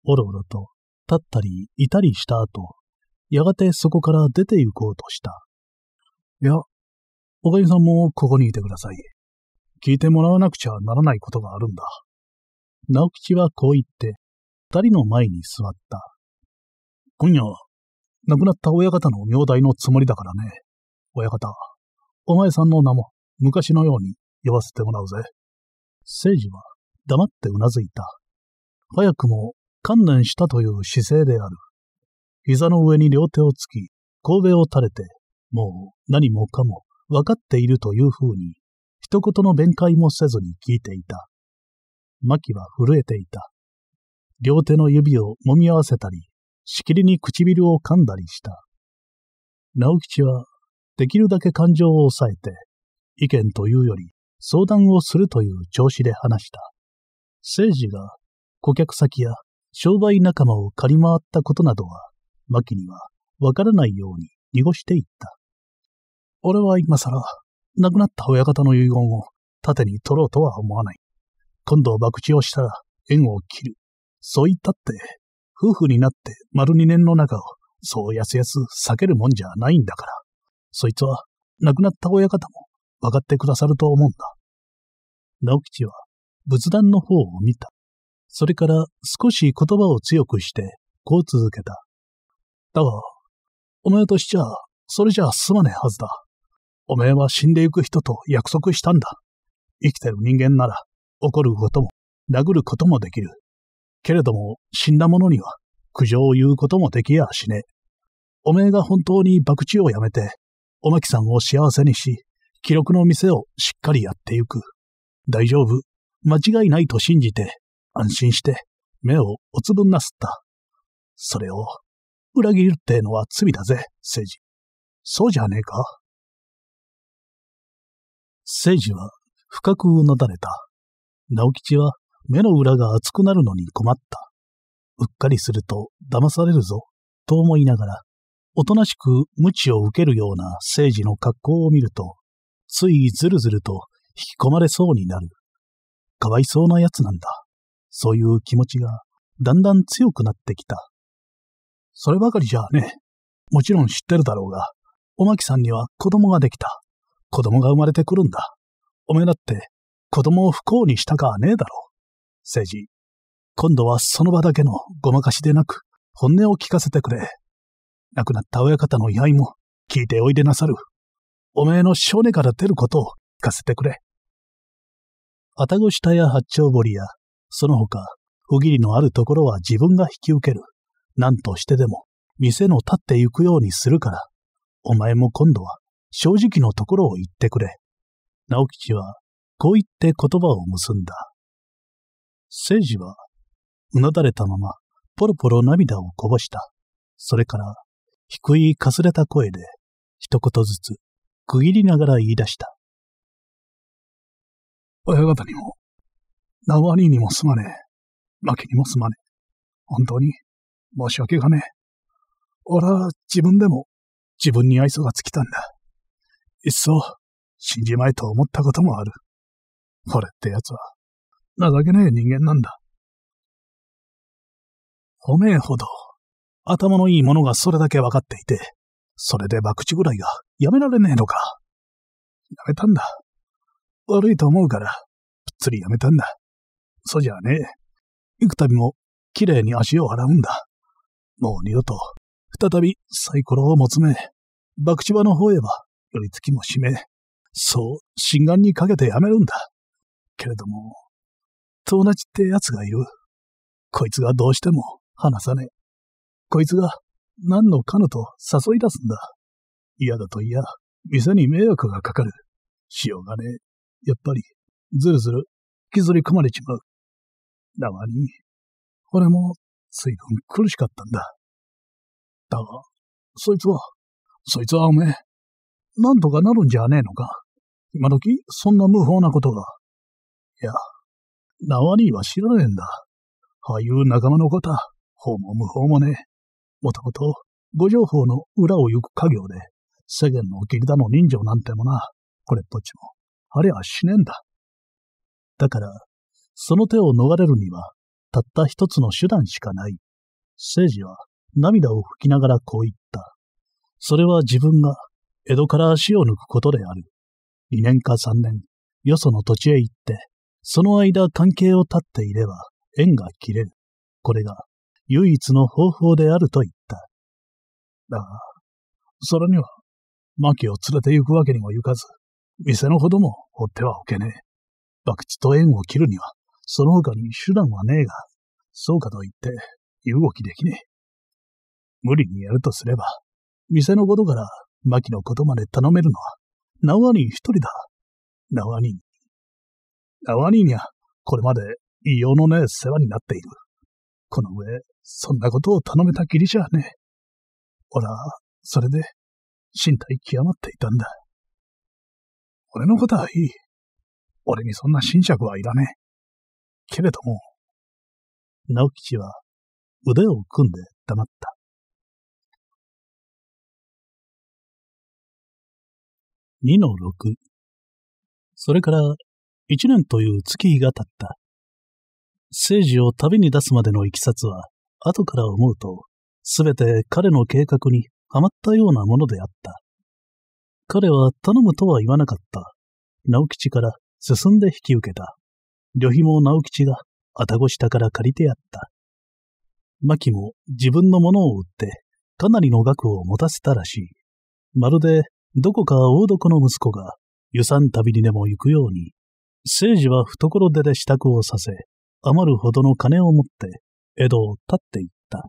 おろおろと立ったりいたりした後、やがてそこから出て行こうとした。いや、おかゆさんもここにいてください。聞いてもらわなくちゃならないことがあるんだ。直吉はこう言って、二人の前に座った。今夜、亡くなった親方の名代のつもりだからね。親方、お前さんの名も昔のように呼ばせてもらうぜ。聖治は黙ってうなずいた。早くも観念したという姿勢である。膝の上に両手をつき、神戸を垂れて、もう何もかも分かっているというふうに、一言の弁解もせずに聞いていた。牧は震えていた。両手の指を揉み合わせたり、しきりに唇を噛んだりした。直吉は、できるだけ感情を抑えて、意見というより相談をするという調子で話した。政治が顧客先や商売仲間を借り回ったことなどはマキにはわからないように濁していった。俺は今更、亡くなった親方の遺言を盾に取ろうとは思わない。今度博打をしたら縁を切る。そう言ったって、夫婦になって丸二年の中をそうやすやす避けるもんじゃないんだから。そいつは亡くなった親方も分かってくださると思うんだ。直吉は仏壇の方を見た。それから少し言葉を強くして、こう続けた。だが、お前としちゃ、それじゃ済まねえはずだ。お前は死んでいく人と約束したんだ。生きてる人間なら、怒ることも、殴ることもできる。けれども、死んだ者には、苦情を言うこともできやしねえ。おめえが本当に博打をやめて、おまきさんを幸せにし、記録の店をしっかりやってゆく。大丈夫。間違いないと信じて、安心して、目をおつぶんなすった。それを、裏切るってのは罪だぜ、聖治。そうじゃねえか聖治は深くうなだれた。直吉は目の裏が熱くなるのに困った。うっかりすると騙されるぞ、と思いながら、おとなしく無を受けるような聖治の格好を見ると、ついずるずると引き込まれそうになる。かわいそうなやつなんだ。そういう気持ちがだんだん強くなってきた。そればかりじゃあね、もちろん知ってるだろうが、おまきさんには子供ができた。子供が生まれてくるんだ。おめえだって子供を不幸にしたかはねえだろう。政治、今度はその場だけのごまかしでなく、本音を聞かせてくれ。亡くなった親方の居合も聞いておいでなさる。おめえの少年から出ることを聞かせてくれ。愛宕下や八丁堀や、その他、不義理のあるところは自分が引き受ける。何としてでも店の立って行くようにするから、お前も今度は正直のところを言ってくれ。直吉はこう言って言葉を結んだ。聖治はうなだれたままポロポロ涙をこぼした。それから低いかすれた声で一言ずつ区切りながら言い出した。親方にも、縄兄にもすまねえ。負けにもすまねえ。本当に、申し訳がねえ。俺は自分でも自分に愛想が尽きたんだ。いっそ、死んじまえと思ったこともある。俺ってやつは、情けねえ人間なんだ。おめえほど、頭のいいものがそれだけ分かっていて、それで博打ぐらいがやめられねえのか。やめたんだ。悪いと思うから、ぷっつりやめたんだ。そうじゃねえ。幾度も綺麗に足を洗うんだ。もう二度と、再びサイコロを持つめ、爆チ場の方へは、寄り付きも締め、そう、心眼にかけてやめるんだ。けれども、友達ってやつがいる。こいつがどうしても話さねえ。こいつが何のかのと誘い出すんだ。嫌だと嫌、店に迷惑がかかる。しようがねえ。やっぱり、ずるずる、削り込まれちまう。だがに、俺も随分苦しかったんだ。だが、そいつは、そいつはおめえ、なんとかなるんじゃねえのか。今時、そんな無法なことが。いや、ナワニーは知らねえんだ。ああいう仲間の方、法も無法もね。もともと、ご情報の裏を行く家業で、世間の劇団の人情なんてもな、これっぽっちも、あれはしねえんだ。だから、その手を逃れるには、たった一つの手段しかない。聖治は涙を拭きながらこう言った。それは自分が江戸から足を抜くことである。2年か3年、よその土地へ行って、その間関係を立っていれば縁が切れる。これが唯一の方法であると言った。だが、それには、マキを連れて行くわけにも行かず、店のほども放ってはおけねえ。博打と縁を切るには、その他に手段はねえが、そうかと言って、動きできねえ。無理にやるとすれば、店のことから、マキのことまで頼めるのは、ナワニ一人だ。ナワニ人ナワニには、これまで異様のねえ世話になっている。この上、そんなことを頼めたきりじゃねえ。俺ら、それで、身体極まっていたんだ。俺のことはいい。俺にそんな信着はいらねえ。けれども、直吉は腕を組んで黙った。2の6。それから1年という月日が経った。政治を旅に出すまでのいきさつは、後から思うと、すべて彼の計画にはまったようなものであった。彼は頼むとは言わなかった。直吉から進んで引き受けた。旅費も直吉が、あたご下から借りてやった。牧も自分のものを売って、かなりの額を持たせたらしい。まるで、どこか大床の息子が、湯山旅にでも行くように、聖治は懐手で支度をさせ、余るほどの金を持って、江戸を立っていった。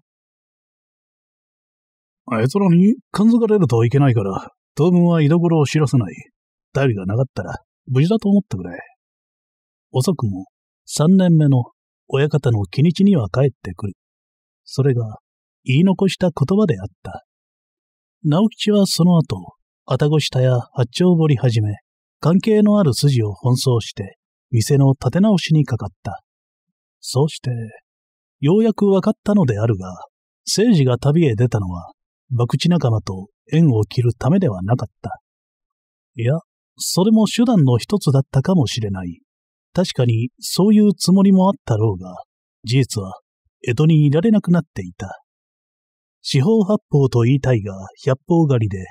あいつらに感づかれるといけないから、当分は居所を知らせない。頼りがなかったら、無事だと思ってくれ。遅くも三年目の親方の気日には帰ってくる。それが言い残した言葉であった。直吉はその後、愛宕下や八丁堀はじめ、関係のある筋を奔走して、店の立て直しにかかった。そうして、ようやくわかったのであるが、政治が旅へ出たのは、博打仲間と縁を切るためではなかった。いや、それも手段の一つだったかもしれない。確かにそういうつもりもあったろうが、事実は江戸にいられなくなっていた。四方八方と言いたいが百方狩りで、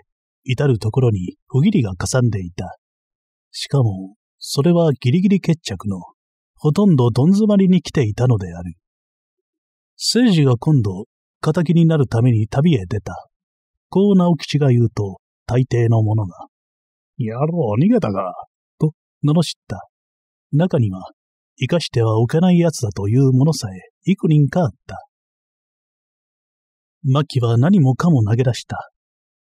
至るところに不義理がかさんでいた。しかも、それはギリギリ決着の、ほとんどどん詰まりに来ていたのである。政治が今度、仇になるために旅へ出た。こう直吉が言うと、大抵の者が、野郎逃げたか、と罵った。中には、生かしてはおけない奴だというものさえ幾人かあった。マキは何もかも投げ出した。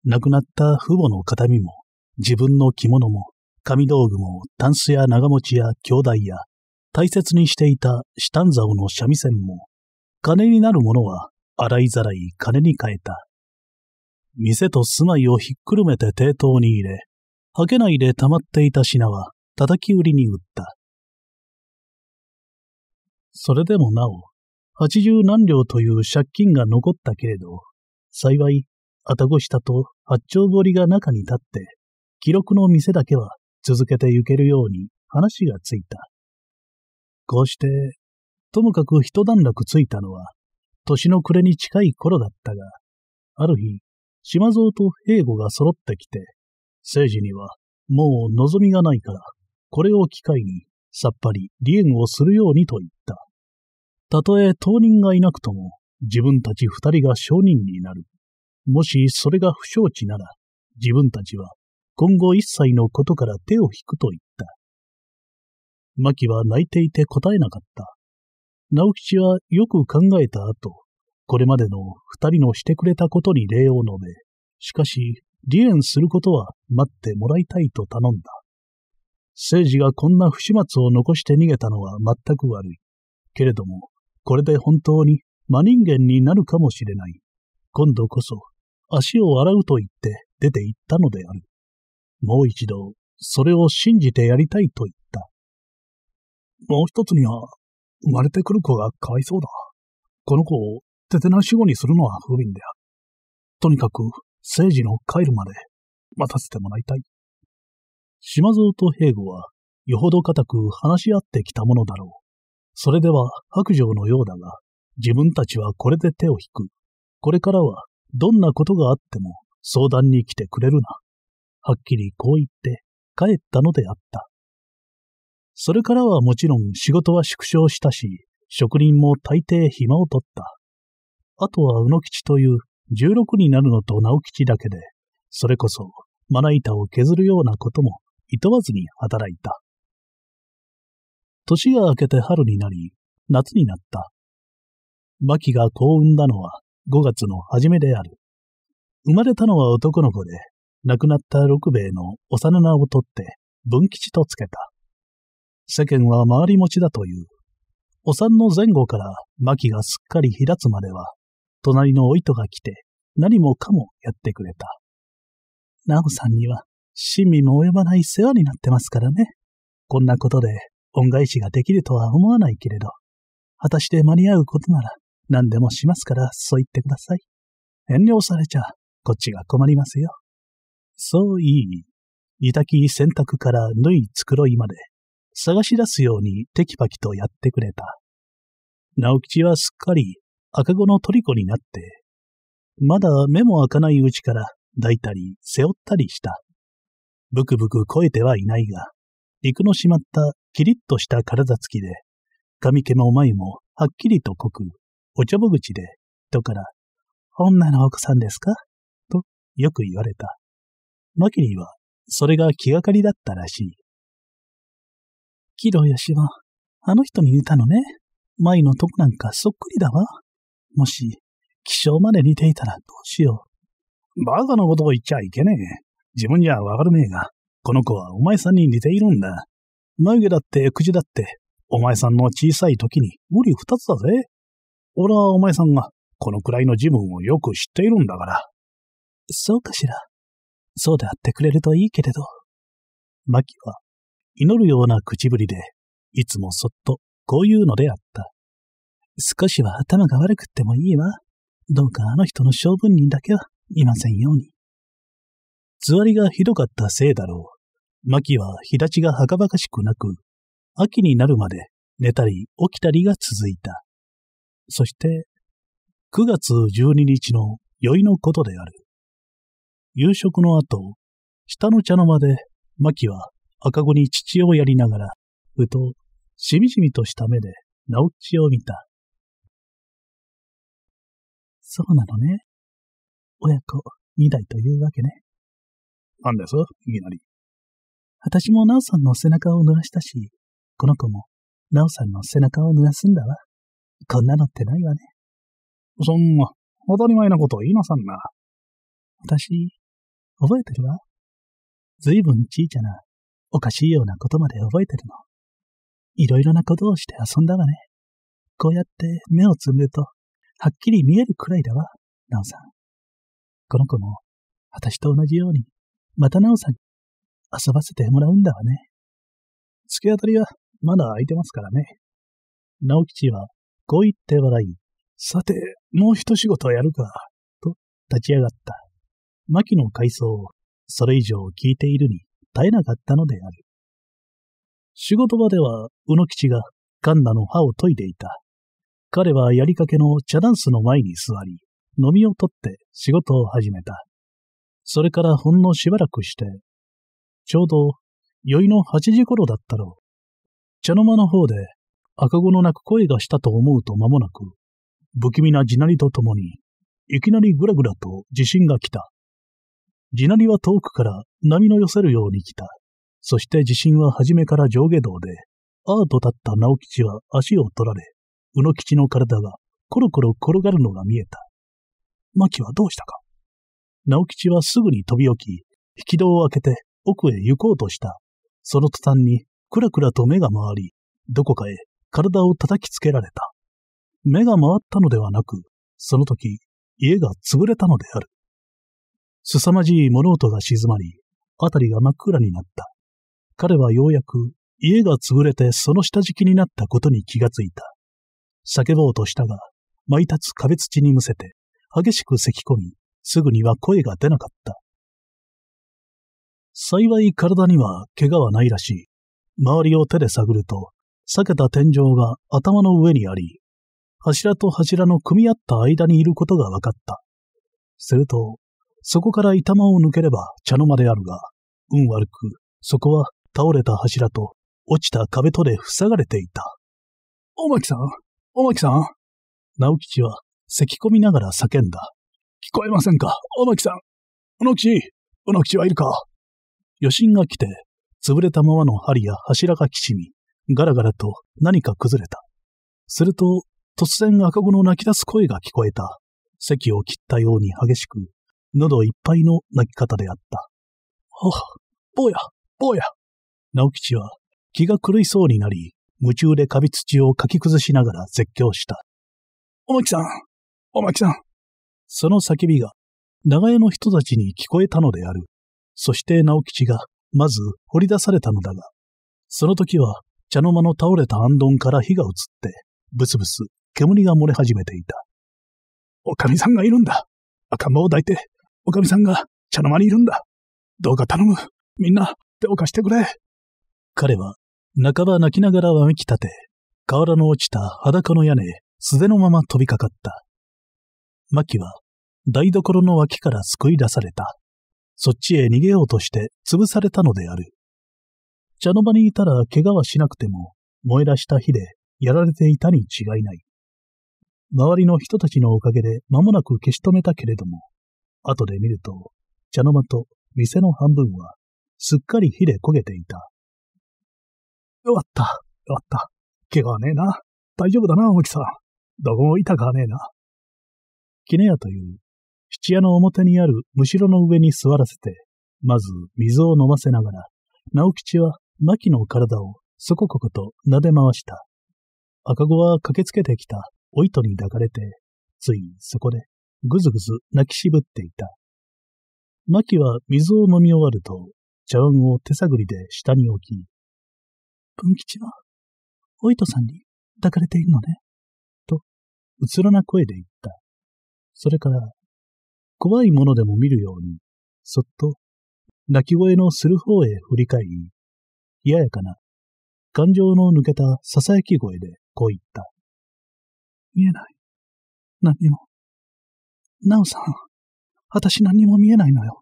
亡くなった父母の形見も、自分の着物も、紙道具も、タンスや長持ちや兄弟や、大切にしていたシタンザオの三味線も、金になるものは洗いざらい金に変えた。店と住まいをひっくるめて抵当に入れ、はけないで溜まっていた品は叩き売りに売った。それでもなお、八十何両という借金が残ったけれど、幸い、あたご下と八丁堀が中に立って、記録の店だけは続けて行けるように話がついた。こうして、ともかく一段落ついたのは、年の暮れに近い頃だったが、ある日、島蔵と平吾が揃ってきて、聖治には、もう望みがないから、これを機会にさっぱり離縁をするようにと言った。たとえ当人がいなくとも、自分たち二人が証人になる。もしそれが不承知なら、自分たちは今後一切のことから手を引くと言った。マキは泣いていて答えなかった。直吉はよく考えた後、これまでの二人のしてくれたことに礼を述べ、しかし、離縁することは待ってもらいたいと頼んだ。政治がこんな不始末を残して逃げたのは全く悪い。けれども、これで本当に真人間になるかもしれない。今度こそ、足を洗うと言って出て行ったのである。もう一度、それを信じてやりたいと言った。もう一つには、生まれてくる子がかわいそうだ。この子を、ててなし子にするのは不憫る。とにかく、政治の帰るまで、待たせてもらいたい。島蔵と平吾は、よほど固く話し合ってきたものだろう。それでは白状のようだが、自分たちはこれで手を引く。これからは、どんなことがあっても、相談に来てくれるな。はっきりこう言って、帰ったのであった。それからはもちろん仕事は縮小したし、職人も大抵暇を取った。あとは宇野吉という16になるのと直吉だけで、それこそ、まな板を削るようなことも厭わずに働いた。年が明けて春になり、夏になった。牧が子を産んだのは5月の初めである。生まれたのは男の子で、亡くなった六兵衛の幼名を取って、文吉とつけた。世間は回り持ちだという。お産の前後から牧がすっかり開つまでは、隣のお糸が来て、何もかもやってくれた。なおさんには親身も及ばない世話になってますからね。こんなことで恩返しができるとは思わないけれど、果たして間に合うことなら何でもしますからそう言ってください。遠慮されちゃこっちが困りますよ。そういい、いたき洗濯から縫い繕いまで探し出すようにテキパキとやってくれた。直吉はすっかり赤子の虜になって、まだ目も開かないうちから抱いたり背負ったりした。ブクブク肥えてはいないが、陸のしまったキリッとした体つきで、髪毛も眉もはっきりと濃く、おちょぼ口で、人から、女の奥さんですかとよく言われた。マキリーは、それが気がかりだったらしい。キロヨシは、あの人に似たのね。舞のとこなんかそっくりだわ。もし、気象まで似ていたらどうしよう。バカなことを言っちゃいけねえ。自分にはわかるめえが、この子はお前さんに似ているんだ。眉毛だって口だって、お前さんの小さい時に無理二つだぜ。俺はお前さんが、このくらいの自分をよく知っているんだから。そうかしら。そうであってくれるといいけれど。マキは、祈るような口ぶりで、いつもそっとこういうのであった。少しは頭が悪くってもいいわ。どうかあの人の性分にだけはいませんように。座りがひどかったせいだろう。きは日立がはかばかしくなく、秋になるまで寝たり起きたりが続いた。そして、9月12日の宵のことである。夕食の後、下の茶の間で、きは赤子に父をやりながら、ふと、しみじみとした目で、直吉を見た。そうなのね。親子二代というわけね。なんですいきなり。私もナオさんの背中を濡らしたし、この子もナオさんの背中を濡らすんだわ。こんなのってないわね。そんな、当たり前なこと言いなさんな。私、覚えてるわ。ずいぶんちいちゃな、おかしいようなことまで覚えてるの。いろいろなことをして遊んだわね。こうやって目をつむると、はっきり見えるくらいだわ、ナオさん。この子も、私と同じように、またなおさんに遊ばせてもらうんだわね。突き当たりはまだ空いてますからね。直吉は、こう言って笑い、さて、もう一仕事やるか、と立ち上がった。牧の回想を、それ以上聞いているに耐えなかったのである。仕事場では、宇野吉がガンナの歯を研いでいた。彼はやりかけの茶ダンスの前に座り、飲みを取って仕事を始めた。それからほんのしばらくして、ちょうど宵の八時頃だったろう。茶の間の方で赤子の鳴く声がしたと思うと間もなく、不気味な地鳴りとともに、いきなりぐらぐらと地震が来た。地鳴りは遠くから波の寄せるように来た。そして地震は初めから上下動で、アート立った直吉は足を取られ、宇野吉の体がコロコロ転がるのが見えた。マキはどうしたか直吉はすぐに飛び起き、引き戸を開けて奥へ行こうとした。その途端に、くらくらと目が回り、どこかへ体を叩きつけられた。目が回ったのではなく、その時、家が潰れたのである。凄まじい物音が静まり、あたりが真っ暗になった。彼はようやく家が潰れてその下敷きになったことに気がついた。叫ぼうとしたが、舞い立つ壁土にむせて、激しく咳き込み、すぐには声が出なかった。幸い体には怪我はないらしい。周りを手で探ると、裂けた天井が頭の上にあり、柱と柱の組み合った間にいることが分かった。すると、そこから板間を抜ければ茶の間であるが、運悪く、そこは倒れた柱と落ちた壁とで塞がれていた。おまきさんおまきさん直吉は咳込みながら叫んだ。聞こえませんか小野木さん。小野木、小野吉はいるか余震が来て、潰れたままの針や柱がきしみ、ガラガラと何か崩れた。すると、突然赤子の泣き出す声が聞こえた。咳を切ったように激しく、喉いっぱいの泣き方であった。あ、坊や、坊や。直吉は気が狂いそうになり、夢中でカビ土をかき崩しながら絶叫した。おまきさん、おまきさん、その叫びが、長屋の人たちに聞こえたのである。そして直吉が、まず掘り出されたのだが、その時は茶の間の倒れた安頓から火が移って、ブスブス、煙が漏れ始めていた。おかみさんがいるんだ。赤ん坊を抱いて、おかみさんが茶の間にいるんだ。どうか頼む。みんな、手を貸してくれ。彼は、半ば泣きながらわめき立て、瓦の落ちた裸の屋根素手のまま飛びかかった。マキは、台所の脇から救い出された。そっちへ逃げようとして潰されたのである。茶の間にいたら怪我はしなくても、燃え出した火でやられていたに違いない。周りの人たちのおかげで間もなく消し止めたけれども、後で見ると、茶の間と店の半分は、すっかり火で焦げていた。終わった、終わった。怪我はねえな。大丈夫だな、大木さん。どこも痛かねえな。キネヤという質屋の表にあるむしろの上に座らせて、まず水を飲ませながら、直吉は牧の体をそこここと撫で回した。赤子は駆けつけてきたお糸に抱かれて、ついそこでぐずぐず泣きしぶっていた。牧は水を飲み終わると、茶碗を手探りで下に置き、文吉は、お糸さんに抱かれているのね、と、うつろな声で言った。それから怖いものでも見るように、そっと、泣き声のする方へ振り返り、冷ややかな、感情の抜けた囁き声でこう言った。見えない。何にも。なおさん、私何にも見えないのよ。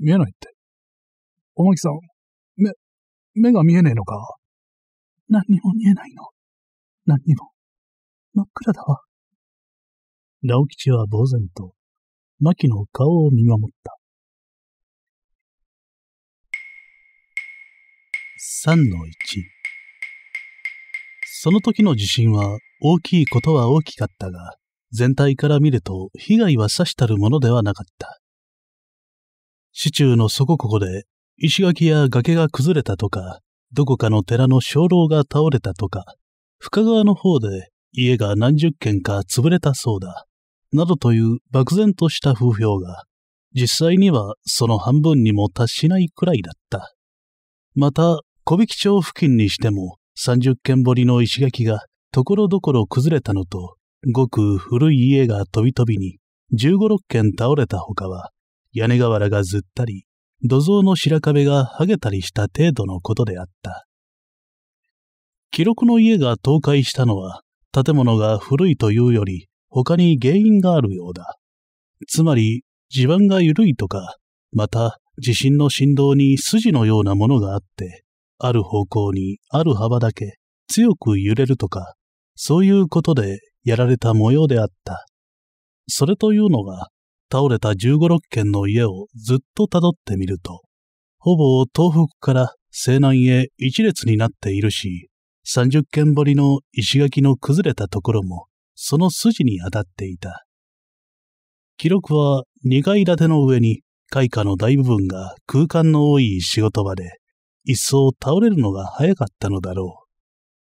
見えないって。おまきさん、目、目が見えねえのか何にも見えないの。何にも。真っ暗だわ。直吉は呆然と、牧の顔を見守った。3の1その時の地震は大きいことは大きかったが、全体から見ると被害はさしたるものではなかった。市中のそこここで石垣や崖が崩れたとか、どこかの寺の鐘楼が倒れたとか、深川の方で家が何十軒か潰れたそうだ。などという漠然とした風評が、実際にはその半分にも達しないくらいだった。また、小引町付近にしても30軒掘りの石垣がところどころ崩れたのと、ごく古い家が飛び飛びに15、6軒倒れたほかは、屋根瓦がずったり、土蔵の白壁が剥げたりした程度のことであった。記録の家が倒壊したのは、建物が古いというより、他に原因があるようだ。つまり、地盤が緩いとか、また地震の振動に筋のようなものがあって、ある方向にある幅だけ強く揺れるとか、そういうことでやられた模様であった。それというのが、倒れた15、6軒の家をずっとたどってみると、ほぼ東北から西南へ一列になっているし、30軒堀の石垣の崩れたところも、その筋に当たっていた。記録は2階建ての上に、開花の大部分が空間の多い仕事場で、一層倒れるのが早かったのだろ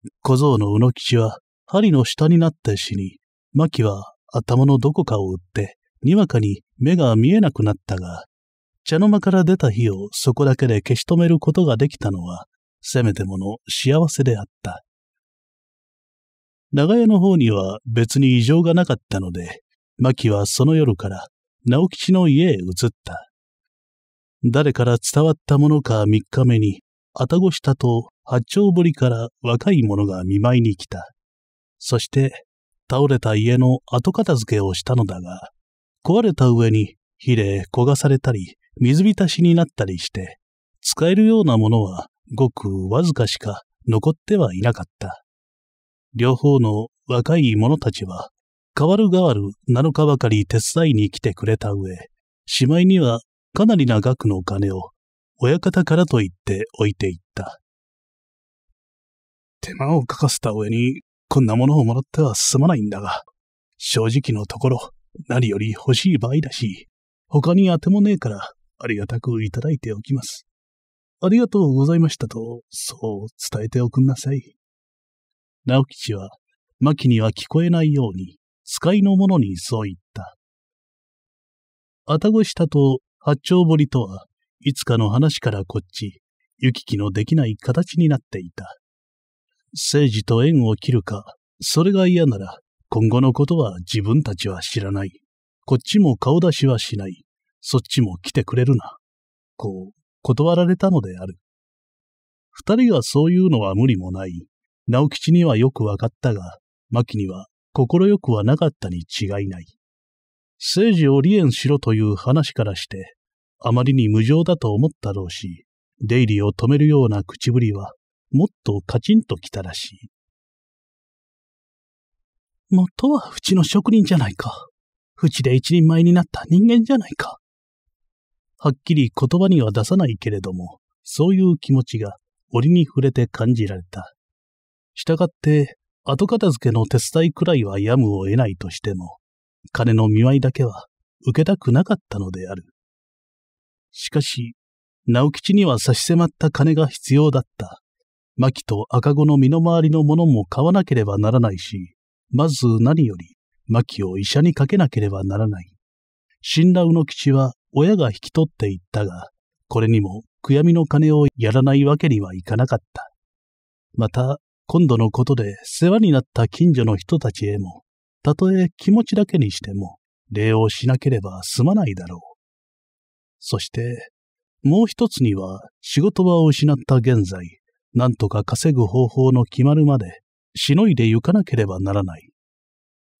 う。小僧の卯之吉は針の下になって死に、牧は頭のどこかを打って、にわかに目が見えなくなったが、茶の間から出た火をそこだけで消し止めることができたのは、せめてもの幸せであった。長屋の方には別に異常がなかったので、牧はその夜から直吉の家へ移った。誰から伝わったものか三日目に、あたご下と八丁堀から若い者が見舞いに来た。そして、倒れた家の後片付けをしたのだが、壊れた上に、火で焦がされたり、水浸しになったりして、使えるようなものはごくわずかしか残ってはいなかった。両方の若い者たちは、変わる変わる7日ばかり手伝いに来てくれた上、しまいにはかなりな額のお金を、親方からと言って置いていった。手間をかかせた上に、こんなものをもらってはすまないんだが、正直のところ、何より欲しい場合だし、他にあてもねえから、ありがたくいただいておきます。ありがとうございましたと、そう伝えておくんなさい。直吉は、牧には聞こえないように、使いの者にそう言った。あたごしたと八丁堀とは、いつかの話からこっち、行き来のできない形になっていた。政治と縁を切るか、それが嫌なら、今後のことは自分たちは知らない。こっちも顔出しはしない。そっちも来てくれるな。こう、断られたのである。二人がそういうのは無理もない。直吉にはよくわかったが、牧には快くはなかったに違いない。政治を離縁しろという話からして、あまりに無情だと思ったろうし、出入りを止めるような口ぶりは、もっとカチンときたらしい。元はうちの職人じゃないか。うちで一人前になった人間じゃないか。はっきり言葉には出さないけれども、そういう気持ちが折に触れて感じられた。したがって、後片付けの手伝いくらいはやむを得ないとしても、金の見舞いだけは受けたくなかったのである。しかし、直吉には差し迫った金が必要だった。牧と赤子の身の回りのものも買わなければならないし、まず何より、牧を医者にかけなければならない。辛辣の吉は親が引き取っていったが、これにも悔やみの金をやらないわけにはいかなかった。また、今度のことで世話になった近所の人たちへも、たとえ気持ちだけにしても、礼をしなければ済まないだろう。そして、もう一つには仕事場を失った現在、何とか稼ぐ方法の決まるまで、しのいでゆかなければならない。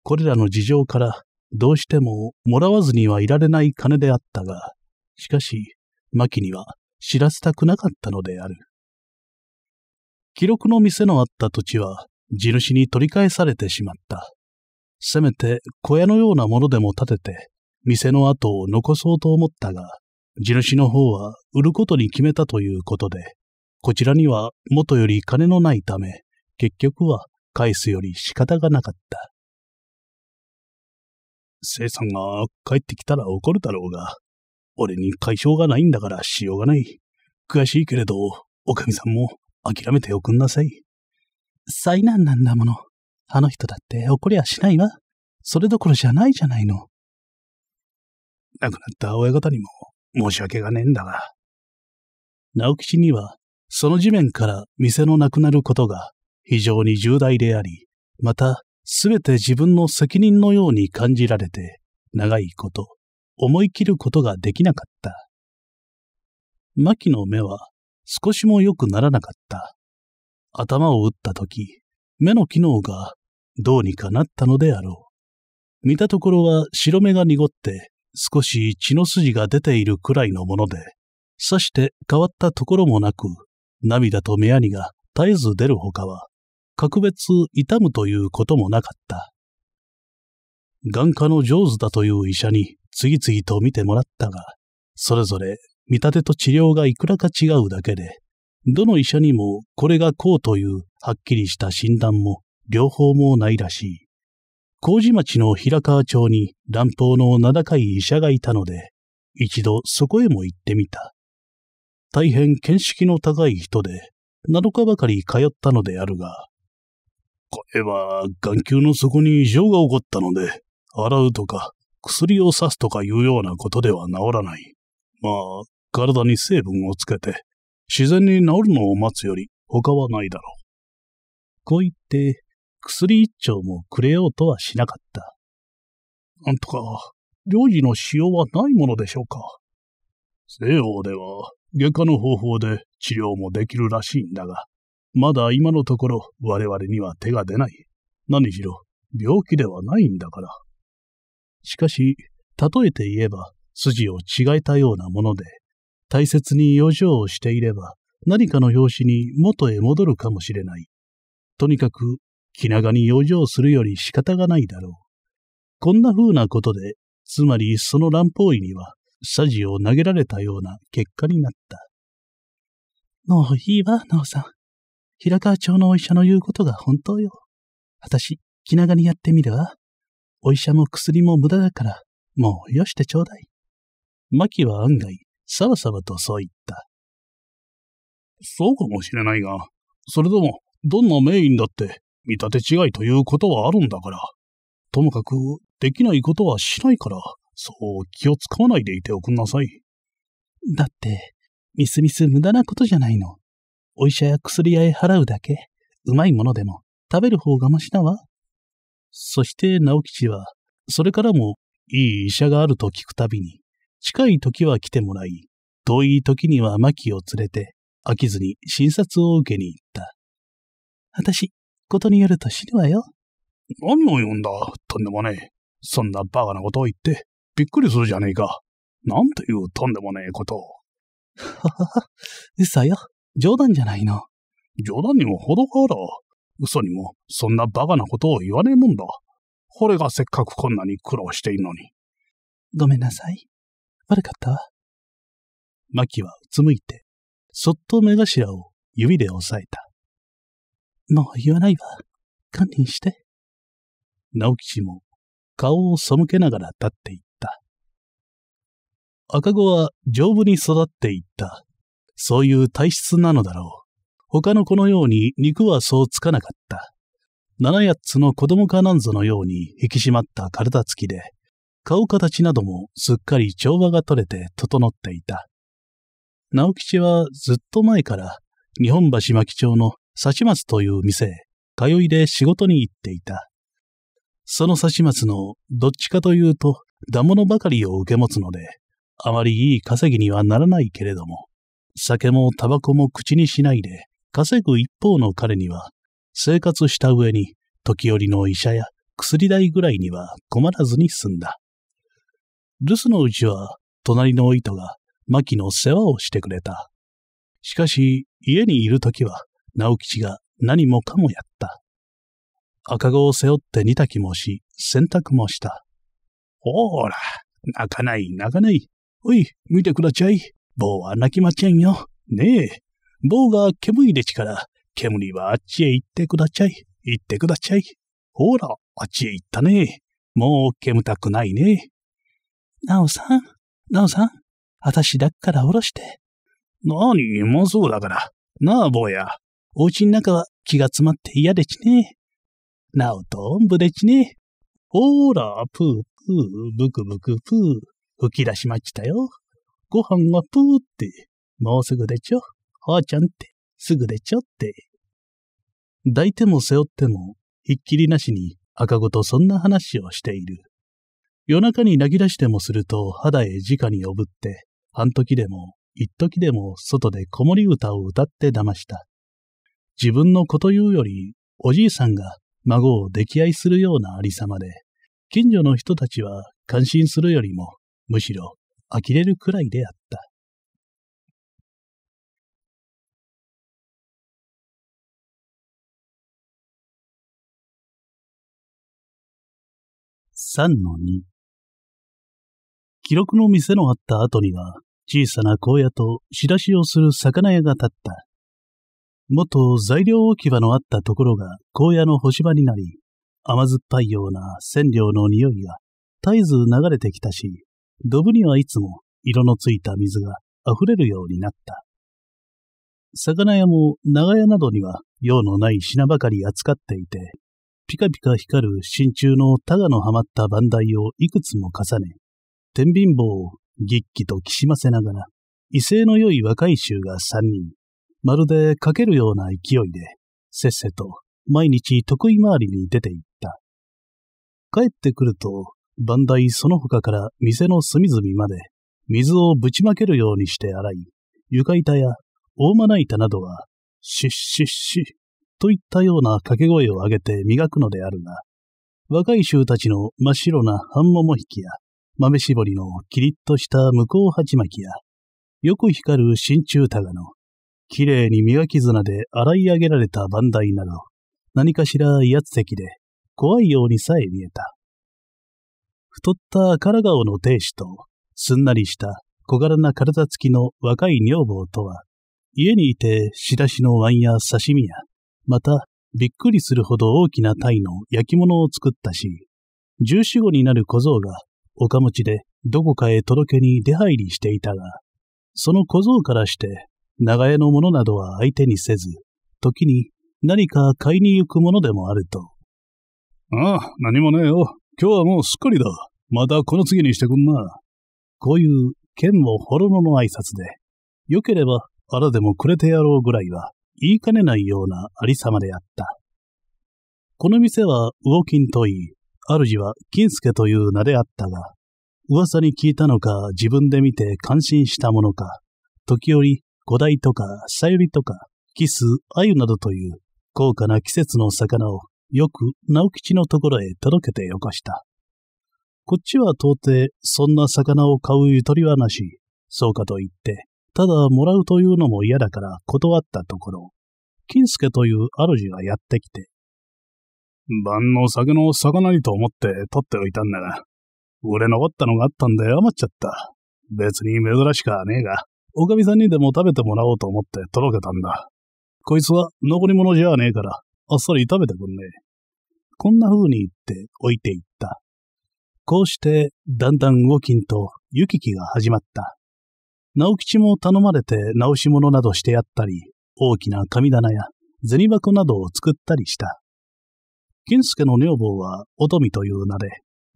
これらの事情から、どうしてももらわずにはいられない金であったが、しかし、マキには知らせたくなかったのである。記録の店のあった土地は、地主に取り返されてしまった。せめて小屋のようなものでも建てて、店の跡を残そうと思ったが、地主の方は売ることに決めたということで、こちらには元より金のないため、結局は返すより仕方がなかった。生産が帰ってきたら怒るだろうが、俺に解消がないんだからしようがない。悔しいけれど、おかみさんも諦めておくんなさい。災難なんだもの。あの人だって怒りはしないわ。それどころじゃないじゃないの。亡くなった親方にも申し訳がねえんだが。直吉には、その地面から店のなくなることが非常に重大であり、また、すべて自分の責任のように感じられて、長いこと、思い切ることができなかった。牧の目は、少しも良くならなかった。頭を打った時、目の機能がどうにかなったのであろう。見たところは白目が濁って少し血の筋が出ているくらいのもので、さして変わったところもなく、涙と目やにが絶えず出るほかは、格別痛むということもなかった。眼科の上手だという医者に次々と見てもらったが、それぞれ見立てと治療がいくらか違うだけで、どの医者にもこれがこうというはっきりした診断も両方もないらしい。麹町の平川町に乱方の名高い医者がいたので、一度そこへも行ってみた。大変見識の高い人で、7日ばかり通ったのであるが、これは眼球の底に異常が起こったので、洗うとか薬を刺すとかいうようなことでは治らない。まあ、体に成分をつけて、自然に治るのを待つより他はないだろう。こう言って、薬一丁もくれようとはしなかった。なんとか、領事の使用はないものでしょうか。西欧では、外科の方法で治療もできるらしいんだが、まだ今のところ我々には手が出ない。何しろ、病気ではないんだから。しかし、例えて言えば、筋を違えたようなもので、大切に余剰をしていれば、何かの拍子に元へ戻るかもしれない。とにかく、気長に余剰するより仕方がないだろう。こんな風なことで、つまりその乱方医には、サジを投げられたような結果になった。もういいわ、なおさん。平川町のお医者の言うことが本当よ。私、気長にやってみるわ。お医者も薬も無駄だから、もうよしてちょうだい。マキは案外、さばさばとそう言った。そうかもしれないが、それとも、どんなメインだって、見立て違いということはあるんだから。ともかく、できないことはしないから、そう気を使わないでいておくんなさい。だって、みすみす無駄なことじゃないの。お医者や薬屋へ払うだけ、うまいものでも、食べる方がましだわ。そして直吉は、それからも、いい医者があると聞くたびに、近い時は来てもらい、遠い時にはマキを連れて、飽きずに診察を受けに行った。私、ことによると死ぬわよ。何を言うんだ、とんでもねえ。そんなバカなことを言って、びっくりするじゃねえか。なんというとんでもねえことを。ははは、嘘よ。冗談じゃないの。冗談にも程がある。嘘にも、そんなバカなことを言わねえもんだ。これがせっかくこんなに苦労しているのに。ごめんなさい。悪かったわ。マキはうつむいて、そっと目頭を指で押さえた。もう言わないわ。堪忍して。直吉も顔を背けながら立っていった。赤子は丈夫に育っていった。そういう体質なのだろう。他の子のように肉はそうつかなかった。七八つの子供かなんぞのように引き締まった体つきで、顔形などもすっかり調和が取れて整っていた。直吉はずっと前から日本橋牧町の幸松という店へ通いで仕事に行っていた。その幸松のどっちかというとダモのばかりを受け持つので、あまりいい稼ぎにはならないけれども、酒もタバコも口にしないで稼ぐ一方の彼には、生活した上に時折の医者や薬代ぐらいには困らずに済んだ。留守のうちは、隣の糸が、牧の世話をしてくれた。しかし、家にいるときは、直吉が何もかもやった。赤子を背負って煮炊きもし、洗濯もした。ほーら、泣かない泣かない。おい、見てくだちゃい。棒は泣きまちゃんよ。ねえ。棒が煙でちから、煙はあっちへ行ってくだちゃい。行ってくだちゃい。ほら、あっちへ行ったね。もう煙たくないね。なおさん、なおさん、あたしだからおろして。なに、もまそうだから。なあ、坊や。お家ん中は気が詰まって嫌でちね。なおとんぶでちね。ほーら、ぷーぷー、ぶくぶくぷー。吹き出しましたよ。ご飯はぷーって。もうすぐでちょ。はーちゃんって、すぐでちょって。抱いても背負っても、ひっきりなしに赤子とそんな話をしている。夜中に泣き出してもすると肌へ直におぶって、半時でも一時でも外で子守歌を歌って騙した。自分のこと言うより、おじいさんが孫を溺愛するようなありさまで、近所の人たちは感心するよりも、むしろ呆れるくらいであった。3-2記録の店のあった後には、小さな荒野と仕出しをする魚屋が立った。元材料置き場のあったところが荒野の干し場になり、甘酸っぱいような染料の匂いが絶えず流れてきたし、ドブにはいつも色のついた水が溢れるようになった。魚屋も長屋などには用のない品ばかり扱っていて、ピカピカ光る真鍮のタガのはまった番台をいくつも重ね、天秤棒をぎっきときしませながら、威勢の良い若い衆が三人、まるでかけるような勢いで、せっせと毎日得意回りに出て行った。帰ってくると、番台その他から店の隅々まで、水をぶちまけるようにして洗い、床板や大まな板などは、シュッシュッシュといったような掛け声を上げて磨くのであるが、若い衆たちの真っ白な半桃引きや、豆絞りのキリッとした向こう鉢巻きや、よく光る真鍮タガの、綺麗に磨き綱で洗い上げられた番台など、何かしら威圧的で、怖いようにさえ見えた。太った空顔の亭主と、すんなりした小柄な体つきの若い女房とは、家にいて仕出しのワンや刺身や、また、びっくりするほど大きな鯛の焼き物を作ったし、十四五になる小僧が岡持ちでどこかへ届けに出入りしていたが、その小僧からして長屋のものなどは相手にせず、時に何か買いに行くものでもあると。ああ、何もねえよ。今日はもうすっかりだ。またこの次にしてくんな。こういう剣もほろのの挨拶で、よければあらでもくれてやろうぐらいは言いかねないようなありさまであった。この店は魚金といい、主は金助という名であったが、噂に聞いたのか自分で見て感心したものか、時折、五代とか、さゆりとか、キス、アユなどという高価な季節の魚をよく直吉のところへ届けてよこした。こっちは到底そんな魚を買うゆとりはなし、そうかと言って、ただもらうというのも嫌だから断ったところ、金助という主がやってきて、晩の酒の魚にと思って取っておいたんだが、売れ残ったのがあったんで余っちゃった。別に珍しくはねえが、おかみさんにでも食べてもらおうと思って届けたんだ。こいつは残り物じゃねえから、あっさり食べてくんねえ。こんな風に言って置いていった。こうして、だんだん動きんと行ききが始まった。直吉も頼まれて直し物などしてやったり、大きな神棚や銭箱などを作ったりした。金助の女房は、おとみという名で、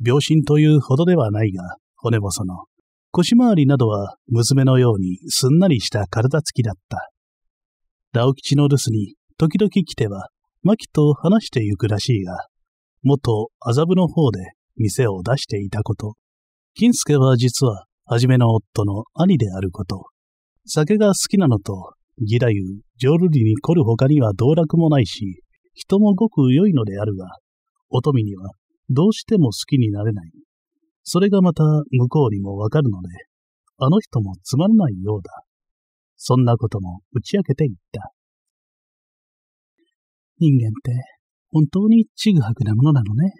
病身というほどではないが、骨細の、腰回りなどは娘のようにすんなりした体つきだった。ラオ吉の留守に時々来ては、牧と話してゆくらしいが、元麻布の方で店を出していたこと、金助は実は、はじめの夫の兄であること、酒が好きなのと、ギラユ、ジョルリに来る他には道楽もないし、人もごく良いのであるが、乙女にはどうしても好きになれない。それがまた向こうにもわかるので、あの人もつまらないようだ。そんなことも打ち明けていった。人間って本当にちぐはぐなものなのね。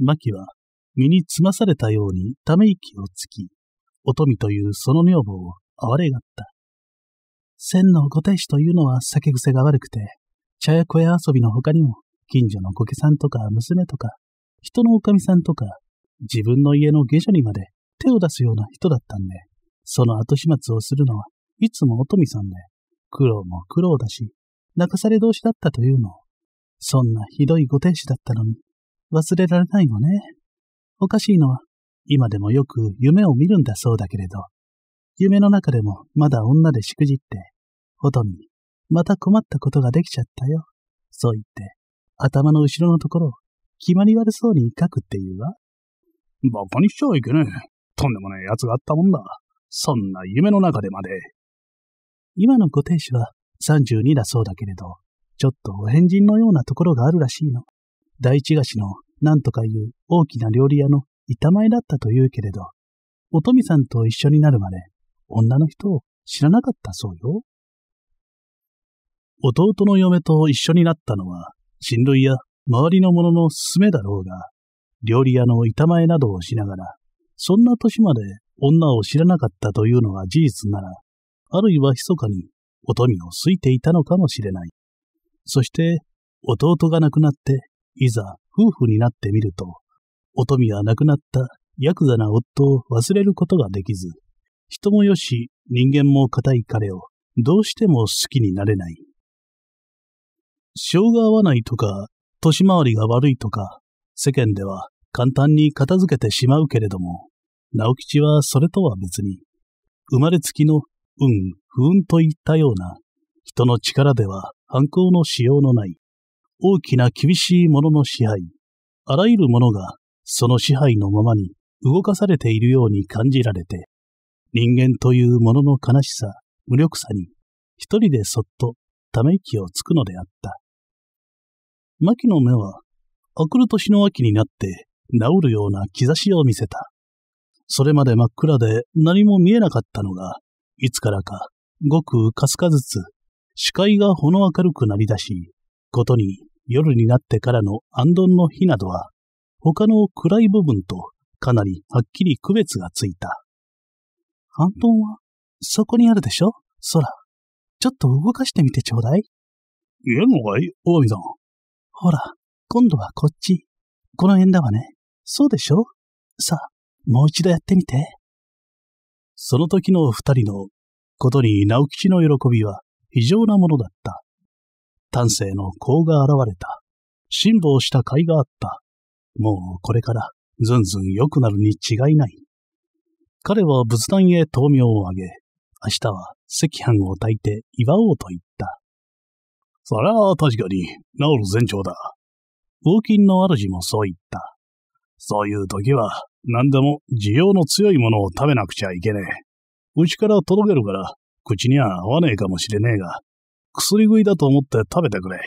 マキは身につまされたようにため息をつき、乙女というその女房を哀れがった。千のご亭主というのは酒癖が悪くて、茶屋小屋遊びの他にも、近所の小家さんとか娘とか、人のおかみさんとか、自分の家の下女にまで手を出すような人だったんで、その後始末をするのは、いつもおとみさんで、苦労も苦労だし、泣かされ同士だったというのそんなひどいご亭主だったのに、忘れられないのね。おかしいのは、今でもよく夢を見るんだそうだけれど、夢の中でもまだ女でしくじって、おとみ、また困ったことができちゃったよ。そう言って、頭の後ろのところを決まり悪そうに書くっていうわ。馬鹿にしちゃいけねえ。とんでもない奴があったもんだ。そんな夢の中でまで。今のご亭主は32だそうだけれど、ちょっとお変人のようなところがあるらしいの。第一菓子のなんとかいう大きな料理屋の板前だったというけれど、おとみさんと一緒になるまで女の人を知らなかったそうよ。弟の嫁と一緒になったのは、親類や周りの者の勧めだろうが、料理屋の板前などをしながら、そんな年まで女を知らなかったというのは事実なら、あるいは密かに、おみを好いていたのかもしれない。そして、弟が亡くなって、いざ夫婦になってみると、おみは亡くなったヤクザな夫を忘れることができず、人もよし、人間も固い彼を、どうしても好きになれない。性が合わないとか、年回りが悪いとか、世間では簡単に片付けてしまうけれども、直吉はそれとは別に、生まれつきの運、不運といったような、人の力では反抗のしようのない、大きな厳しいものの支配、あらゆるものがその支配のままに動かされているように感じられて、人間というものの悲しさ、無力さに、一人でそっとため息をつくのであった。牧の目は、明くる年の秋になって治るような兆しを見せた。それまで真っ暗で何も見えなかったのが、いつからか、ごくかすかずつ、視界がほの明るくなりだし、ことに夜になってからの安頓の日などは、他の暗い部分とかなりはっきり区別がついた。安頓は、そこにあるでしょ空。ちょっと動かしてみてちょうだい。言えんのかい大見さん。ほら、今度はこっち。この辺だわね。そうでしょさあ、もう一度やってみて。その時の二人のことに直吉の喜びは異常なものだった。丹精の功が現れた。辛抱した甲斐があった。もうこれからずんずん良くなるに違いない。彼は仏壇へ灯明をあげ、明日は赤飯を炊いて祝おうと言った。そりゃ確かに、治る前兆だ。王金の主もそう言った。そういう時は、何でも需要の強いものを食べなくちゃいけねえ。うちから届けるから、口には合わねえかもしれねえが、薬食いだと思って食べてくれ。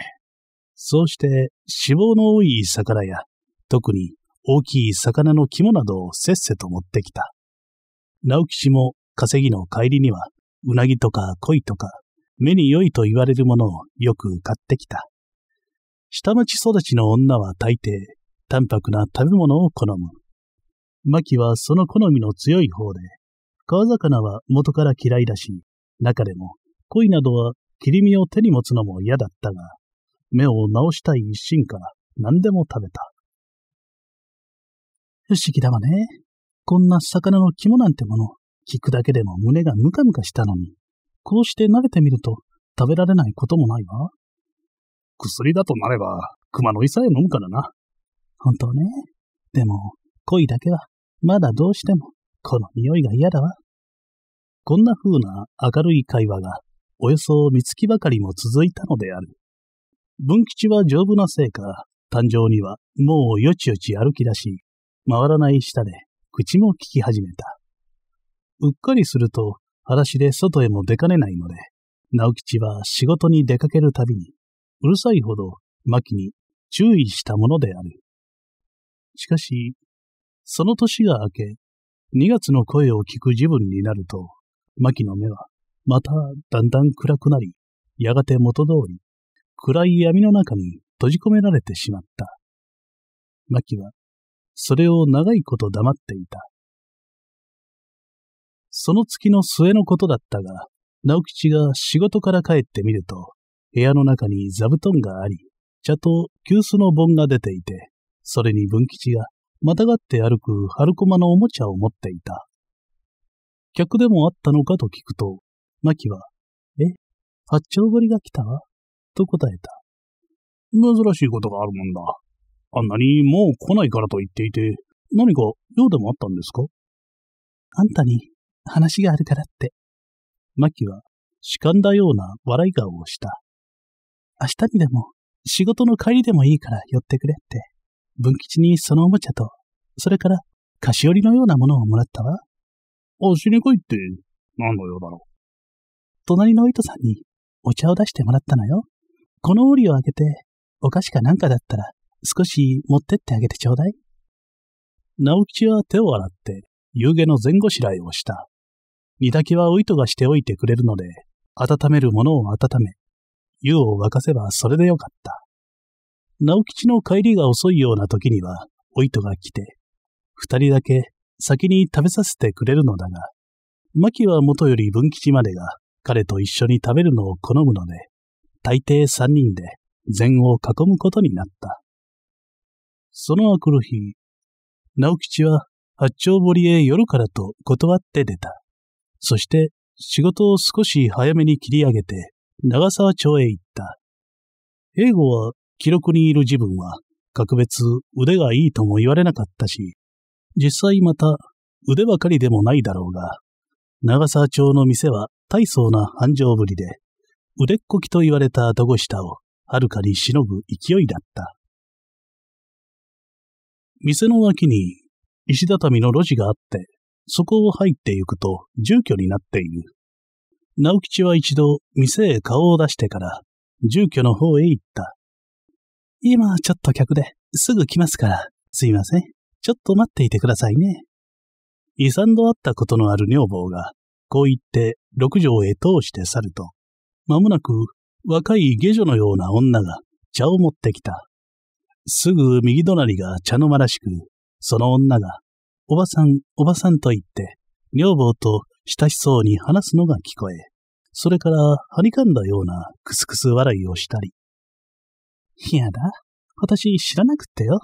そうして、脂肪の多い魚や、特に大きい魚の肝などをせっせと持ってきた。直吉も稼ぎの帰りには、うなぎとか鯉とか目に良いと言われるものをよく買ってきた。下町育ちの女は大抵、淡白な食べ物を好む。マキはその好みの強い方で、川魚は元から嫌いだし、中でも、鯉などは切り身を手に持つのも嫌だったが、目を直したい一心から何でも食べた。不思議だわね。こんな魚の肝なんてもの、聞くだけでも胸がムカムカしたのに。こうして慣れてみると、食べられないこともないわ。薬だとなれば、熊の胃さえ飲むからな。本当ね。でも、恋だけは、まだどうしても、この匂いが嫌だわ。こんな風な明るい会話が、およそ三月ばかりも続いたのである。文吉は丈夫なせいか、誕生にはもうよちよち歩き出し、回らない舌で口も聞き始めた。うっかりすると裸足で外へも出かねないので、直吉は仕事に出かけるたびに、うるさいほど、牧に注意したものである。しかし、その年が明け、2月の声を聞く自分になると、牧の目は、まただんだん暗くなり、やがて元通り、暗い闇の中に閉じ込められてしまった。牧は、それを長いこと黙っていた。その月の末のことだったが、直吉が仕事から帰ってみると、部屋の中に座布団があり、茶と急須の盆が出ていて、それに文吉がまたがって歩く春駒のおもちゃを持っていた。客でもあったのかと聞くと、牧は、え、八丁堀が来たわ、と答えた。珍しいことがあるもんだ。あんなにもう来ないからと言っていて、何か用でもあったんですかあんたに話があるからって。マキは、しかんだような笑い顔をした。明日にでも、仕事の帰りでもいいから寄ってくれって、文吉にそのおもちゃと、それから、菓子折りのようなものをもらったわ。あ、死にこいって、何の用だろう。隣の糸さんに、お茶を出してもらったのよ。この折を開けて、お菓子かなんかだったら、少し持ってってあげてちょうだい。直吉は手を洗って、夕げの前後しらいをした。煮炊きはおいとがしておいてくれるので、温めるものを温め、湯を沸かせばそれでよかった。直吉の帰りが遅いような時には、おいとが来て、二人だけ先に食べさせてくれるのだが、牧はもとより文吉までが彼と一緒に食べるのを好むので、大抵三人で禅を囲むことになった。その明くる日、直吉は八丁堀へ夜からと断って出た。そして仕事を少し早めに切り上げて長沢町へ行った。英語は記録にいる自分は格別腕がいいとも言われなかったし、実際また腕ばかりでもないだろうが、長沢町の店は大層な繁盛ぶりで、腕っこきと言われた戸下をはるかにしのぐ勢いだった。店の脇に石畳の路地があって、そこを入ってゆくと住居になっている。直吉は一度店へ顔を出してから住居の方へ行った。今ちょっと客で、すぐ来ますから、すいません。ちょっと待っていてくださいね。遺産度あったことのある女房が、こう言って六条へ通して去ると、まもなく若い下女のような女が茶を持ってきた。すぐ右隣が茶の間らしく、その女がおばさん、おばさんと言って、女房と親しそうに話すのが聞こえ、それからはにかんだようなクスクス笑いをしたり。いやだ、私知らなくってよ。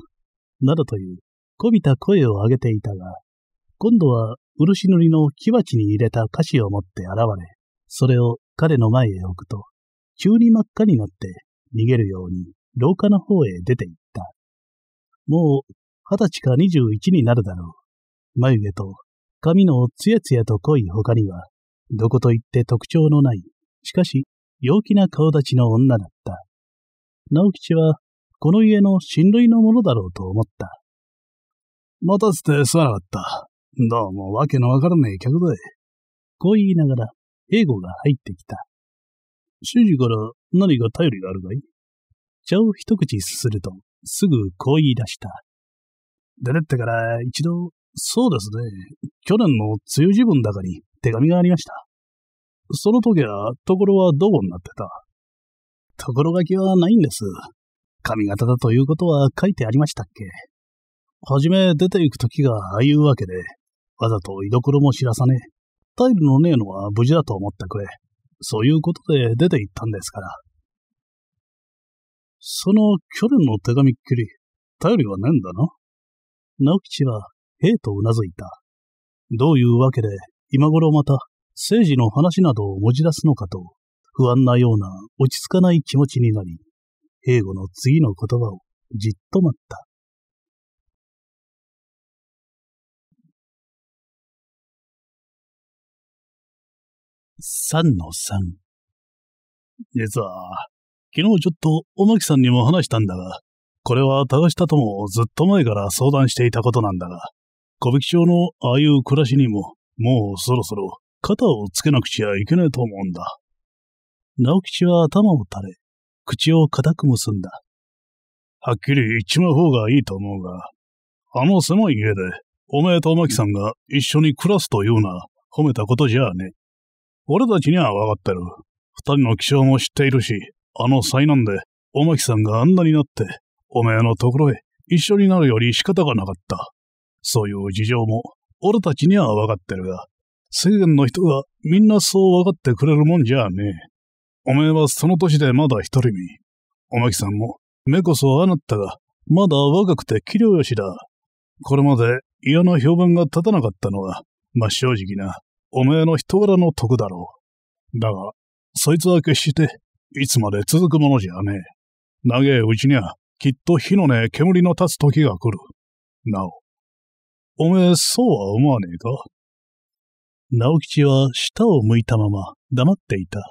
などという、こびた声を上げていたが、今度は漆塗りの木鉢に入れた菓子を持って現れ、それを彼の前へ置くと、急に真っ赤になって逃げるように廊下の方へ出て行った。もう二十歳か二十一になるだろう。眉毛と髪のつやつやと濃い他には、どこといって特徴のない、しかし陽気な顔立ちの女だった。直吉は、この家の親類のものだろうと思った。待たせてすまなかった。どうもわけのわからねえ客だい。こう言いながら、英語が入ってきた。主人から何か頼りがあるかい茶を一口すすると、すぐこう言い出した。出てってから一度そうですね。去年の梅雨時分だかに手紙がありました。その時は、ところはどうになってたところ書きはないんです。髪型だということは書いてありましたっけはじめ出て行く時がああいうわけで、わざと居所も知らさねタイルのねえのは無事だと思ってくれ。そういうことで出て行ったんですから。その去年の手紙っきり、頼りはねえんだな。直吉はへえとうなずいた。どういうわけで、今頃また、政治の話などを持ち出すのかと、不安なような落ち着かない気持ちになり、兵吾の次の言葉をじっと待った。3の3。実は、昨日ちょっとおまきさんにも話したんだが、これは高下ともずっと前から相談していたことなんだが、歌舞伎町のああいう暮らしにも、もうそろそろ肩をつけなくちゃいけないと思うんだ。直吉は頭を垂れ、口を固く結んだ。はっきり言っちまう方がいいと思うが、あの狭い家で、おめえとまきさんが一緒に暮らすというな、褒めたことじゃあね。俺たちにはわかってる。二人の気象も知っているし、あの災難で、おまきさんがあんなになって、おめえのところへ一緒になるより仕方がなかった。そういう事情も、俺たちには分かってるが、世間の人がみんなそう分かってくれるもんじゃねえ。おめえはその年でまだ一人身。おまきさんも、目こそあなたが、まだ若くて器量よしだ。これまで嫌な評判が立たなかったのは、まあ、正直な、おめえの人柄の得だろう。だが、そいつは決して、いつまで続くものじゃねえ。長えうちには、きっと火のねえ煙の立つ時が来る。なお、おめえ、そうは思わねえか直吉は舌を向いたまま黙っていた。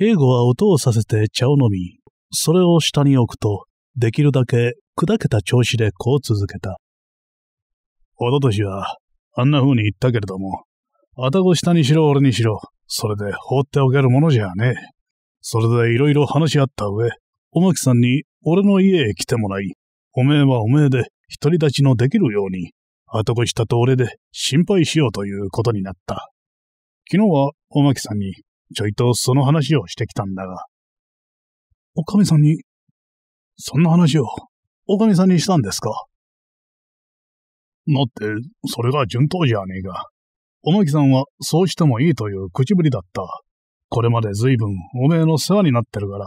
英語は音をさせて茶を飲み、それを下に置くと、できるだけ砕けた調子でこう続けた。おととしは、あんな風に言ったけれども、あたご下にしろ俺にしろ、それで放っておけるものじゃねえ。それでいろいろ話し合った上、おまきさんに俺の家へ来てもらい、おめえはおめえで独り立ちのできるように後ぶしたと俺で心配しようということになった。昨日はおまきさんにちょいとその話をしてきたんだが、おかみさんに、そんな話をおかみさんにしたんですかなって、それが順当じゃねえが。おまきさんはそうしてもいいという口ぶりだった。これまで随分おめえの世話になってるから、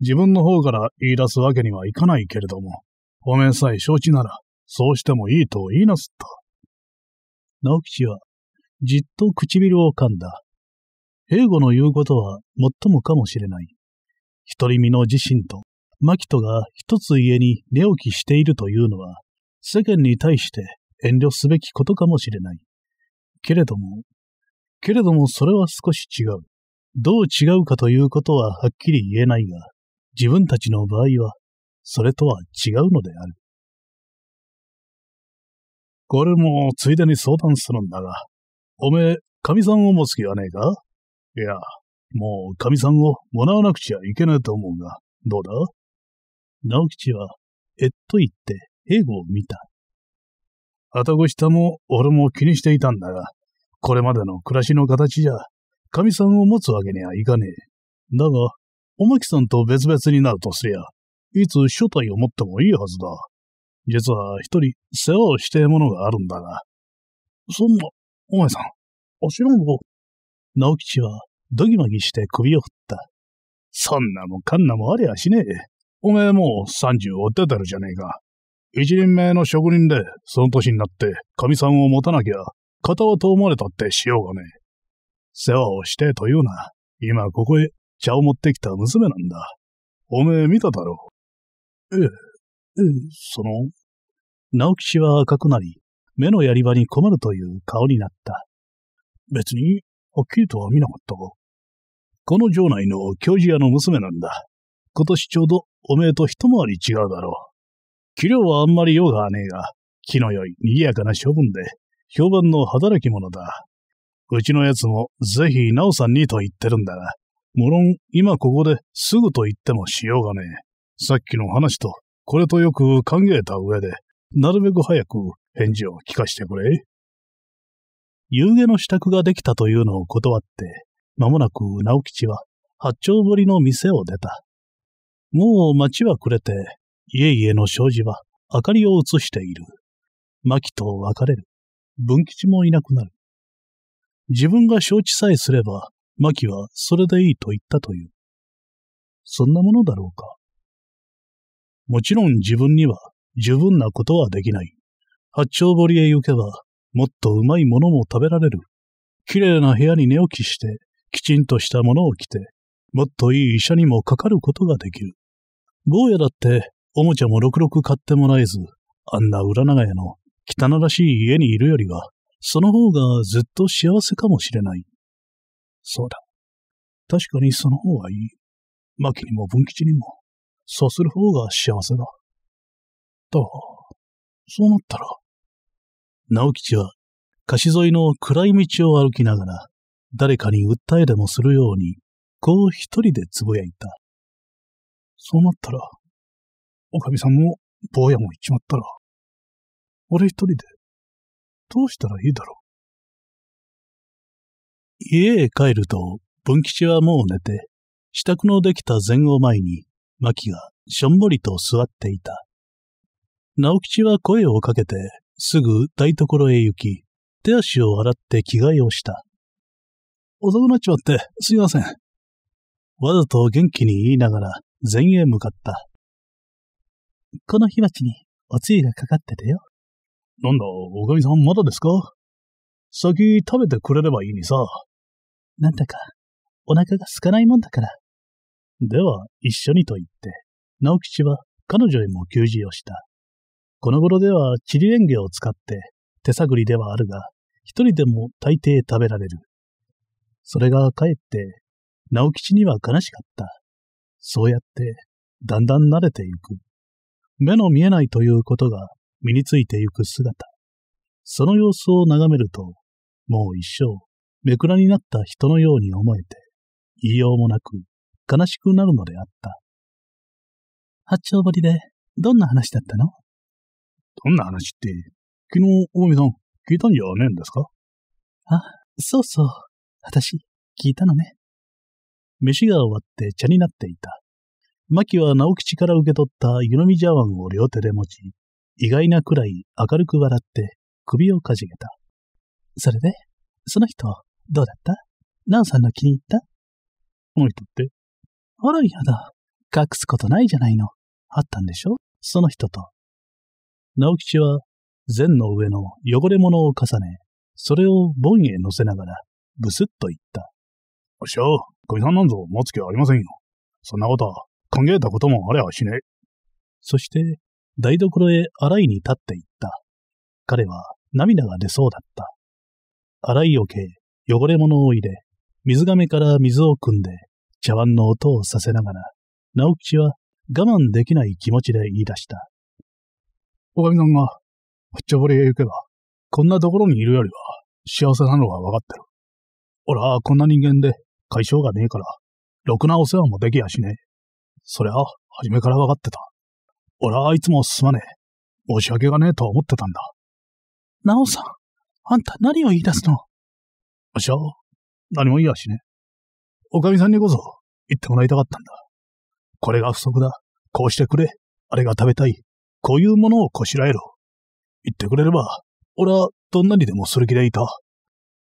自分の方から言い出すわけにはいかないけれども、おめえさえ承知なら、そうしてもいいと言いなすった。直吉は、じっと唇を噛んだ。英語の言うことは、もっともかもしれない。独り身の自身と、マキトが一つ家に寝起きしているというのは、世間に対して遠慮すべきことかもしれない。けれども、けれどもそれは少し違う。どう違うかということははっきり言えないが、自分たちの場合は、それとは違うのである。これも、ついでに相談するんだが、おめえ、神さんを持つ気はねえかいや、もう、神さんをもらわなくちゃいけないと思うが、どうだ直吉は、えっと言って、英語を見た。あたごしも、俺も気にしていたんだが、これまでの暮らしの形じゃ、神さんを持つわけにはいかねえ。だが、おまきさんと別々になるとすりゃ、いつ所帯を持ってもいいはずだ。実は一人世話をしているものがあるんだが。そんな、お前さん、おしろん直吉は、ドギマギして首を振った。そんなもかんなもありゃしねえ。おめえもう30追ってたるじゃねえか。一人前の職人で、その年になって、神さんを持たなきゃ、片は遠まれたってしようがねえ。世話をしてというな。今ここへ茶を持ってきた娘なんだ。おめえ見ただろう。ええ、ええ、その、直吉は赤くなり、目のやり場に困るという顔になった。別に、はっきりとは見なかったが。この城内の教授屋の娘なんだ。今年ちょうどおめえと一回り違うだろう。器量はあんまり用がねえが、気の良い賑やかな処分で、評判の働き者だ。うちのやつもぜひなおさんにと言ってるんだが、もろん今ここですぐと言ってもしようがねえ。さっきの話と、これとよく考えた上で、なるべく早く返事を聞かしてくれ。夕下の支度ができたというのを断って、間もなく直吉は八丁堀の店を出た。もう町は暮れて、家々の障子は明かりを映している。牧と別れる。文吉もいなくなる。自分が承知さえすれば、牧はそれでいいと言ったという。そんなものだろうか。もちろん自分には十分なことはできない。八丁堀へ行けば、もっとうまいものも食べられる。綺麗な部屋に寝起きして、きちんとしたものを着て、もっといい医者にもかかることができる。坊やだって、おもちゃもろくろく買ってもらえず、あんな裏長屋の汚らしい家にいるよりは、その方がずっと幸せかもしれない。そうだ。確かにその方がいい。牧にも文吉にも、そうする方が幸せだ。と、そうなったら、直吉は、貸し沿いの暗い道を歩きながら、誰かに訴えでもするように、こう一人でつぶやいた。そうなったら、おかみさんも、坊やも行っちまったら、俺一人で、どうしたらいいだろう。家へ帰ると、文吉はもう寝て、支度のできた前後前に、牧がしょんぼりと座っていた。直吉は声をかけて、すぐ台所へ行き、手足を洗って着替えをした。遅くなっちまって、すいません。わざと元気に言いながら、前へ向かった。この火鉢に、おつゆがかかっててよ。なんだ、おかみさんまだですか先食べてくれればいいにさ。なんだか、お腹が空かないもんだから。では、一緒にと言って、直吉は彼女へも給仕をした。この頃ではリレンゲを使って手探りではあるが、一人でも大抵食べられる。それがかえって、直吉には悲しかった。そうやって、だんだん慣れていく。目の見えないということが身についていく姿。その様子を眺めると、もう一生、めくらになった人のように思えて、言いようもなく、悲しくなるのであった。八丁堀で、どんな話だったのどんな話って、昨日、大ばさん、聞いたんじゃねえんですかあ、そうそう。私、聞いたのね。飯が終わって茶になっていた。マキは直吉から受け取った湯飲み茶碗を両手で持ち、意外なくらい明るく笑って首をかじげた。それで、その人、どうだったナオさんの気に入ったこの人ってあらやだ。隠すことないじゃないの。あったんでしょその人と直吉は、禅の上の汚れ物を重ね、それを盆へ乗せながら、ブスッと言った。おっしゃ、かみさんなんぞ持つ気はありませんよ。そんなことは考えたこともありゃしねえ。そして、台所へ洗いに立っていった。彼は涙が出そうだった。洗いをけ、汚れ物を入れ、水めから水を汲んで、茶碗の音をさせながら、直吉は我慢できない気持ちで言い出した。おかみさんが、ぶっちゃぼりへ行けば、こんなところにいるよりは、幸せなのはわかってる。俺はこんな人間で、解消がねえから、ろくなお世話もできやしねえ。そりゃ、初めからわかってた。俺はいつもすまねえ。申し訳がねえと思ってたんだ。なおさん、あんた何を言い出すのわしゃ、何も言いやしね。おかみさんにこそ言ってもらいたかったんだ。これが不足だ。こうしてくれ。あれが食べたい。こういうものをこしらえろ。言ってくれれば、俺はどんなにでもする気でいた。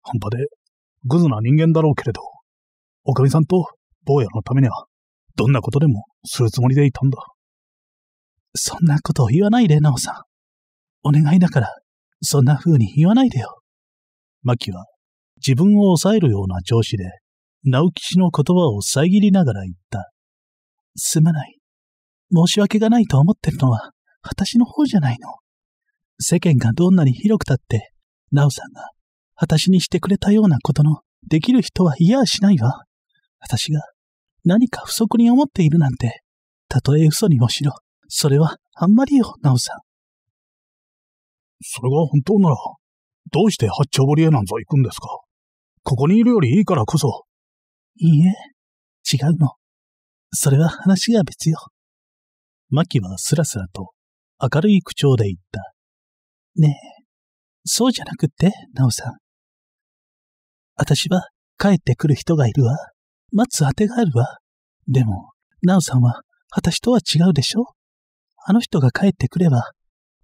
半端で、グズな人間だろうけれど、おかみさんと坊やのためには、どんなことでもするつもりでいたんだ。そんなことを言わないで、ナオさん。お願いだから、そんな風に言わないでよ。マキは、自分を抑えるような調子で、直吉の言葉を遮りながら言った。すまない。申し訳がないと思ってるのは、私の方じゃないの。世間がどんなに広くたって、ナオさんが、私にしてくれたようなことの、できる人は嫌はしないわ。私が、何か不足に思っているなんて、たとえ嘘にもしろ、それはあんまりよ、ナオさん。それが本当なら、どうして八丁堀へなんぞ行くんですかここにいるよりいいからこそ。いいえ、違うの。それは話が別よ。マキはスラスラと明るい口調で言った。ねえ、そうじゃなくって、ナオさん。私は帰ってくる人がいるわ。待つ当てがあるわ。でも、ナオさんは私とは違うでしょあの人が帰ってくれば、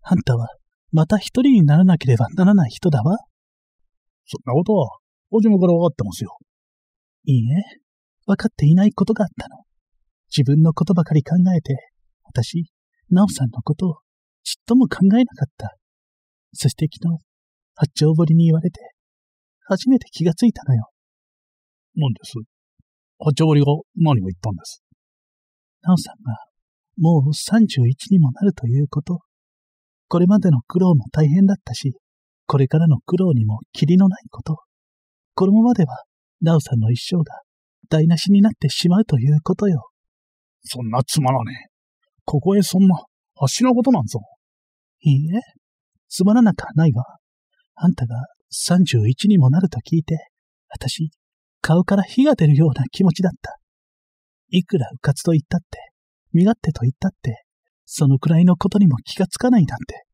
あんたはまた一人にならなければならない人だわ。そんなことは、おじもから分かってますよ。いいえ、分かっていないことがあったの。自分のことばかり考えて、私、なおさんのことをちっとも考えなかった。そして昨日、八丁堀に言われて、初めて気がついたのよ。何です八丁堀が何を言ったんですなおさんが、もう31にもなるということ。これまでの苦労も大変だったし、これからの苦労にも霧のないこと。このままでは、なおさんの一生が台無しになってしまうということよ。そんなつまらねえ。ここへそんな、足のことなんぞ。いいえ、つまらなくはないが、あんたが31にもなると聞いて、私、顔から火が出るような気持ちだった。いくらうかつと言ったって、身勝手と言ったって、そのくらいのことにも気がつかないなんて、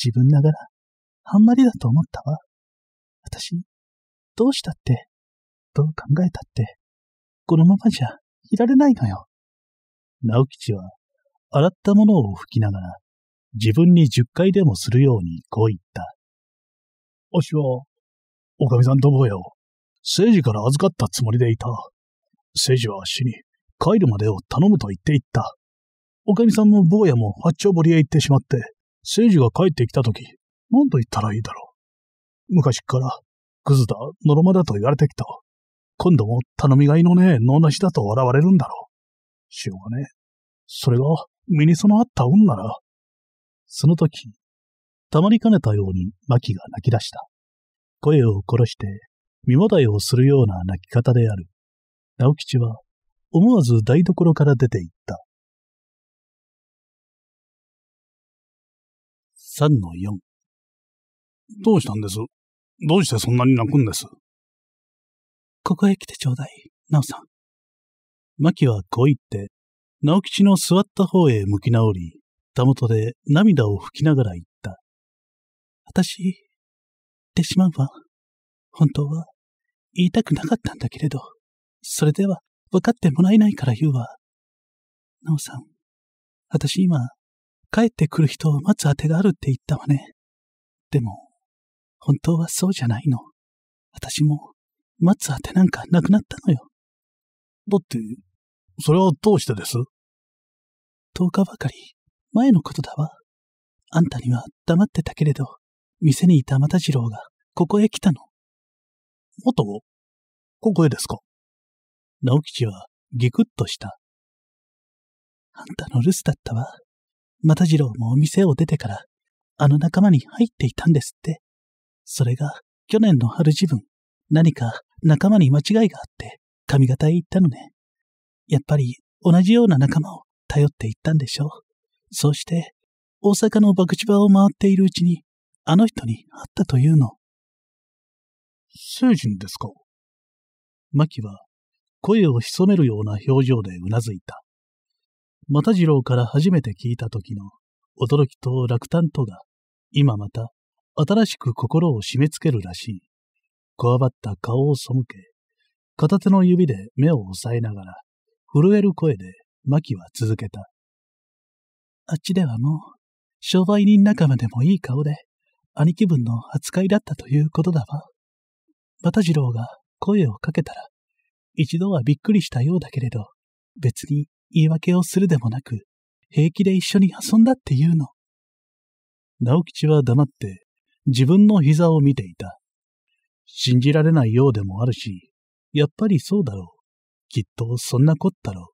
自分ながら、あんまりだと思ったわ。私、どうしたって、どう考えたって、このままじゃいられないのよ。直吉は洗ったものを拭きながら、自分に10回でもするようにこう言った。おしは、おかみさんどやよ、聖治から預かったつもりでいた。聖治は死に、帰るまでを頼むと言っていった。おかみさんも坊やも八丁堀へ行ってしまって、聖治が帰ってきたとき、何と言ったらいいだろう。昔から、クズだ、のろまだと言われてきた。今度も頼みがいのねえ脳なしだと笑われるんだろう。しょうがねえ。それが、身に備わった運なら。その時、たまりかねたようにマキが泣き出した。声を殺して、身もだえをするような泣き方である。直吉は、思わず台所から出て行った。3の4。どうしたんですどうしてそんなに泣くんですここへ来てちょうだい、なおさん。マキはこう言って直吉の座った方へ向き直り、たもとで涙を拭きながら言った。私、言ってしまうわ。本当は、言いたくなかったんだけれど、それでは分かってもらえないから言うわ。なおさん、私今、帰ってくる人を待つあてがあるって言ったわね。でも、本当はそうじゃないの。私も、待つあてなんかなくなったのよ。だって、それはどうしてです ?10 日ばかり前のことだわ。あんたには黙ってたけれど、店にいた又次郎がここへ来たの。元をここへですか直吉はギクッとした。あんたの留守だったわ。又次郎もお店を出てから、あの仲間に入っていたんですって。それが、去年の春時分、何か仲間に間違いがあって、髪型へ行ったのね。やっぱり同じような仲間を頼っていったんでしょう。そして、大阪の博打場を回っているうちに、あの人に会ったというの。聖人ですかマキは、声を潜めるような表情でうなずいた。又次郎から初めて聞いた時の驚きと落胆とが、今また新しく心を締め付けるらしい。こわばった顔を背け、片手の指で目を押さえながら、震える声で、マキは続けた。あっちではもう、商売人仲間でもいい顔で、兄貴分の扱いだったということだわ。バタジローが声をかけたら、一度はびっくりしたようだけれど、別に言い訳をするでもなく、平気で一緒に遊んだっていうの。直吉は黙って自分の膝を見ていた。信じられないようでもあるし、やっぱりそうだろうきっとそんなこったろう、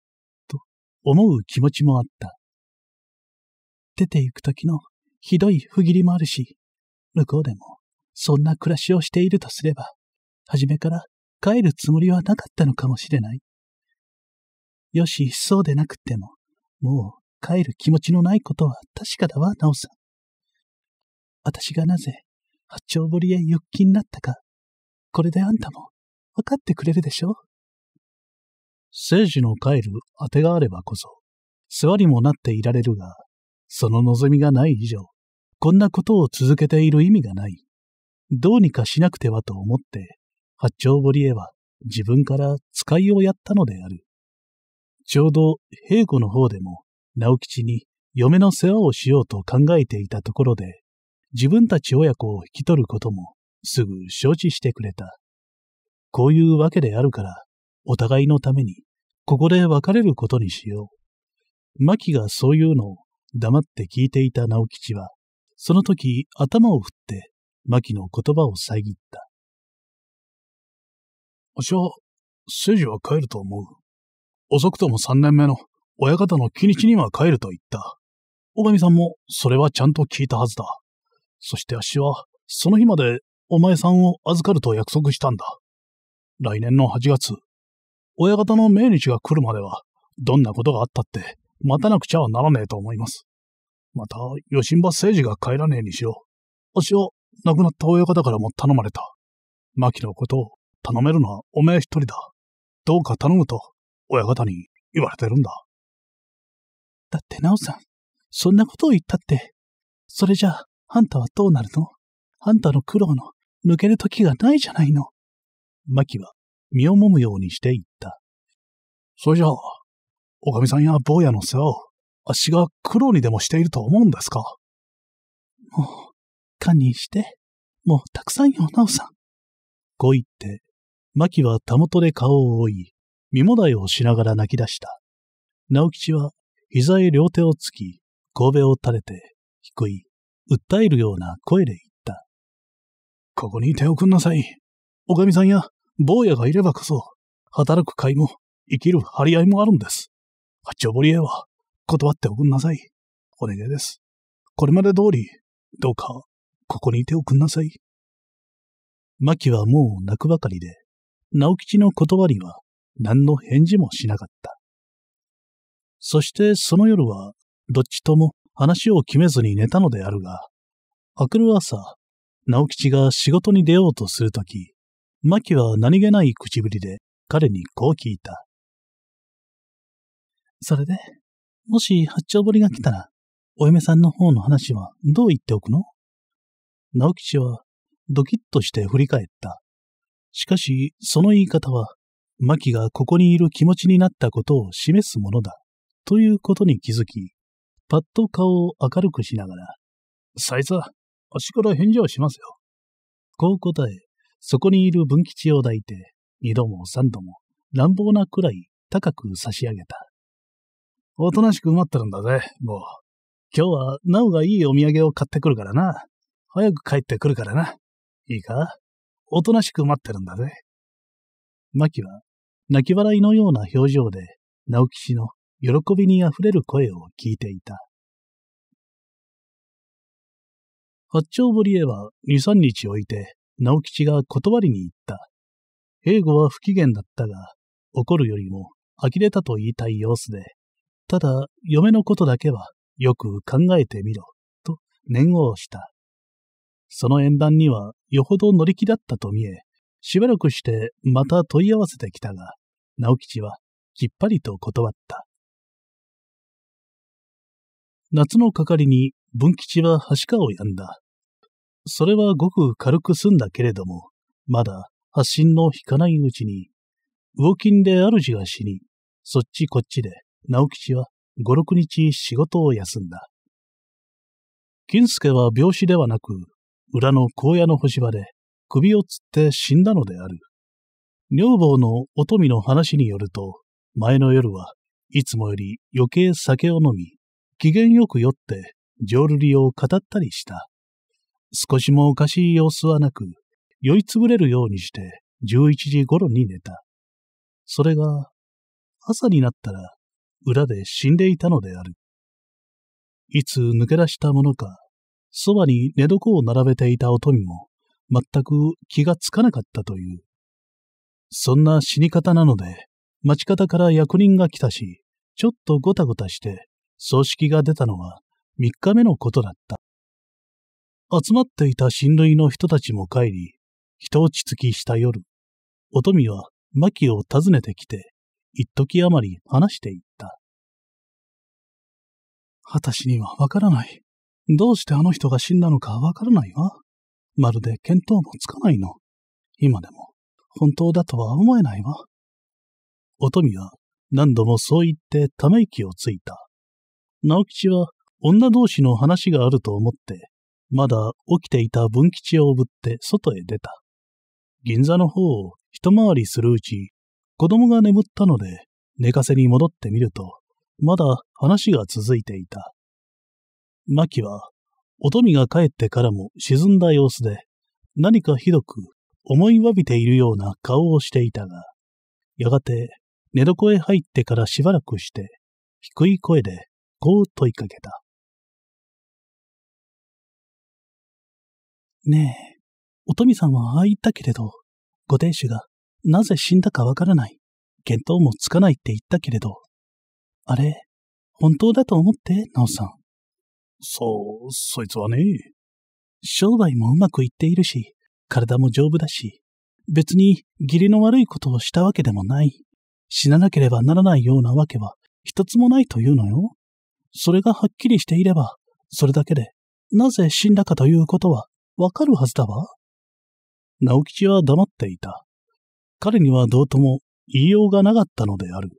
と思う気持ちもあった。出て行く時のひどい不義理もあるし、向こうでもそんな暮らしをしているとすれば、初めから帰るつもりはなかったのかもしれない。よし、そうでなくても、もう帰る気持ちのないことは確かだわ、なおさん。私がなぜ八丁堀へ行きになったか、これであんたも分かってくれるでしょ生治の帰るあてがあればこそ、座りもなっていられるが、その望みがない以上、こんなことを続けている意味がない。どうにかしなくてはと思って、八丁堀へは自分から使いをやったのである。ちょうど平子の方でも、直吉に嫁の世話をしようと考えていたところで、自分たち親子を引き取ることもすぐ承知してくれた。こういうわけであるから、お互いのために、ここで別れることにしよう。マキがそういうのを黙って聞いていた直吉は、その時頭を振って、マキの言葉を遮った。わしは、聖治は帰ると思う。遅くとも三年目の親方の気日には帰ると言った。おかみさんもそれはちゃんと聞いたはずだ。そしてあしは、その日までお前さんを預かると約束したんだ。来年の8月、親方の命日が来るまでは、どんなことがあったって、待たなくちゃはならねえと思います。また、余んば政治が帰らねえにしろ、あっしは亡くなった親方からも頼まれた。牧のことを頼めるのはおめえ一人だ。どうか頼むと、親方に言われてるんだ。だってなおさん、そんなことを言ったって、それじゃあ、あんたはどうなるのあんたの苦労の抜ける時がないじゃないの。牧は身をもむようにして言った。それじゃあ、おかみさんや坊やの世話を、あっしが苦労にでもしていると思うんですかもう、堪忍して、もうたくさんよ、なおさん。こう言って、マキはたもとで顔を覆い、身もだいをしながら泣き出した。直吉は、膝へ両手をつき、神戸を垂れて、低い、訴えるような声で言った。ここに手を組んなさい。おかみさんや、坊やがいればこそ、働く甲斐も、生きる張り合いもあるんです。八丁堀へは、断っておくんなさい。お願いです。これまで通り、どうか、ここにいておくんなさい。キはもう泣くばかりで、直吉の断りは何の返事もしなかった。そしてその夜は、どっちとも話を決めずに寝たのであるが、明くる朝、直吉が仕事に出ようとするとき、マキは何気ない口ぶりで彼にこう聞いた。それで、もし八丁堀が来たら、お嫁さんの方の話はどう言っておくの直吉はドキッとして振り返った。しかし、その言い方は、マキがここにいる気持ちになったことを示すものだ、ということに気づき、パッと顔を明るくしながら、サイズあしから返事はしますよ。こう答え、そこにいる文吉を抱いて、二度も三度も乱暴なくらい高く差し上げた。おとなしく待ってるんだぜ、もう。今日は、なおがいいお土産を買ってくるからな。早く帰ってくるからな。いいかおとなしく待ってるんだぜ。マキは、泣き笑いのような表情で、直吉の喜びにあふれる声を聞いていた。八丁堀へは二三日置いて、直吉が断りに行った。英語は不機嫌だったが、怒るよりも呆れたと言いたい様子で、ただ、嫁のことだけはよく考えてみろ、と念を押した。その縁談にはよほど乗り気だったと見え、しばらくしてまた問い合わせてきたが、直吉はきっぱりと断った。夏のかかりに文吉ははしかを病んだ。それはごく軽く済んだけれども、まだ発信の引かないうちに、魚金で主が死に、そっちこっちで直吉は五六日仕事を休んだ。金助は病死ではなく、裏の荒野の星場で首をつって死んだのである。女房のおみの話によると、前の夜はいつもより余計酒を飲み、機嫌よく酔って浄瑠璃を語ったりした。少しもおかしい様子はなく、酔いつぶれるようにして、11時頃に寝た。それが、朝になったら、裏で死んでいたのである。いつ抜け出したものか、そばに寝床を並べていた音にも、全く気がつかなかったという。そんな死に方なので、町方から役人が来たし、ちょっとごたごたして、葬式が出たのは3日目のことだった。集まっていた親類の人たちも帰り、人落ち着きした夜、おとみは牧を訪ねてきて、一時余り話していった。私にはわからない。どうしてあの人が死んだのかわからないわ。まるで見当もつかないの。今でも、本当だとは思えないわ。おとみは何度もそう言ってため息をついた。直吉は女同士の話があると思ってまだ起きていた文吉をぶって外へ出た。銀座の方を一回りするうち、子供が眠ったので、寝かせに戻ってみると、まだ話が続いていた。マキは、おとみが帰ってからも沈んだ様子で、何かひどく思いわびているような顔をしていたが、やがて寝床へ入ってからしばらくして、低い声でこう問いかけた。ねえ、おとみさんはああ言ったけれど、ご亭主がなぜ死んだかわからない、見当もつかないって言ったけれど、あれ、本当だと思って、なおさん。そう、そいつはね。商売もうまくいっているし、体も丈夫だし、別に義理の悪いことをしたわけでもない。死ななければならないようなわけは一つもないというのよ。それがはっきりしていれば、それだけで、なぜ死んだかということはわかるはずだわ。直吉は黙っていた。彼にはどうとも言いようがなかったのである。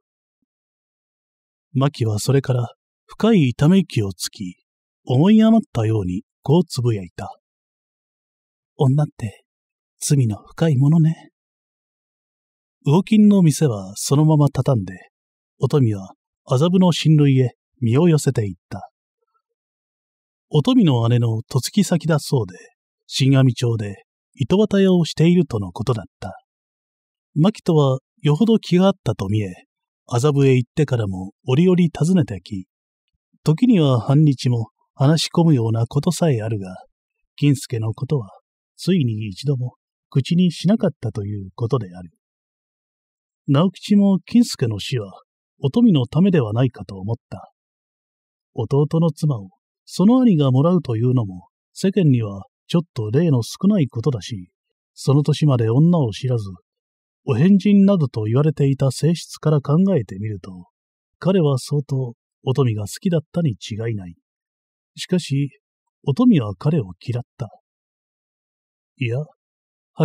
きはそれから深い痛め息をつき、思い余ったようにこうつぶやいた。女って罪の深いものね。魚金の店はそのまま畳んで、おみは麻布の親類へ身を寄せていった。おみの姉の嫁ぎ先だそうで、新阿弥町で糸端屋をしているとのことだった。牧とはよほど気があったと見え、麻布へ行ってからも折々訪ねてき、時には半日も話し込むようなことさえあるが、金助のことはついに一度も口にしなかったということである。直吉も金助の死はおとみのためではないかと思った。弟の妻をその兄がもらうというのも世間にはちょっと例の少ないことだし、その年まで女を知らず、お変人などと言われていた性質から考えてみると、彼は相当、とみが好きだったに違いない。しかし、とみは彼を嫌った。いや、は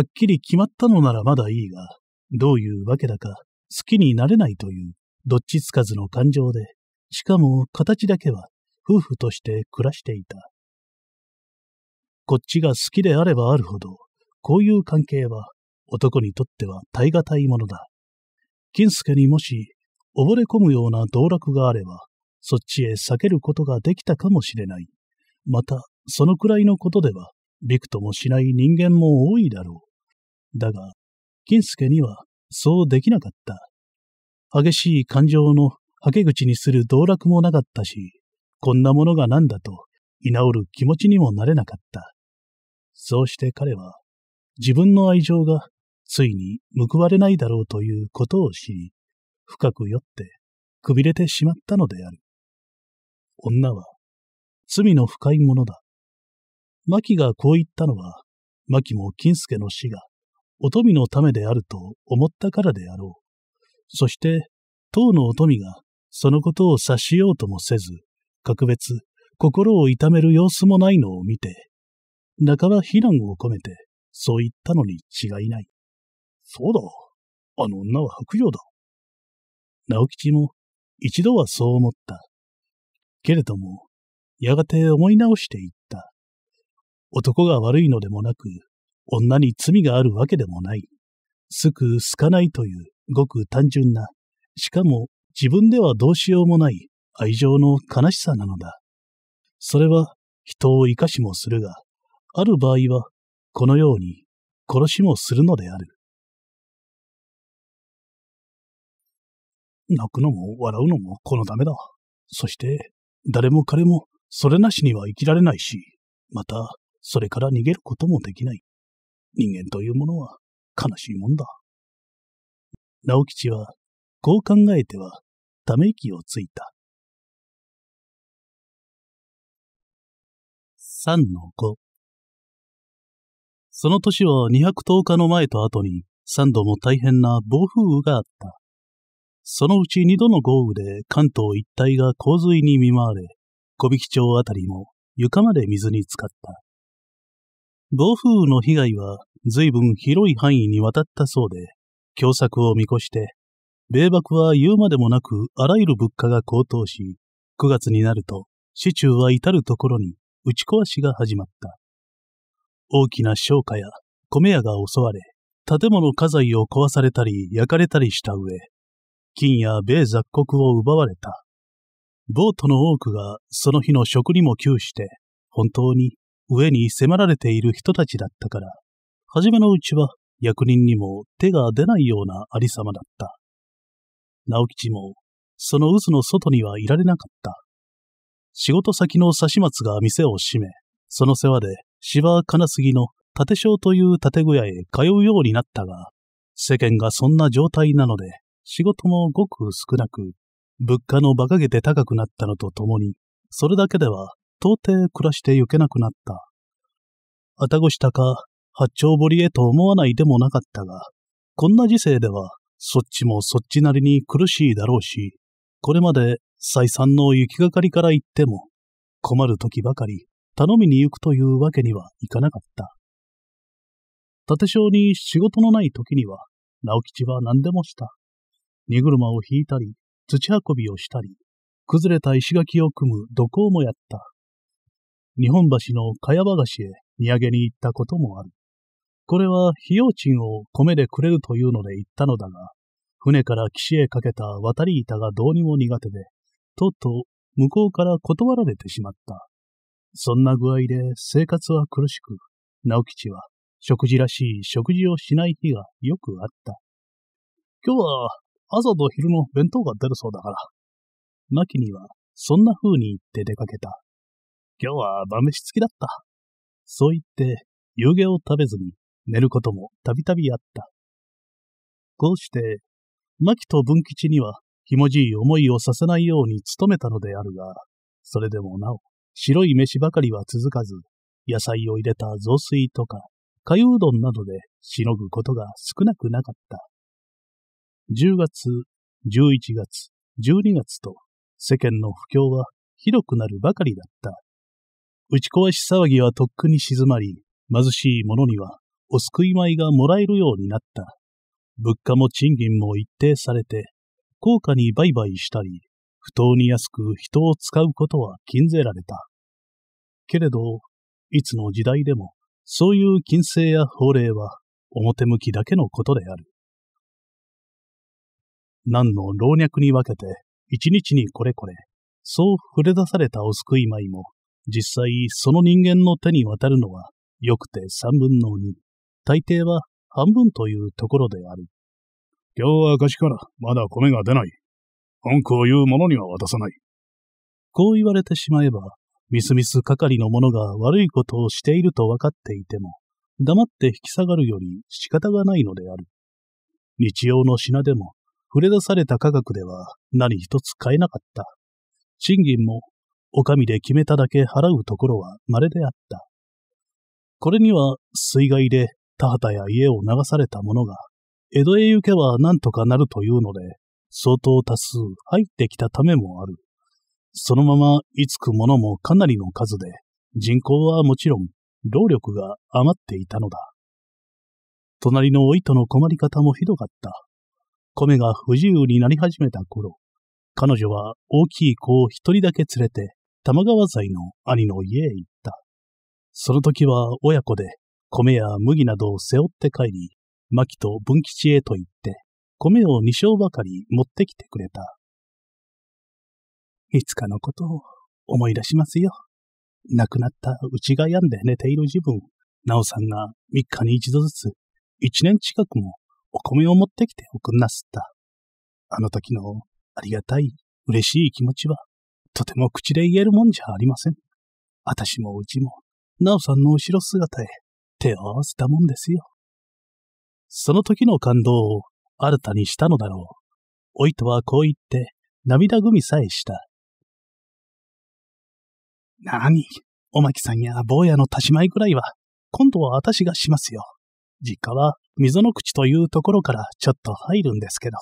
っきり決まったのならまだいいが、どういうわけだか、好きになれないという、どっちつかずの感情で、しかも形だけは、夫婦として暮らしていた。こっちが好きであればあるほど、こういう関係は男にとっては耐え難いものだ。金助にもし溺れ込むような道楽があれば、そっちへ避けることができたかもしれない。また、そのくらいのことでは、びくともしない人間も多いだろう。だが、金助にはそうできなかった。激しい感情のはけ口にする道楽もなかったし、こんなものが何だと、居直る気持ちにもなれなかった。そうして彼は、自分の愛情がついに報われないだろうということを知り、深く酔ってくびれてしまったのである。女は罪の深いものだ。牧がこう言ったのは、牧も金助の死が、お富のためであると思ったからであろう。そして、当のお富が、そのことを察しようともせず、格別、心を痛める様子もないのを見て、半ば非難を込めて、そう言ったのに違いない。そうだ。あの女は白状だ。直吉も一度はそう思った。けれども、やがて思い直していった。男が悪いのでもなく、女に罪があるわけでもない。すくすかないという、ごく単純な、しかも自分ではどうしようもない愛情の悲しさなのだ。それは人を生かしもするが、ある場合は、このように殺しもするのである。泣くのも笑うのもこのためだ。そして、誰も彼もそれなしには生きられないし、また、それから逃げることもできない。人間というものは悲しいもんだ。直吉は、こう考えては、ため息をついた。三の五。その年は210日の前と後に3度も大変な暴風雨があった。そのうち2度の豪雨で関東一帯が洪水に見舞われ、小引町あたりも床まで水に浸かった。暴風雨の被害は随分広い範囲にわたったそうで、凶作を見越して、米幕は言うまでもなくあらゆる物価が高騰し、9月になると市中は至るところに打ち壊しが始まった。大きな商家や米屋が襲われ、建物家財を壊されたり焼かれたりした上、金や米雑穀を奪われた。ボートの多くがその日の食にも窮して、本当に上に迫られている人たちだったから、初めのうちは役人にも手が出ないようなありさまだった。直吉も、その渦の外にはいられなかった。仕事先の指松が店を閉め、その世話で芝金杉の縦小という建小屋へ通うようになったが、世間がそんな状態なので、仕事もごく少なく、物価の馬鹿げて高くなったのとともに、それだけでは到底暮らしてゆけなくなった。あたごしたか、八丁堀へと思わないでもなかったが、こんな時世では、そっちもそっちなりに苦しいだろうし、これまで再三の行きがかりから言っても、困る時ばかり頼みに行くというわけにはいかなかった。立正に仕事のない時には、直吉は何でもした。荷車を引いたり、土運びをしたり、崩れた石垣を組む土工もやった。日本橋の茅場菓子へ土産に行ったこともある。これは費用賃を米でくれるというので行ったのだが、船から岸へかけた渡り板がどうにも苦手で、とうとう向こうから断られてしまった。そんな具合で生活は苦しく、直吉は食事らしい食事をしない日がよくあった。今日は朝と昼の弁当が出るそうだから。マキにはそんな風に言って出かけた。今日は晩飯付きだった。そう言って夕げを食べずに寝ることもたびたびあった。こうして、マキと文吉にはひもじい思いをさせないように努めたのであるが、それでもなお、白い飯ばかりは続かず、野菜を入れた雑炊とか、かゆうどんなどでしのぐことが少なくなかった。10月、11月、12月と世間の不況はひどくなるばかりだった。打ち壊し騒ぎはとっくに静まり、貧しい者にはお救い米がもらえるようになった。物価も賃金も一定されて、高価に売買したり、不当に安く人を使うことは禁ぜられた。けれど、いつの時代でも、そういう禁制や法令は表向きだけのことである。何の老若に分けて、一日にこれこれ、そう触れ出されたお救い米も、実際その人間の手に渡るのは、よくて三分の二、大抵は半分というところである。今日は昔からまだ米が出ない。文句を言う者には渡さない。こう言われてしまえば、みすみす係の者が悪いことをしていると分かっていても、黙って引き下がるより仕方がないのである。日用の品でも、触れ出された価格では何一つ買えなかった。賃金も、お上で決めただけ払うところは稀であった。これには、水害で田畑や家を流された者が、江戸へ行けば何とかなるというので、相当多数入ってきたためもある。そのまま居つく者もかなりの数で、人口はもちろん、労力が余っていたのだ。隣のお糸の困り方もひどかった。米が不自由になり始めた頃、彼女は大きい子を一人だけ連れて、玉川財の兄の家へ行った。その時は親子で、米や麦などを背負って帰り、牧と文吉へと行って、米を二升ばかり持ってきてくれた。いつかのことを思い出しますよ。亡くなったうちが病んで寝ている自分、なおさんが3日に一度ずつ、1年近くもお米を持ってきておくんなすった。あの時のありがたい、嬉しい気持ちは、とても口で言えるもんじゃありません。あたしもうちも、なおさんの後ろ姿へ手を合わせたもんですよ。その時の感動を新たにしたのだろう。おいとはこう言って、涙ぐみさえした。なに、おまきさんや坊やのたしまいくらいは、今度は私がしますよ。実家は溝の口というところからちょっと入るんですけど、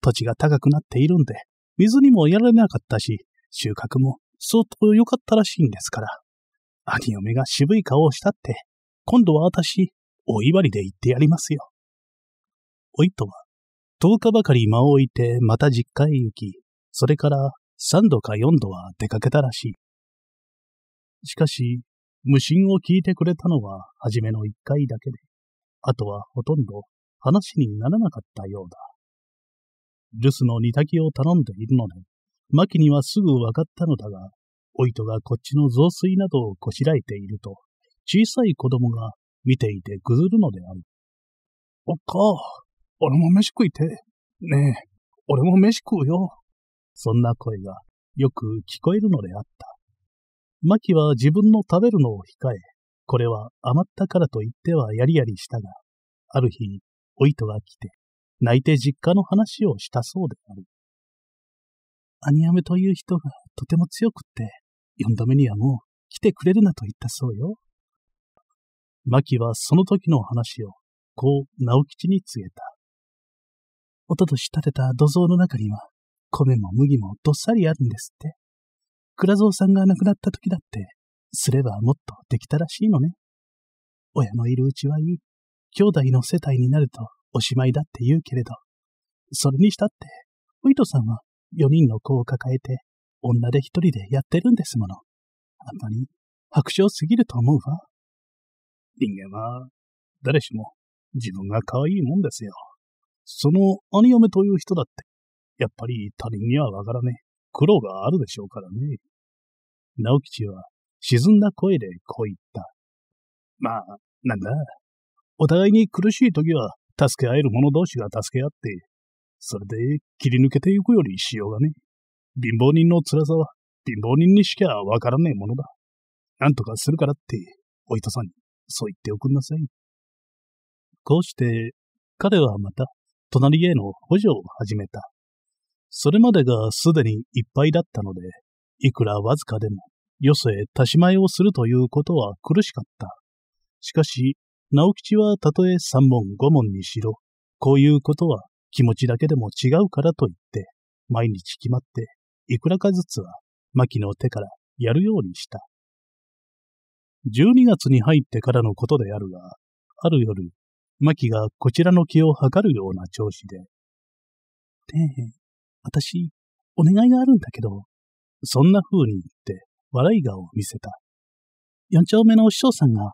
土地が高くなっているんで、水にもやられなかったし、収穫も相当良かったらしいんですから。兄嫁が渋い顔をしたって、今度は私、お祝いで行ってやりますよ。おいとは10日ばかり間を置いてまた実家へ行き、それから3度か4度は出かけたらしい。しかし、無心を聞いてくれたのは初めの1回だけで、あとはほとんど話にならなかったようだ。留守の煮炊きを頼んでいるので、マキにはすぐ分かったのだが、おいとがこっちの雑炊などをこしらえていると、小さい子供が見ていてぐずるのである。おっか、俺も飯食いて。ねえ、俺も飯食うよ。そんな声がよく聞こえるのであった。マキは自分の食べるのを控え、これは余ったからと言ってはやりやりしたが、ある日、お糸が来て、泣いて実家の話をしたそうである。アニアムという人がとても強くって、四度目にはもう来てくれるなと言ったそうよ。マキはその時の話を、こう直吉に告げた。おととし建てた土蔵の中には、米も麦もどっさりあるんですって。倉蔵さんが亡くなった時だって、すればもっとできたらしいのね。親のいるうちはいい。兄弟の世帯になるとおしまいだって言うけれど、それにしたって、ウイトさんは四人の子を抱えて、女で一人でやってるんですもの。あんまり、白鳥すぎると思うわ。人間は、誰しも自分が可愛いもんですよ。その兄嫁という人だって、やっぱり他人にはわからねえ苦労があるでしょうからね。直吉は沈んだ声でこう言った。まあ、なんだ。お互いに苦しい時は助け合える者同士が助け合って、それで切り抜けていくよりしようがね。貧乏人の辛さは貧乏人にしきゃわからねえものだ。なんとかするからって、お糸さんにそう言っておくんなさい。こうして、彼はまた隣への補助を始めた。それまでがすでにいっぱいだったので、いくらわずかでも、よそへ足し前をするということは苦しかった。しかし、直吉はたとえ三問五問にしろ、こういうことは気持ちだけでも違うからと言って、毎日決まって、いくらかずつは、牧の手からやるようにした。12月に入ってからのことであるが、ある夜、マキがこちらの気を測るような調子で。ねえ、私、お願いがあるんだけど、そんな風に言って笑い顔を見せた。四丁目のお師匠さんが、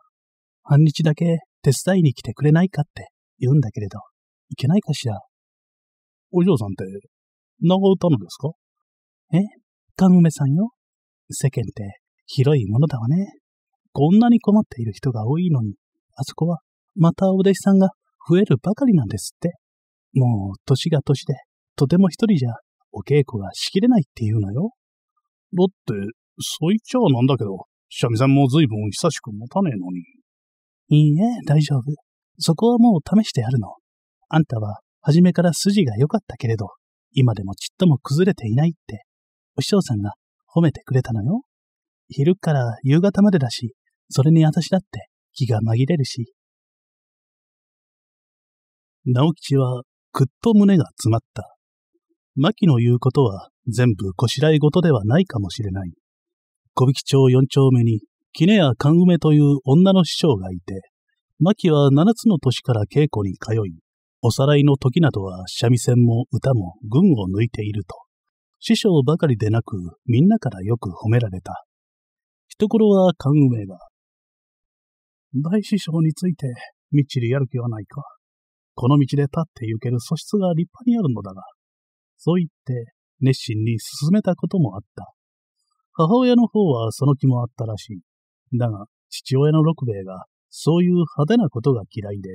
半日だけ手伝いに来てくれないかって言うんだけれど、いけないかしら。お嬢さんって、名が歌のですかえカムメさんよ。世間って広いものだわね。こんなに困っている人が多いのに、あそこはまたお弟子さんが増えるばかりなんですって。もう、年が年で、とても一人じゃ、お稽古がしきれないっていうのよ。だって、そいっちゃなんだけど、シャミさんも随分久しく持たねえのに。いいえ、大丈夫。そこはもう試してやるの。あんたは、初めから筋が良かったけれど、今でもちっとも崩れていないって、お師匠さんが褒めてくれたのよ。昼から夕方までだし、それに私だって気が紛れるし、直吉はぐっと胸が詰まった。牧の言うことは全部こしらえ事ではないかもしれない。小引町四丁目に、杵や勘梅という女の師匠がいて、牧は七つの年から稽古に通い、おさらいの時などは三味線も歌も群を抜いていると、師匠ばかりでなくみんなからよく褒められた。一頃は勘梅が、大師匠についてみっちりやる気はないか。この道で立って行ける素質が立派にあるのだが、そう言って熱心に進めたこともあった。母親の方はその気もあったらしい。だが、父親の六兵衛がそういう派手なことが嫌いで、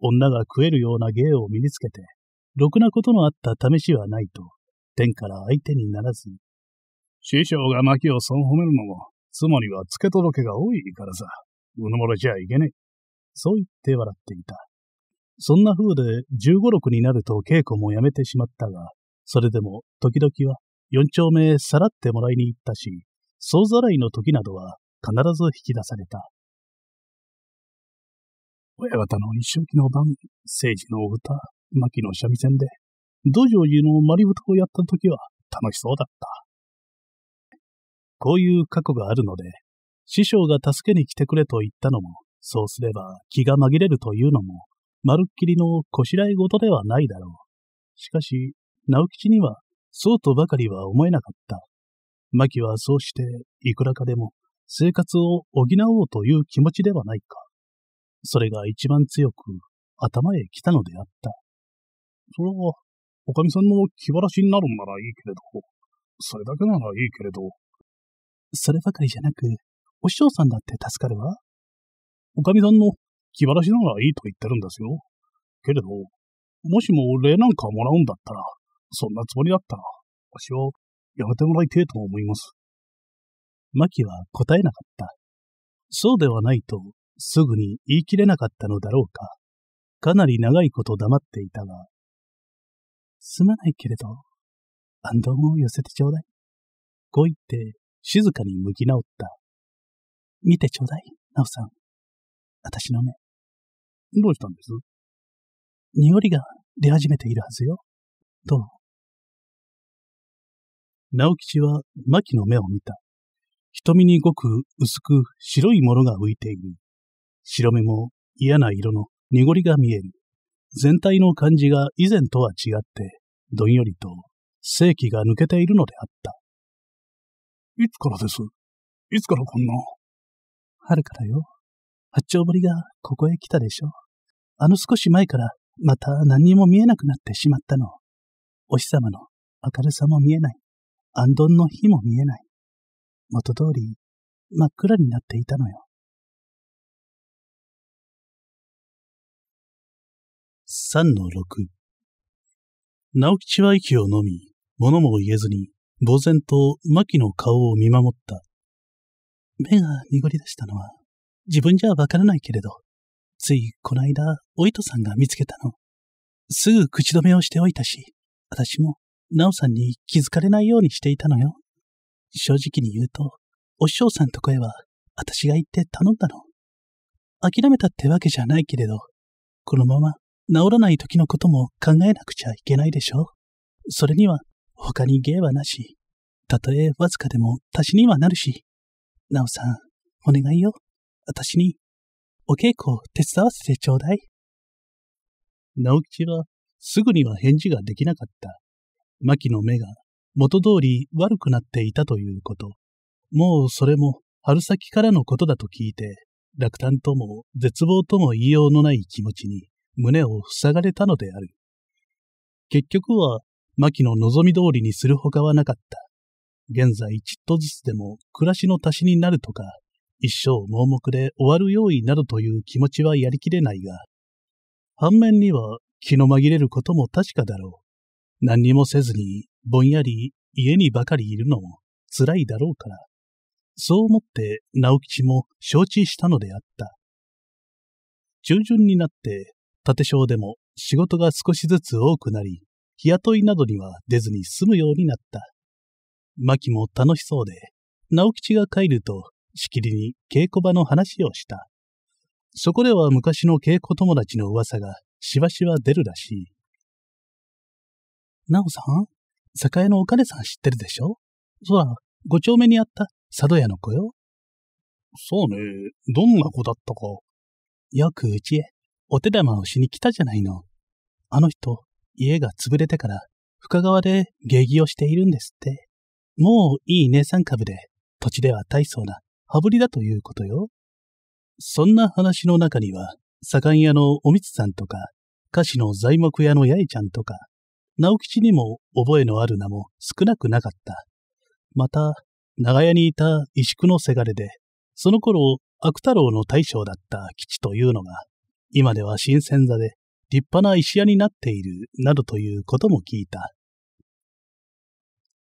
女が食えるような芸を身につけて、ろくなことのあった試しはないと、天から相手にならず。師匠が薪をそう褒めるのも、妻には付け届けが多いからさ、うぬぼれちゃいけねえ。そう言って笑っていた。そんな風で15、6になると稽古もやめてしまったが、それでも時々は4丁目さらってもらいに行ったし、総ざらいの時などは必ず引き出された。親方の一周忌の晩、聖治の歌、牧の三味線で、道場寺の丸太をやった時は楽しそうだった。こういう過去があるので、師匠が助けに来てくれと言ったのも、そうすれば気が紛れるというのもまるっきりのこしらえとではないだろう。しかし、直吉には、そうとばかりは思えなかった。牧はそうして、いくらかでも、生活を補おうという気持ちではないか。それが一番強く、頭へ来たのであった。それは、おかみさんの気晴らしになるんならいいけれど、それだけならいいけれど。そればかりじゃなく、お師匠さんだって助かるわ。おかみさんの気晴らしながらいいと言ってるんですよ。けれど、もしも俺なんかもらうんだったら、そんなつもりだったら、わしはやめてもらいてえと思います。マキは答えなかった。そうではないと、すぐに言い切れなかったのだろうか。かなり長いこと黙っていたが、すまないけれど、安藤も寄せてちょうだい。こう言って静かに向き直った。見てちょうだい、なおさん。私の目。どうしたんです匂りが出始めているはずよ。と。直吉は、牧の目を見た。瞳にごく薄く白いものが浮いている。白目も嫌な色の濁りが見える。全体の感じが以前とは違って、どんよりと正気が抜けているのであった。いつからですいつからこんな。春からよ。八丁堀がここへ来たでしょう。あの少し前からまた何にも見えなくなってしまったの。お日様の明るさも見えない。安どんの火も見えない。元通り真っ暗になっていたのよ。3-6直吉は息を飲み、物も言えずに、呆然と牧の顔を見守った。目が濁り出したのは、自分じゃわからないけれど、ついこの間、お糸さんが見つけたの。すぐ口止めをしておいたし、私も、なおさんに気づかれないようにしていたのよ。正直に言うと、お師匠さんと声は、私が言って頼んだの。諦めたってわけじゃないけれど、このまま治らない時のことも考えなくちゃいけないでしょう。それには、他に芸はなし、たとえわずかでも足しにはなるし。なおさん、お願いよ。私に、お稽古を手伝わせてちょうだい。直吉は、すぐには返事ができなかった。牧の目が、元通り悪くなっていたということ。もうそれも、春先からのことだと聞いて、落胆とも絶望とも言いようのない気持ちに胸を塞がれたのである。結局は、牧の望み通りにするほかはなかった。現在ちっとずつでも暮らしの足しになるとか一生盲目で終わる用意などという気持ちはやりきれないが、反面には気の紛れることも確かだろう。何にもせずにぼんやり家にばかりいるのも辛いだろうから。そう思って直吉も承知したのであった。中旬になって縦章でも仕事が少しずつ多くなり、日雇いなどには出ずに済むようになった。牧も楽しそうで、直吉が帰るとしきりに稽古場の話をした。そこでは昔の稽古友達の噂がしばしば出るらしい。なおさん酒屋のお金さん知ってるでしょそら、五丁目にあった佐渡屋の子よ。そうね、どんな子だったか。よくうちへお手玉をしに来たじゃないの。あの人、家が潰れてから深川で芸妓をしているんですって。もういい姉さん株で、土地では大層な羽振りだということよ。そんな話の中には、左官屋のおみつさんとか、歌子の材木屋の八重ちゃんとか、直吉にも覚えのある名も少なくなかった。また、長屋にいた石縮のせがれで、その頃、悪太郎の大将だった吉というのが、今では新鮮座で立派な石屋になっている、などということも聞いた。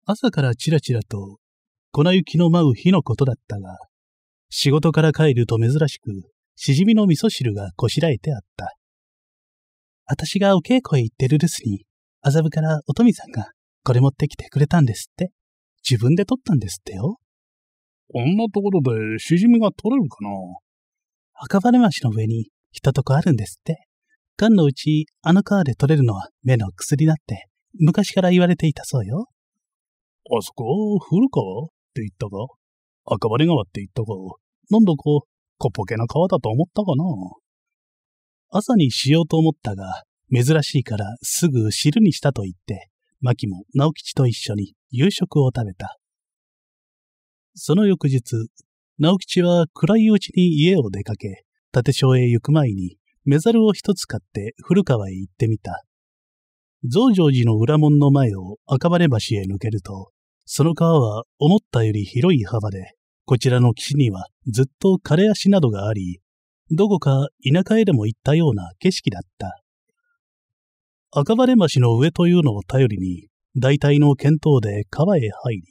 朝からちらちらと粉雪の舞う日のことだったが、仕事から帰ると珍しく、しじみの味噌汁がこしらえてあった。私がお稽古へ行ってる留守に、麻布からおとみさんがこれ持ってきてくれたんですって。自分で取ったんですってよ。こんなところでしじみが取れるかな赤羽町の上に一とこあるんですって。缶のうちあの川で取れるのは目の薬だって昔から言われていたそうよ。あそこ、古川って言ったか赤羽川って言ったか、なんだか、こっぽけな川だと思ったかな。朝にしようと思ったが、珍しいからすぐ汁にしたと言って、マキも直吉と一緒に夕食を食べた。その翌日、直吉は暗いうちに家を出かけ、立正へ行く前に、メザルを一つ買って古川へ行ってみた。増上寺の裏門の前を赤羽橋へ抜けると、その川は思ったより広い幅で、こちらの岸にはずっと枯れ足などがあり、どこか田舎へでも行ったような景色だった。赤羽橋の上というのを頼りに、大体の見当で川へ入り、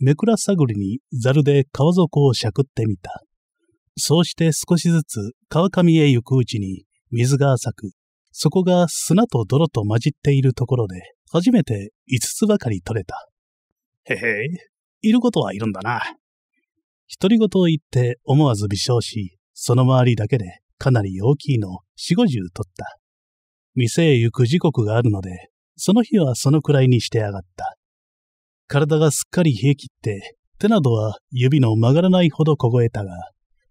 めくら探りにざるで川底をしゃくってみた。そうして少しずつ川上へ行くうちに水が浅く、そこが砂と泥と混じっているところで初めて5つばかり取れた。へへい、いることはいるんだな。独り言を言って思わず微笑し、その周りだけでかなり大きいの4。四五十取った。店へ行く時刻があるので、その日はそのくらいにしてあがった。体がすっかり冷え切って、手などは指の曲がらないほど凍えたが、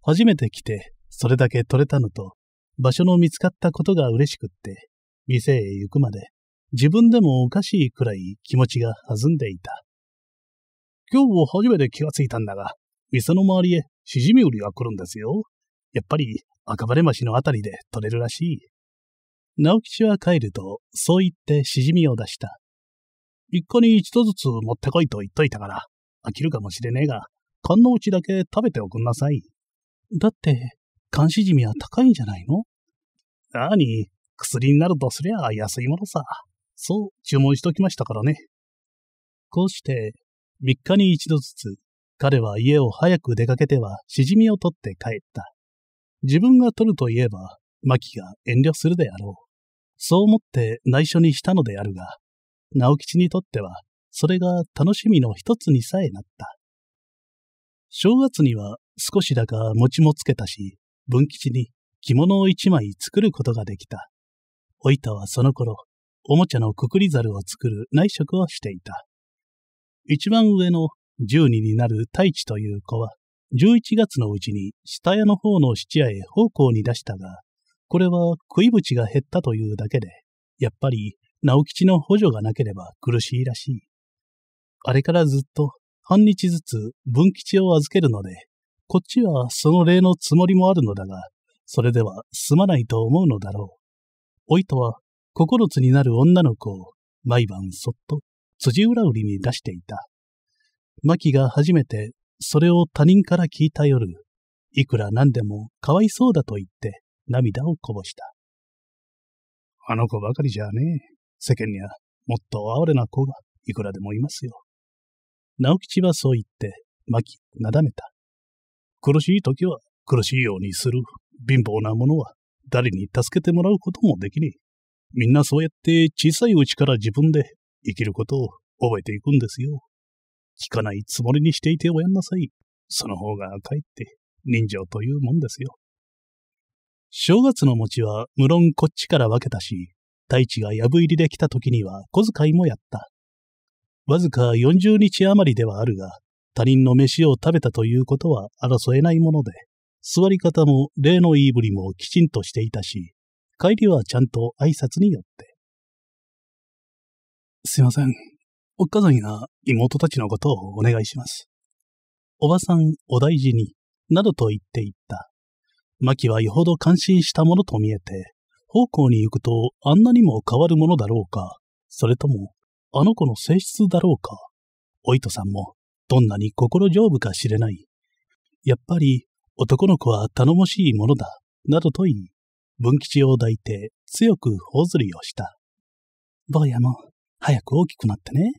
初めて来て、それだけ取れたのと、場所の見つかったことが嬉しくって、店へ行くまで、自分でもおかしいくらい気持ちが弾んでいた。今日初めて気がついたんだが、店の周りへシジミ売りが来るんですよ。やっぱり赤羽橋のあたりで取れるらしい。直吉は帰ると、そう言ってシジミを出した。一家に一度ずつ持ってこいと言っといたから、飽きるかもしれねえが、缶のうちだけ食べておくんなさい。だって、缶シジミは高いんじゃないのなあに、薬になるとすりゃ安いものさ。そう注文しときましたからね。こうして3日に一度ずつ、彼は家を早く出かけてはしじみを取って帰った。自分が取ると言えば、マキが遠慮するであろう。そう思って内緒にしたのであるが、直吉にとっては、それが楽しみの一つにさえなった。正月には少しだか餅もつけたし、文吉に着物を一枚作ることができた。おいたはその頃、おもちゃのくくりざるを作る内職をしていた。一番上の十二になる太一という子は、十一月のうちに下屋の方の質屋へ奉公に出したが、これは食い縁が減ったというだけで、やっぱり直吉の補助がなければ苦しいらしい。あれからずっと半日ずつ文吉を預けるので、こっちはその礼のつもりもあるのだが、それではすまないと思うのだろう。おいとは、九つになる女の子を毎晩そっと辻浦売りに出していた。キが初めてそれを他人から聞いた夜、いくら何でもかわいそうだと言って涙をこぼした。あの子ばかりじゃねえ。世間にはもっと哀れな子がいくらでもいますよ。直吉はそう言って、キ、なだめた。苦しい時は苦しいようにする。貧乏な者は誰に助けてもらうこともできねえ。みんなそうやって小さいうちから自分で生きることを覚えていくんですよ。聞かないつもりにしていておやんなさい。その方がかえって人情というもんですよ。正月の餅は無論こっちから分けたし、大地が藪入りで来た時には小遣いもやった。わずか40日余りではあるが、他人の飯を食べたということは争えないもので、座り方も礼の言いぶりもきちんとしていたし、帰りはちゃんと挨拶によって。すいません。おっかざいな妹たちのことをお願いします。おばさん、お大事に、などと言っていった。マキはよほど感心したものと見えて、方向に行くとあんなにも変わるものだろうか、それとも、あの子の性質だろうか。お糸さんも、どんなに心丈夫か知れない。やっぱり、男の子は頼もしいものだ、などと言い、文吉を抱いて強く頬ずりをした。坊やも、早く大きくなってね。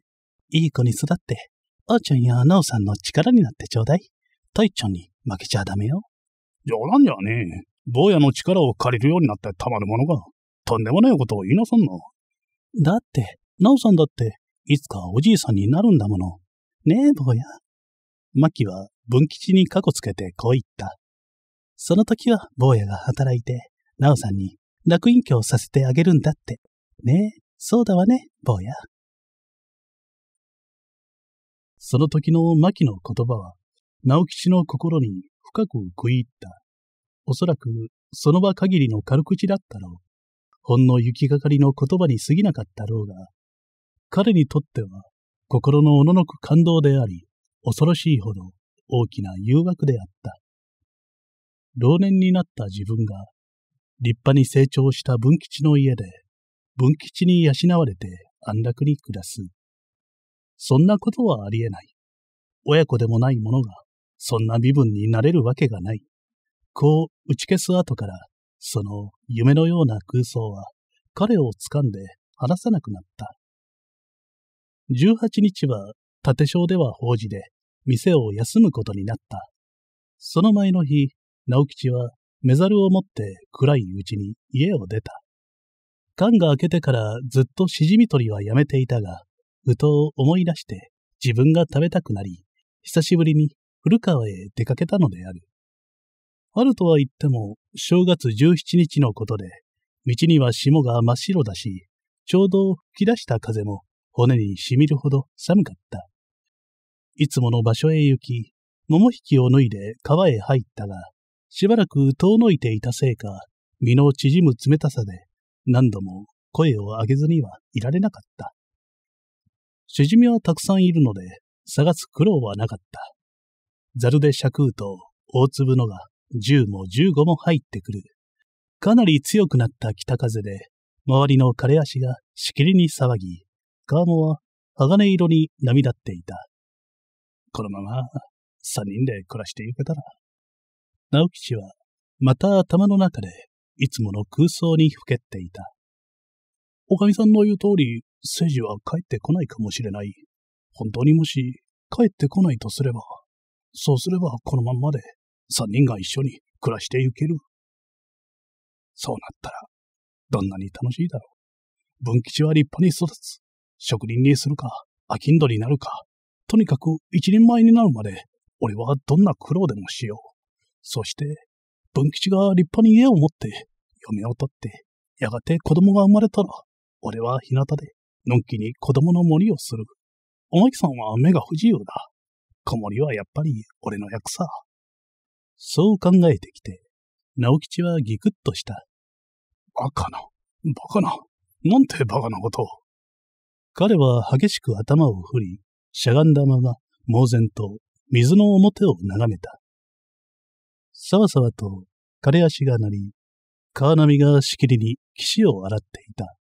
いい子に育って、あーちゃんやなおさんの力になってちょうだい。たいちゃんに負けちゃダメよ。冗談じゃねえ。坊やの力を借りるようになってたまるものが、とんでもないことを言いなさんの。だって、なおさんだって、いつかおじいさんになるんだもの。ねえ、坊や。マキは文吉に過去つけてこう言った。その時は坊やが働いて、なおさんに楽隠居をさせてあげるんだって。ねえ。そうだわね、坊や。その時の牧の言葉は、直吉の心に深く食い入った。おそらく、その場限りの軽口だったろう。ほんの行きがかりの言葉に過ぎなかったろうが、彼にとっては、心のおののく感動であり、恐ろしいほど大きな誘惑であった。老年になった自分が、立派に成長した文吉の家で、文吉に養われて安楽に暮らす。そんなことはありえない。親子でもない者が、そんな身分になれるわけがない。こう打ち消す後から、その夢のような空想は、彼を掴んで離さなくなった。18日は、縦章では法事で、店を休むことになった。その前の日、直吉は、メザルを持って暗いうちに家を出た。缶が開けてからずっとしじみ取りはやめていたが、うとを思い出して自分が食べたくなり、久しぶりに古川へ出かけたのである。あるとは言っても、正月17日のことで、道には霜が真っ白だし、ちょうど吹き出した風も骨にしみるほど寒かった。いつもの場所へ行き、桃引きを脱いで川へ入ったが、しばらく遠のいていたせいか、身の縮む冷たさで何度も声を上げずにはいられなかった。シジミはたくさんいるので、探す苦労はなかった。ザルでしゃくうと、大粒のが十も15も入ってくる。かなり強くなった北風で、周りの枯れ足がしきりに騒ぎ、カーは鋼色に波立っていた。このまま、三人で暮らしていけたら。直吉は、また頭の中でいつもの空想にふけっていた。おかみさんの言う通り、セイジは帰ってこないかもしれない。本当にもし、帰ってこないとすれば、そうすればこのまんまで、三人が一緒に暮らしてゆける。そうなったら、どんなに楽しいだろう。文吉は立派に育つ。職人にするか、飽きんどになるか。とにかく一人前になるまで、俺はどんな苦労でもしよう。そして、文吉が立派に家を持って嫁を取って、やがて子供が生まれたら、俺は日向で、のんきに子供の森をする。おまきさんは目が不自由だ。子守はやっぱり俺の役さ。そう考えてきて、直吉はギクッとした。バカな、バカな、なんてバカなことを。彼は激しく頭を振り、しゃがんだまま、猛然と水の表を眺めた。さわさわと、枯れ足が鳴り、川波がしきりに岸を洗っていた。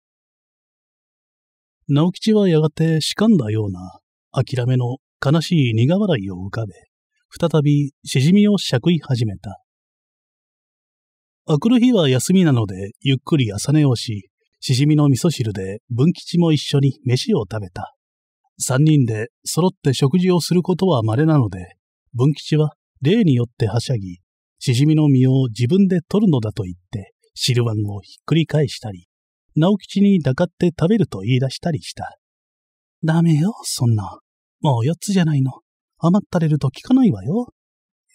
直吉はやがてしかんだような諦めの悲しい苦笑いを浮かべ、再びしじみをしゃくい始めた。あくる日は休みなのでゆっくり朝寝をし、しじみの味噌汁で文吉も一緒に飯を食べた。三人で揃って食事をすることは稀なので、文吉は例によってはしゃぎ、しじみの実を自分で取るのだと言って、汁碗をひっくり返したり、直吉に抱かって食べると言い出したりした。ダメよ、そんな。もう四つじゃないの。余ったれると聞かないわよ。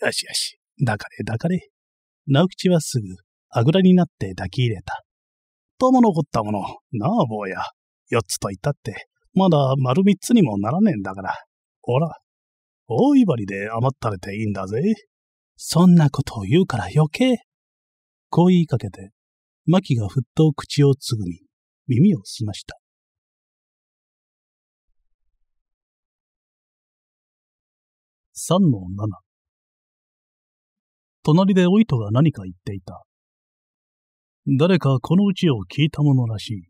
よしよし、抱かれ抱かれ。直吉はすぐ、あぐらになって抱き入れた。とも残ったもの、なあ坊や。四つと言ったって、まだ丸三つにもならねえんだから。ほら、大いばりで余ったれていいんだぜ。そんなことを言うから余計、こう言いかけて、マキがふっと口をつぐみ、耳を澄ました。3の7。隣でおいとが何か言っていた。誰かこのうちを聞いたものらしい。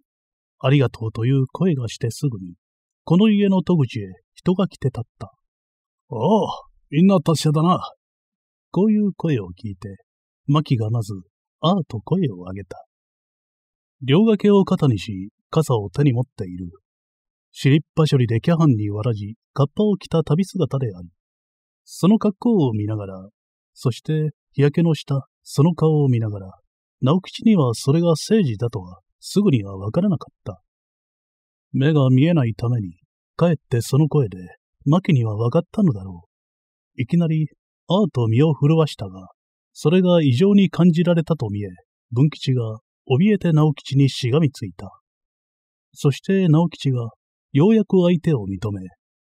ありがとうという声がしてすぐに、この家の戸口へ人が来て立った。ああ、みんな達者だな。こういう声を聞いて、マキがまずああと声を上げた。両掛けを肩にし、傘を手に持っている。尻っぱ処理でキャハンにわらじ、カッパを着た旅姿である。その格好を見ながら、そして日焼けの下、その顔を見ながら、直吉にはそれが政治だとはすぐにはわからなかった。目が見えないために、かえってその声で、マキには分かったのだろう。いきなり、アーと身を震わしたが、それが異常に感じられたと見え、文吉が怯えて直吉にしがみついた。そして直吉がようやく相手を認め、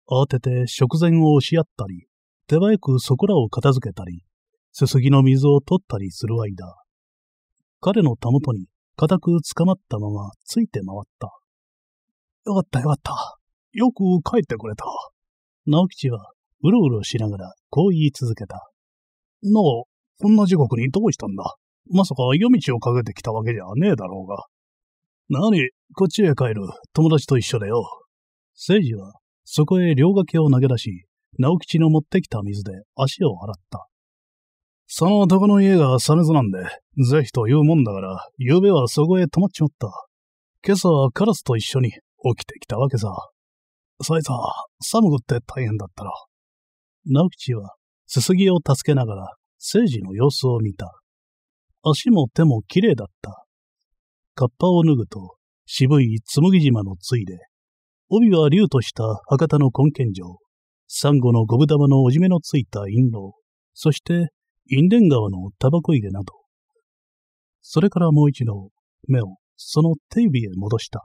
慌てて食前を押し合ったり、手早くそこらを片付けたり、すすぎの水を取ったりする間、彼のたもとに固く捕まったままついて回った。よかったよかった。よく帰ってくれた。直吉はうろうろしながらこう言い続けた。なこんな時刻にどうしたんだまさか夜道をかけてきたわけじゃねえだろうが。なに、こっちへ帰る。友達と一緒だよ。聖治は、そこへ両掛けを投げ出し、直吉の持ってきた水で足を洗った。その男の家がサメズなんで、ぜひと言うもんだから、昨夜はそこへ泊まっちまった。今朝はカラスと一緒に起きてきたわけさ。そいつは、寒くって大変だったろ。直吉は、すすぎを助けながら聖児の様子を見た。足も手も綺麗だった。カッパを脱ぐと、渋い紬島のついで、帯は竜とした博多の根剣城、サンゴのゴブ玉のおじめのついた印籠、そして、印伝川のタバコ入れなど。それからもう一度、目をその手指へ戻した。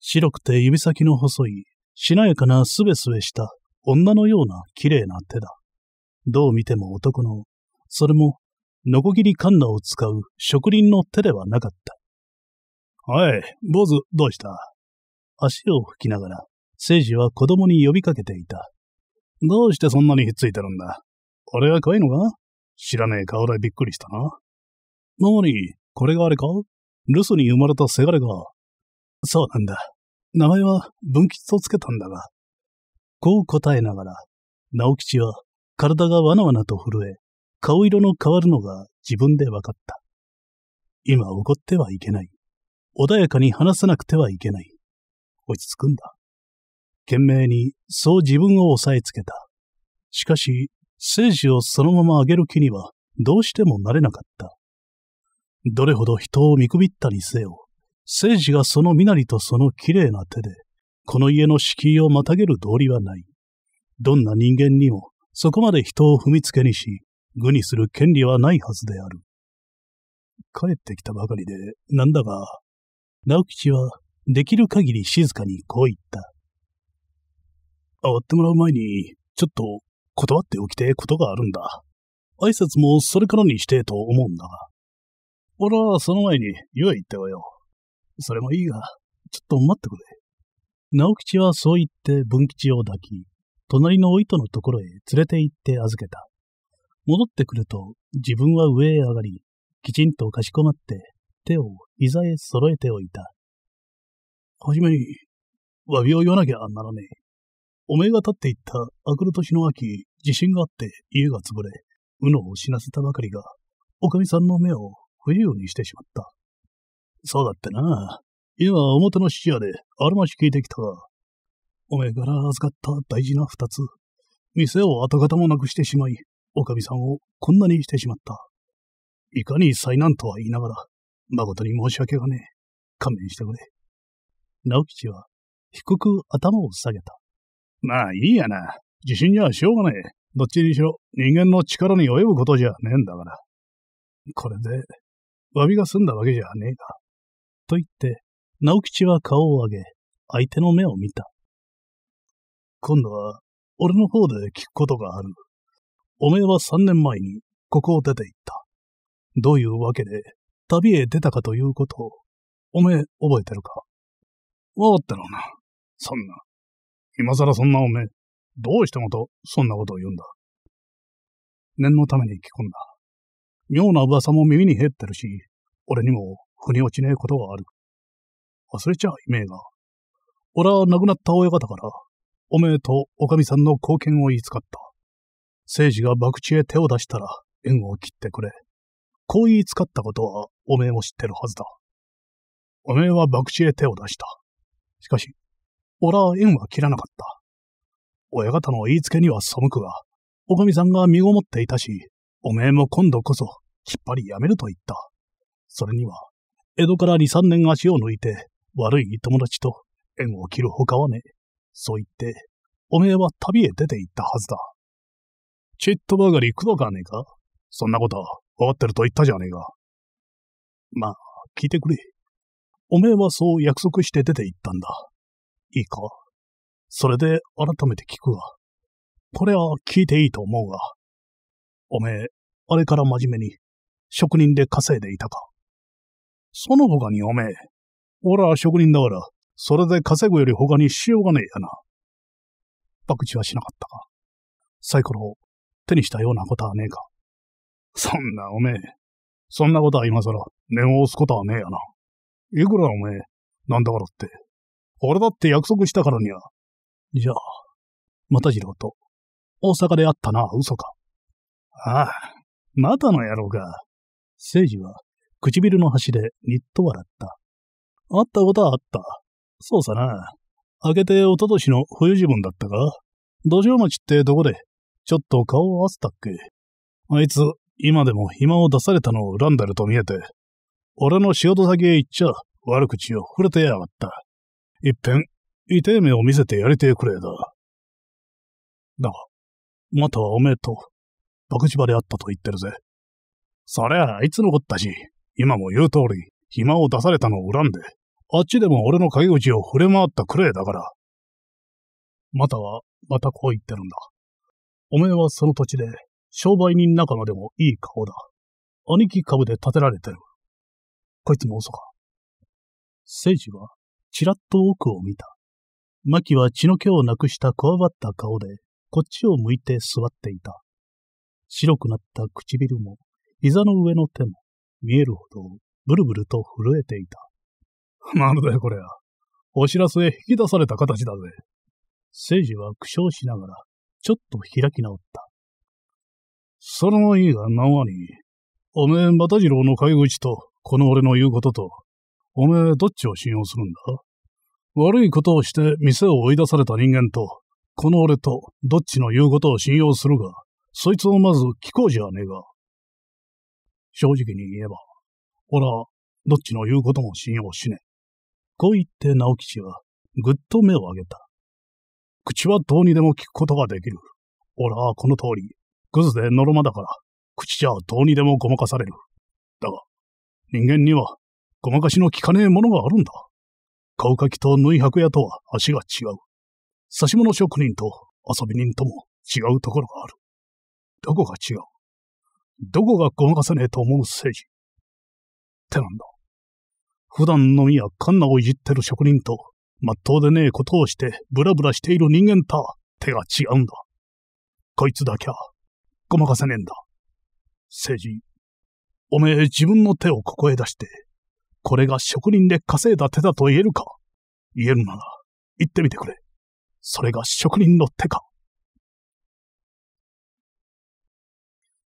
白くて指先の細い、しなやかなすべすべした女のような綺麗な手だ。どう見ても男の、それも、ノコギリカンナを使う職人の手ではなかった。おい、坊主、どうした足を拭きながら、聖治は子供に呼びかけていた。どうしてそんなにひっついてるんだ俺が怖いのか知らねえ顔でびっくりしたな。なに、これがあれか留守に生まれたせがれが。そうなんだ。名前は文吉とつけたんだが。こう答えながら、直吉は体がわなわなと震え、顔色の変わるのが自分で分かった。今怒ってはいけない。穏やかに話さなくてはいけない。落ち着くんだ。懸命にそう自分を押さえつけた。しかし、生死をそのまま上げる気にはどうしてもなれなかった。どれほど人を見くびったにせよ、生死がその身なりとその綺麗な手で、この家の敷居をまたげる道理はない。どんな人間にもそこまで人を踏みつけにし、愚にする権利はないはずである。帰ってきたばかりで、なんだが、直吉は、できる限り静かにこう言った。会ってもらう前に、ちょっと、断っておきてことがあるんだ。挨拶もそれからにしてと思うんだが。俺はその前に、湯へ行ってはよ。それもいいが、ちょっと待ってくれ。直吉はそう言って文吉を抱き、隣のお糸のところへ連れて行って預けた。戻ってくると、自分は上へ上がり、きちんとかしこまって、手を膝へ揃えておいた。はじめに、詫びを言わなきゃならねえ。おめえが立っていった明くる年の秋、地震があって家が潰れ、うのを死なせたばかりが、おかみさんの目を不自由にしてしまった。そうだってな。今、表の質屋であるまし聞いてきたが、おめえから預かった大事な二つ。店を跡形もなくしてしまい、おかみさんをこんなにしてしまった。いかに災難とは言いながら、誠に申し訳がねえ。勘弁してくれ。直吉は、低く頭を下げた。まあいいやな。地震じゃしょうがねえ。どっちにしろ人間の力に及ぶことじゃねえんだから。これで、詫びが済んだわけじゃねえか。と言って、直吉は顔を上げ、相手の目を見た。今度は、俺の方で聞くことがある。おめえは3年前に、ここを出て行った。どういうわけで、旅へ出たかということを、おめえ覚えてるかわかってろな。そんな。今更そんなおめえ、どうしてもと、そんなことを言うんだ。念のために聞こんだ。妙な噂も耳に入ってるし、俺にも腑に落ちねえことがある。忘れちゃいめえが。俺は亡くなった親方から、おめえとおかみさんの貢献を言いつかった。聖治が博打へ手を出したら縁を切ってくれ。こう言いつかったことはおめえも知ってるはずだ。おめえは博打へ手を出した。しかし、俺は縁は切らなかった。親方の言いつけには背くが、おかみさんが身ごもっていたし、おめえも今度こそ、きっぱりやめると言った。それには、江戸から二三年足を抜いて、悪い友達と縁を切るほかはねえ。そう言って、おめえは旅へ出て行ったはずだ。ちっとばかりくどかねえかそんなこと、わかってると言ったじゃねえか。まあ、聞いてくれ。おめえはそう約束して出て行ったんだ。いいかそれで改めて聞くわ。これは聞いていいと思うが。おめえ、あれから真面目に、職人で稼いでいたか。その他におめえ、俺は職人だから、それで稼ぐより他にしようがねえやな。爆打はしなかったか。サイコロを手にしたようなことはねえか。そんなおめえ、そんなことは今さら念を押すことはねえやな。いくらおめえ、なんだからって。俺だって約束したからには。じゃあ、又次郎と、大阪で会ったな、嘘か。ああ、またの野郎か。聖治は唇の端でニッと笑った。会ったことはあった。そうさな。明けて一昨年の冬時分だったか土壌町ってどこでちょっと顔を合わせたっけあいつ、今でも暇を出されたのを恨んでると見えて、俺の仕事先へ行っちゃ悪口を触れてやがった。いっぺん、痛い目を見せてやりてくれだ。だが、またおめえと、爆地場で会ったと言ってるぜ。そりゃあいつのこったし、今も言う通り、暇を出されたのを恨んで、あっちでも俺の陰口を触れ回ったくらいだから。または、またこう言ってるんだ。おめえはその土地で、商売人仲間でもいい顔だ。兄貴株で建てられてる。こいつも嘘か。聖司は、ちらっと奥を見た。牧は血の気をなくしたこわばった顔で、こっちを向いて座っていた。白くなった唇も、膝の上の手も、見えるほど、ブルブルと震えていた。な (laughs) るだよ、これは。お知らせへ引き出された形だぜ。聖司は苦笑しながら、ちょっと開き直った。それはいいが、何わに。おめえ、又次郎の飼い口と、この俺の言うことと、おめえ、どっちを信用するんだ悪いことをして店を追い出された人間と、この俺と、どっちの言うことを信用するが、そいつをまず聞こうじゃねえが。正直に言えば、ほら、どっちの言うことも信用しねえ。こう言って直吉は、ぐっと目を上げた。口はどうにでも聞くことができる。俺はこの通り、グズでノロマだから、口じゃどうにでもごまかされる。だが、人間には、ごまかしの効かねえものがあるんだ。顔かきと縫い箔屋とは足が違う。刺物職人と遊び人とも違うところがある。どこが違うどこがごまかせねえと思う政治ってなんだ。普段のみやカンナをいじってる職人と、まっとうでねえことをしてブラブラしている人間と手が違うんだ。こいつだけは、ごまかせねえんだ。政治、おめえ自分の手をここへ出して、これが職人で稼いだ手だと言えるか言えるなら、言ってみてくれ。それが職人の手か。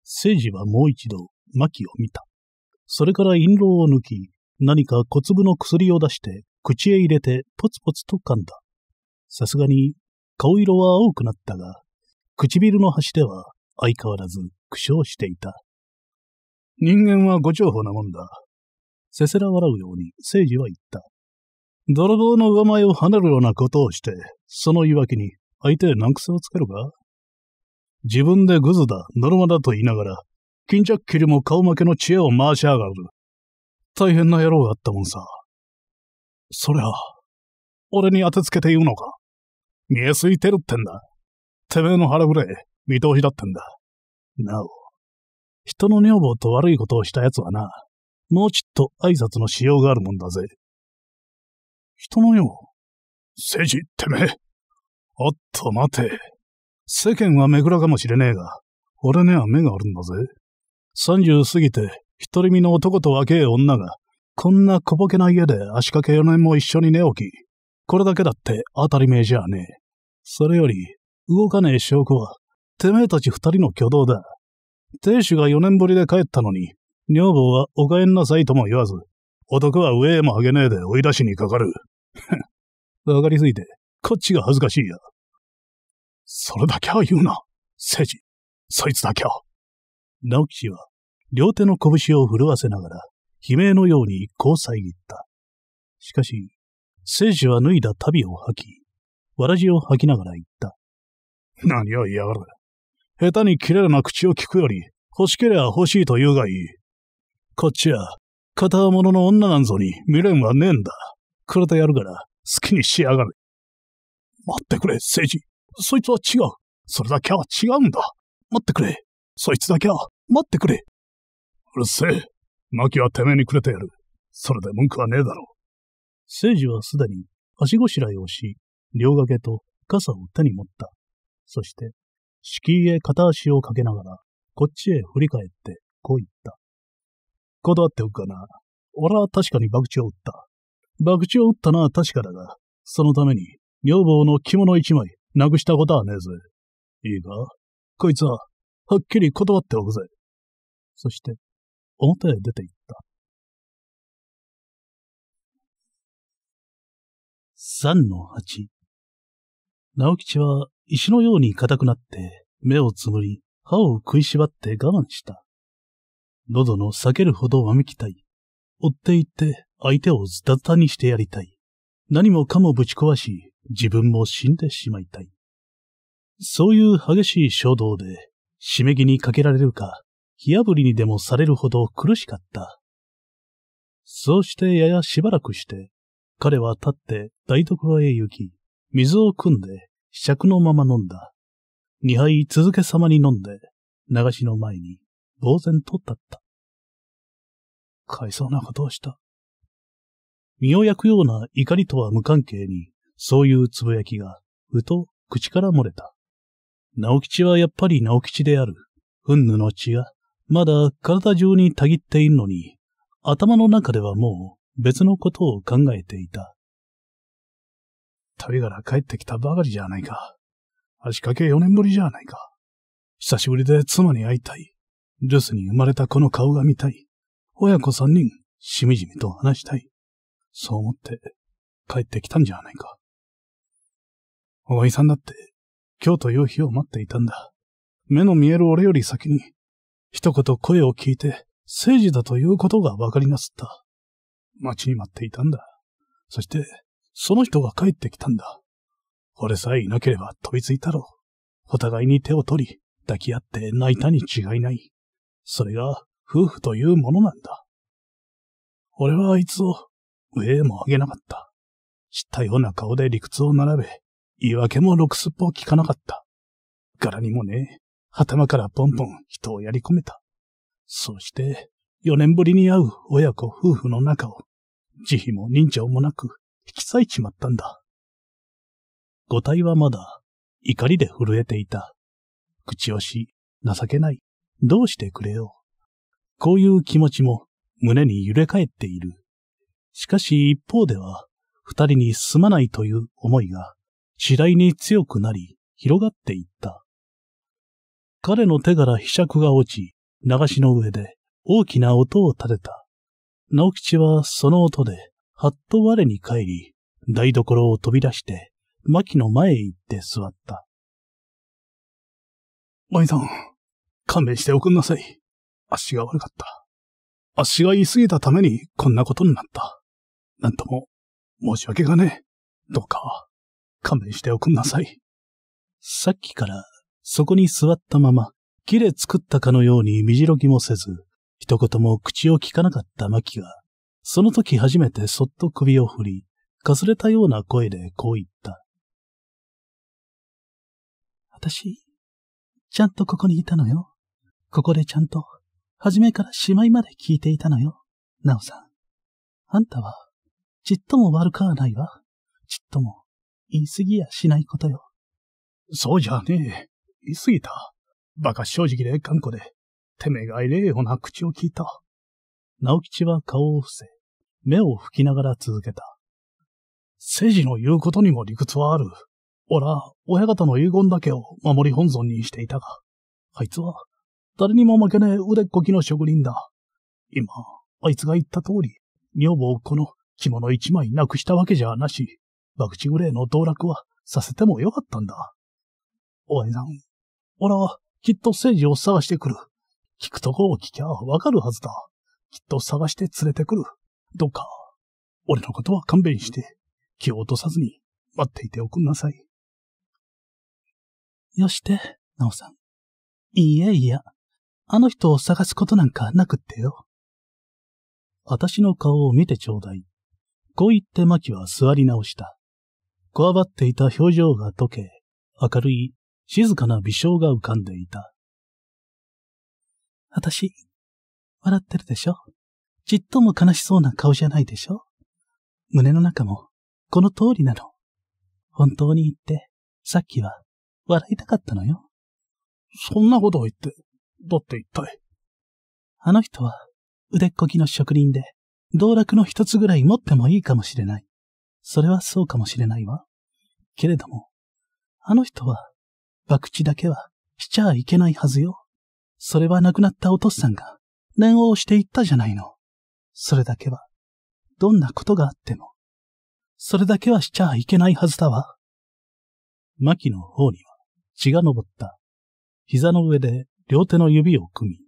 政治はもう一度、牧を見た。それから印籠を抜き、何か小粒の薬を出して、口へ入れてポツポツと噛んだ。さすがに、顔色は青くなったが、唇の端では相変わらず苦笑していた。人間はご重宝なもんだ。せせら笑うように聖治は言った。泥棒の上前を離ねるようなことをして、その言い訳に相手へ難癖をつけるか自分でグズだ、ノルマだと言いながら、巾着切りも顔負けの知恵を回し上がる。大変な野郎だったもんさ。そりゃ、俺に当てつけて言うのか。見えすいてるってんだ。てめえの腹ぐれ、見通しだってんだ。なお、人の女房と悪いことをした奴はな、もうちっと挨拶のしようがあるもんだぜ。人の女房セジってめえ。おっと待て。世間はめぐらかもしれねえが、俺には目があるんだぜ。30過ぎて独り身の男と若え女が、こんな小ぼけな家で足掛け4年も一緒に寝起き。これだけだって当たり前じゃねえ。それより、動かねえ証拠は、てめえたち二人の挙動だ。亭主が4年ぶりで帰ったのに、女房はお帰んなさいとも言わず、男は上へも上げねえで追い出しにかかる。わかりすぎて、こっちが恥ずかしいや。それだけは言うな、セジ。そいつだけは。直樹は両手の拳を震わせながら、悲鳴のようにこう遮った。しかし、聖司は脱いだ足袋を吐き、わらじを吐きながら言った。何を嫌がる。下手に綺麗な口を聞くより、欲しけりゃ欲しいと言うがいい。こっちは、片物の女なんぞに未練はねえんだ。くれてやるから、好きにしやがれ。待ってくれ、聖司。そいつは違う。それだけは違うんだ。待ってくれ。そいつだけは、待ってくれ。うるせえ。マキはてめえにくれてやる。それで文句はねえだろう。聖治はすでに、足ごしらえをし、両掛けと傘を手に持った。そして、敷居へ片足をかけながら、こっちへ振り返って、こう言った。断っておくかな。俺は確かに博打を打った。博打を打ったのは確かだが、そのために、女房の着物一枚、なくしたことはねえぜ。いいかこいつは、はっきり断っておくぜ。そして、表へ出て行った。3の8。直吉は石のように固くなって目をつむり歯を食いしばって我慢した。喉の裂けるほどわめきたい。追っていって相手をズタズタにしてやりたい。何もかもぶち壊し、自分も死んでしまいたい。そういう激しい衝動で、締め木にかけられるか、火炙りにでもされるほど苦しかった。そうしてややしばらくして、彼は立って台所へ行き、水を汲んで、尺のまま飲んだ。二杯続けさまに飲んで、流しの前に、呆然と立った。かいそうなことをした。身を焼くような怒りとは無関係に、そういうつぶやきが、ふと口から漏れた。直吉はやっぱり直吉である。憤怒の血が、まだ体中にたぎっているのに、頭の中ではもう別のことを考えていた。旅から帰ってきたばかりじゃないか。足掛け4年ぶりじゃないか。久しぶりで妻に会いたい。留守に生まれたこの顔が見たい。親子三人、しみじみと話したい。そう思って帰ってきたんじゃないか。おいさんだって、今日という日を待っていたんだ。目の見える俺より先に、一言声を聞いて、政治だということがわかりまった。待ちに待っていたんだ。そして、その人が帰ってきたんだ。俺さえいなければ飛びついたろう。お互いに手を取り、抱き合って泣いたに違いない。それが夫婦というものなんだ。俺はあいつを上へも上げなかった。知ったような顔で理屈を並べ、言い訳もろくすっぽ聞かなかった。柄にもねえ、頭からポンポン人をやり込めた。そして、四年ぶりに会う親子夫婦の中を、慈悲も忍情もなく引き裂いちまったんだ。五体はまだ怒りで震えていた。口押し、情けない。どうしてくれよう。こういう気持ちも胸に揺れ返っている。しかし一方では、二人にすまないという思いが、次第に強くなり、広がっていった。彼の手から被釈が落ち、流しの上で大きな音を立てた。直吉はその音で、はっと我に帰り、台所を飛び出して、牧の前へ行って座った。おさん、勘弁しておくんなさい。足が悪かった。足が言い過ぎたためにこんなことになった。なんとも、申し訳がねえ。どうか、勘弁しておくんなさい。さっきからそこに座ったまま、木で作ったかのように身じろぎもせず、一言も口を聞かなかったマキが、その時初めてそっと首を振り、かすれたような声でこう言った。私、ちゃんとここにいたのよ。ここでちゃんと、初めからしまいまで聞いていたのよ。なおさん。あんたは、ちっとも悪かはないわ。ちっとも、言い過ぎやしないことよ。そうじゃねえ。言い過ぎた。馬鹿正直で頑固で、てめえがいれような口を聞いた。直吉は顔を伏せ、目を拭きながら続けた。政治の言うことにも理屈はある。おら、親方の遺言だけを守り本尊にしていたが、あいつは、誰にも負けねえ腕っこきの職人だ。今、あいつが言った通り、女房をこの着物一枚なくしたわけじゃなし、博打グレーの道楽はさせてもよかったんだ。お前さん、俺は、きっと政治を探してくる。聞くとこを聞きゃわかるはずだ。きっと探して連れてくる。どうか、俺のことは勘弁して、気を落とさずに待っていておくんなさい。よして、なおさん。いいえいや、あの人を探すことなんかなくってよ。私の顔を見てちょうだい。こう言ってマキは座り直した。こわばっていた表情が溶け、明るい静かな微笑が浮かんでいた。私、笑ってるでしょちっとも悲しそうな顔じゃないでしょ胸の中も、この通りなの。本当に言って、さっきは、笑いたかったのよ。そんなことを言って、だって一体。あの人は、腕っこぎの職人で、道楽の一つぐらい持ってもいいかもしれない。それはそうかもしれないわ。けれども、あの人は、博打だけはしちゃいけないはずよ。それは亡くなったお父さんが念を押していったじゃないの。それだけは、どんなことがあっても、それだけはしちゃいけないはずだわ。マキの方には血が昇った。膝の上で両手の指を組み、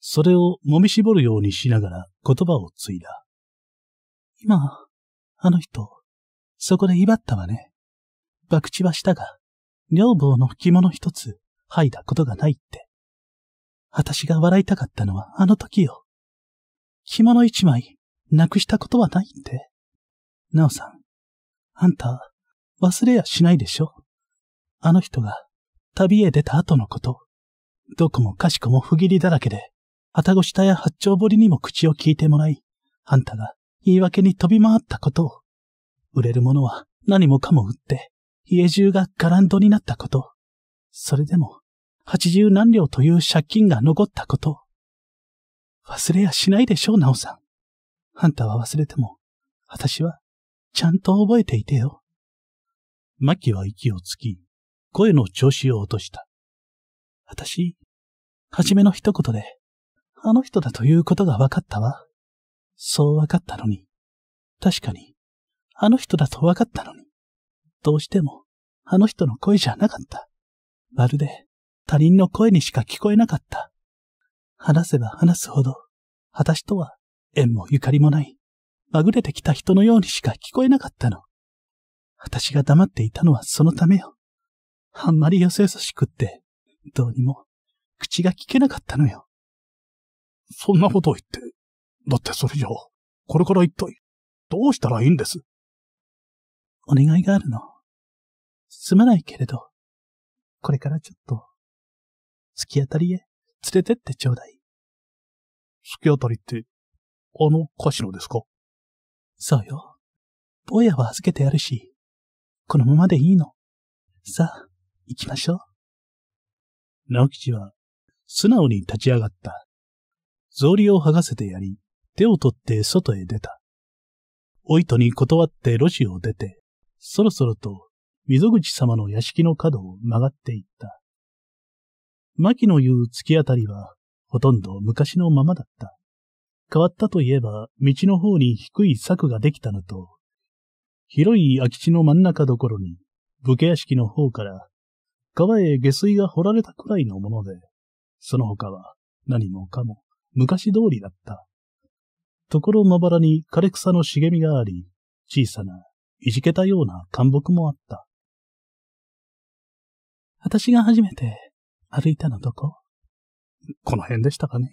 それを揉み絞るようにしながら言葉を継いだ。今、あの人、そこで威張ったわね。博打はしたが、女房の着物一つ、剥いだことがないって。私が笑いたかったのはあの時よ。着物一枚、なくしたことはないって。なおさん、あんた、忘れやしないでしょあの人が、旅へ出た後のこと。どこもかしこも不義理だらけで、旗ご下や八丁堀にも口を聞いてもらい、あんたが言い訳に飛び回ったことを、売れるものは何もかも売って、家中がガランドになったこと。それでも、八十何両という借金が残ったこと。忘れやしないでしょう、なおさん。あんたは忘れても、私は、ちゃんと覚えていてよ。マキは息をつき、声の調子を落とした。私、初めの一言で、あの人だということが分かったわ。そう分かったのに、確かに、あの人だと分かったのに。どうしても、あの人の声じゃなかった。まるで、他人の声にしか聞こえなかった。話せば話すほど、私とは縁もゆかりもない、まぐれてきた人のようにしか聞こえなかったの。私が黙っていたのはそのためよ。あんまりよそよそしくって、どうにも、口が聞けなかったのよ。そんなことを言って、だってそれじゃ、これから一体、どうしたらいいんですお願いがあるの。すまないけれど、これからちょっと、突き当たりへ連れてってちょうだい。突き当たりって、あのカシノですかそうよ。坊やは預けてやるし、このままでいいの。さあ、行きましょう。直吉は、素直に立ち上がった。草履を剥がせてやり、手を取って外へ出た。お糸に断って路地を出て、そろそろと溝口様の屋敷の角を曲がっていった。牧の言う突き当たりは、ほとんど昔のままだった。変わったといえば、道の方に低い柵ができたのと、広い空き地の真ん中どころに、武家屋敷の方から、川へ下水が掘られたくらいのもので、その他は何もかも昔通りだった。ところまばらに枯れ草の茂みがあり、小さないじけたような干木もあった。私が初めて歩いたのどここの辺でしたかね。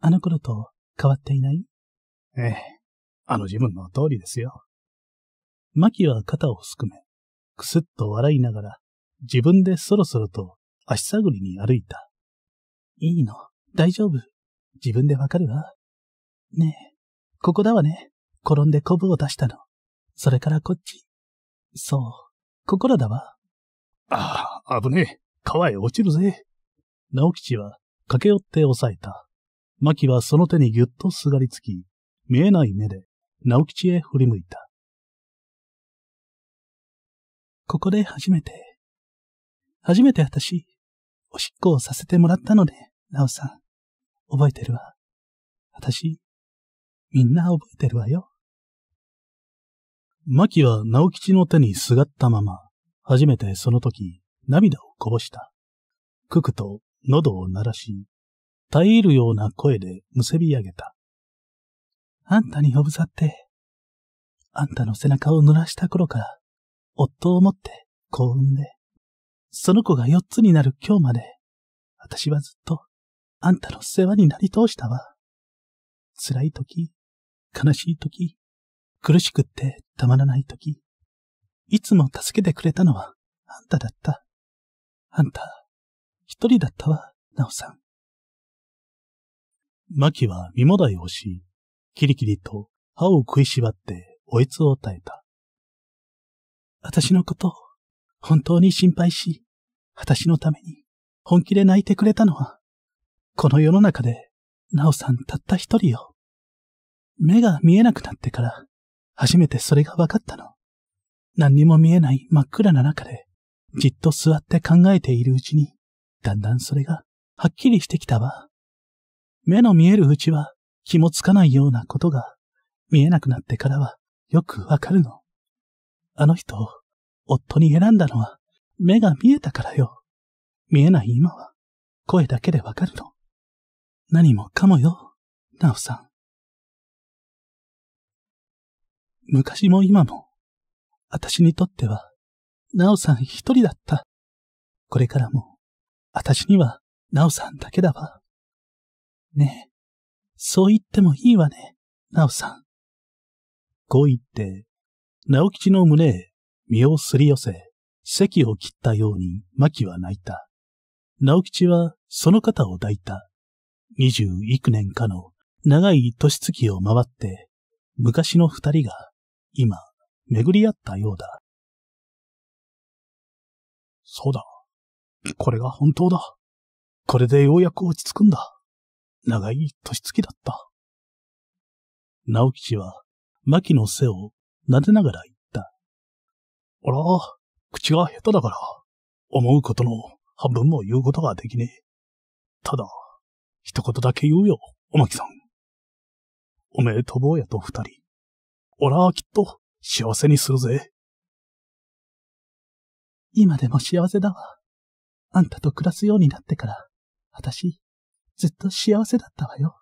あの頃と変わっていないええ。あの自分の通りですよ。マキは肩をすくめ、くすっと笑いながら、自分でそろそろと足探りに歩いた。いいの、大丈夫。自分でわかるわ。ねえ、ここだわね。転んでコブを出したの。それからこっち。そう、ここらだわ。ああ、危ねえ。川へ落ちるぜ。直吉は駆け寄って押さえた。牧はその手にぎゅっとすがりつき、見えない目で直吉へ振り向いた。ここで初めて、初めて私、おしっこをさせてもらったので、直さん。覚えてるわ。私、みんな覚えてるわよ。マキは直吉の手にすがったまま、初めてその時、涙をこぼした。くくと喉を鳴らし、耐え入るような声でむせび上げた。あんたにおぶさって、あんたの背中を濡らした頃から、夫を持って幸運で、その子が四つになる今日まで、私はずっと、あんたの世話になり通したわ。辛い時、悲しい時、苦しくってたまらない時、いつも助けてくれたのは、あんただった。あんた、一人だったわ、なおさん。マキは身もだいをし、キリキリと歯を食いしばっておえつを耐えた。私のこと、本当に心配し、私のために本気で泣いてくれたのは、この世の中で、なおさんたった一人よ。目が見えなくなってから、初めてそれが分かったの。何にも見えない真っ暗な中で、じっと座って考えているうちに、だんだんそれがはっきりしてきたわ。目の見えるうちは気もつかないようなことが見えなくなってからはよくわかるの。あの人を夫に選んだのは目が見えたからよ。見えない今は声だけでわかるの。何もかもよ、ナオさん。昔も今も私にとっては、なおさん一人だった。これからも、私には、なおさんだけだわ。ねえ、そう言ってもいいわね、なおさん。こう言って、直吉の胸へ身をすり寄せ、席を切ったようにキは泣いた。直吉はその肩を抱いた。二十幾年かの長い年月を回って、昔の二人が今巡り合ったようだ。そうだ。これが本当だ。これでようやく落ち着くんだ。長い年月だった。直吉は、牧の背を撫でながら言った。おら、口が下手だから、思うことの半分も言うことができねえ。ただ、一言だけ言うよ、おまきさん。おめえと坊やと二人。おらはきっと、幸せにするぜ。今でも幸せだわ。あんたと暮らすようになってから、私、ずっと幸せだったわよ。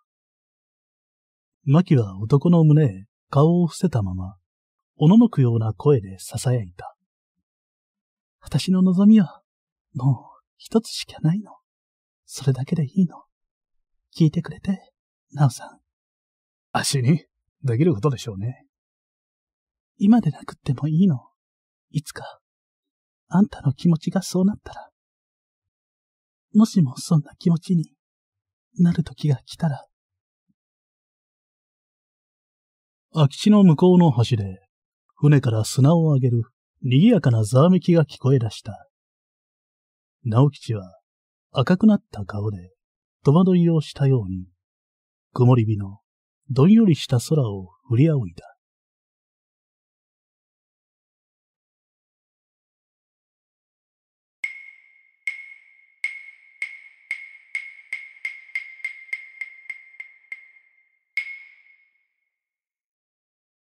マキは男の胸へ顔を伏せたまま、おののくような声で囁いた。私の望みは、もう一つしかないの。それだけでいいの。聞いてくれて、なおさん。足に、できることでしょうね。今でなくってもいいの。いつか、あんたの気持ちがそうなったら。もしもそんな気持ちになる時が来たら。空き地の向こうの橋で、船から砂を上げる賑やかなざわめきが聞こえ出した。直吉は赤くなった顔で戸惑いをしたように、曇り火のどんよりした空を振り仰いだ。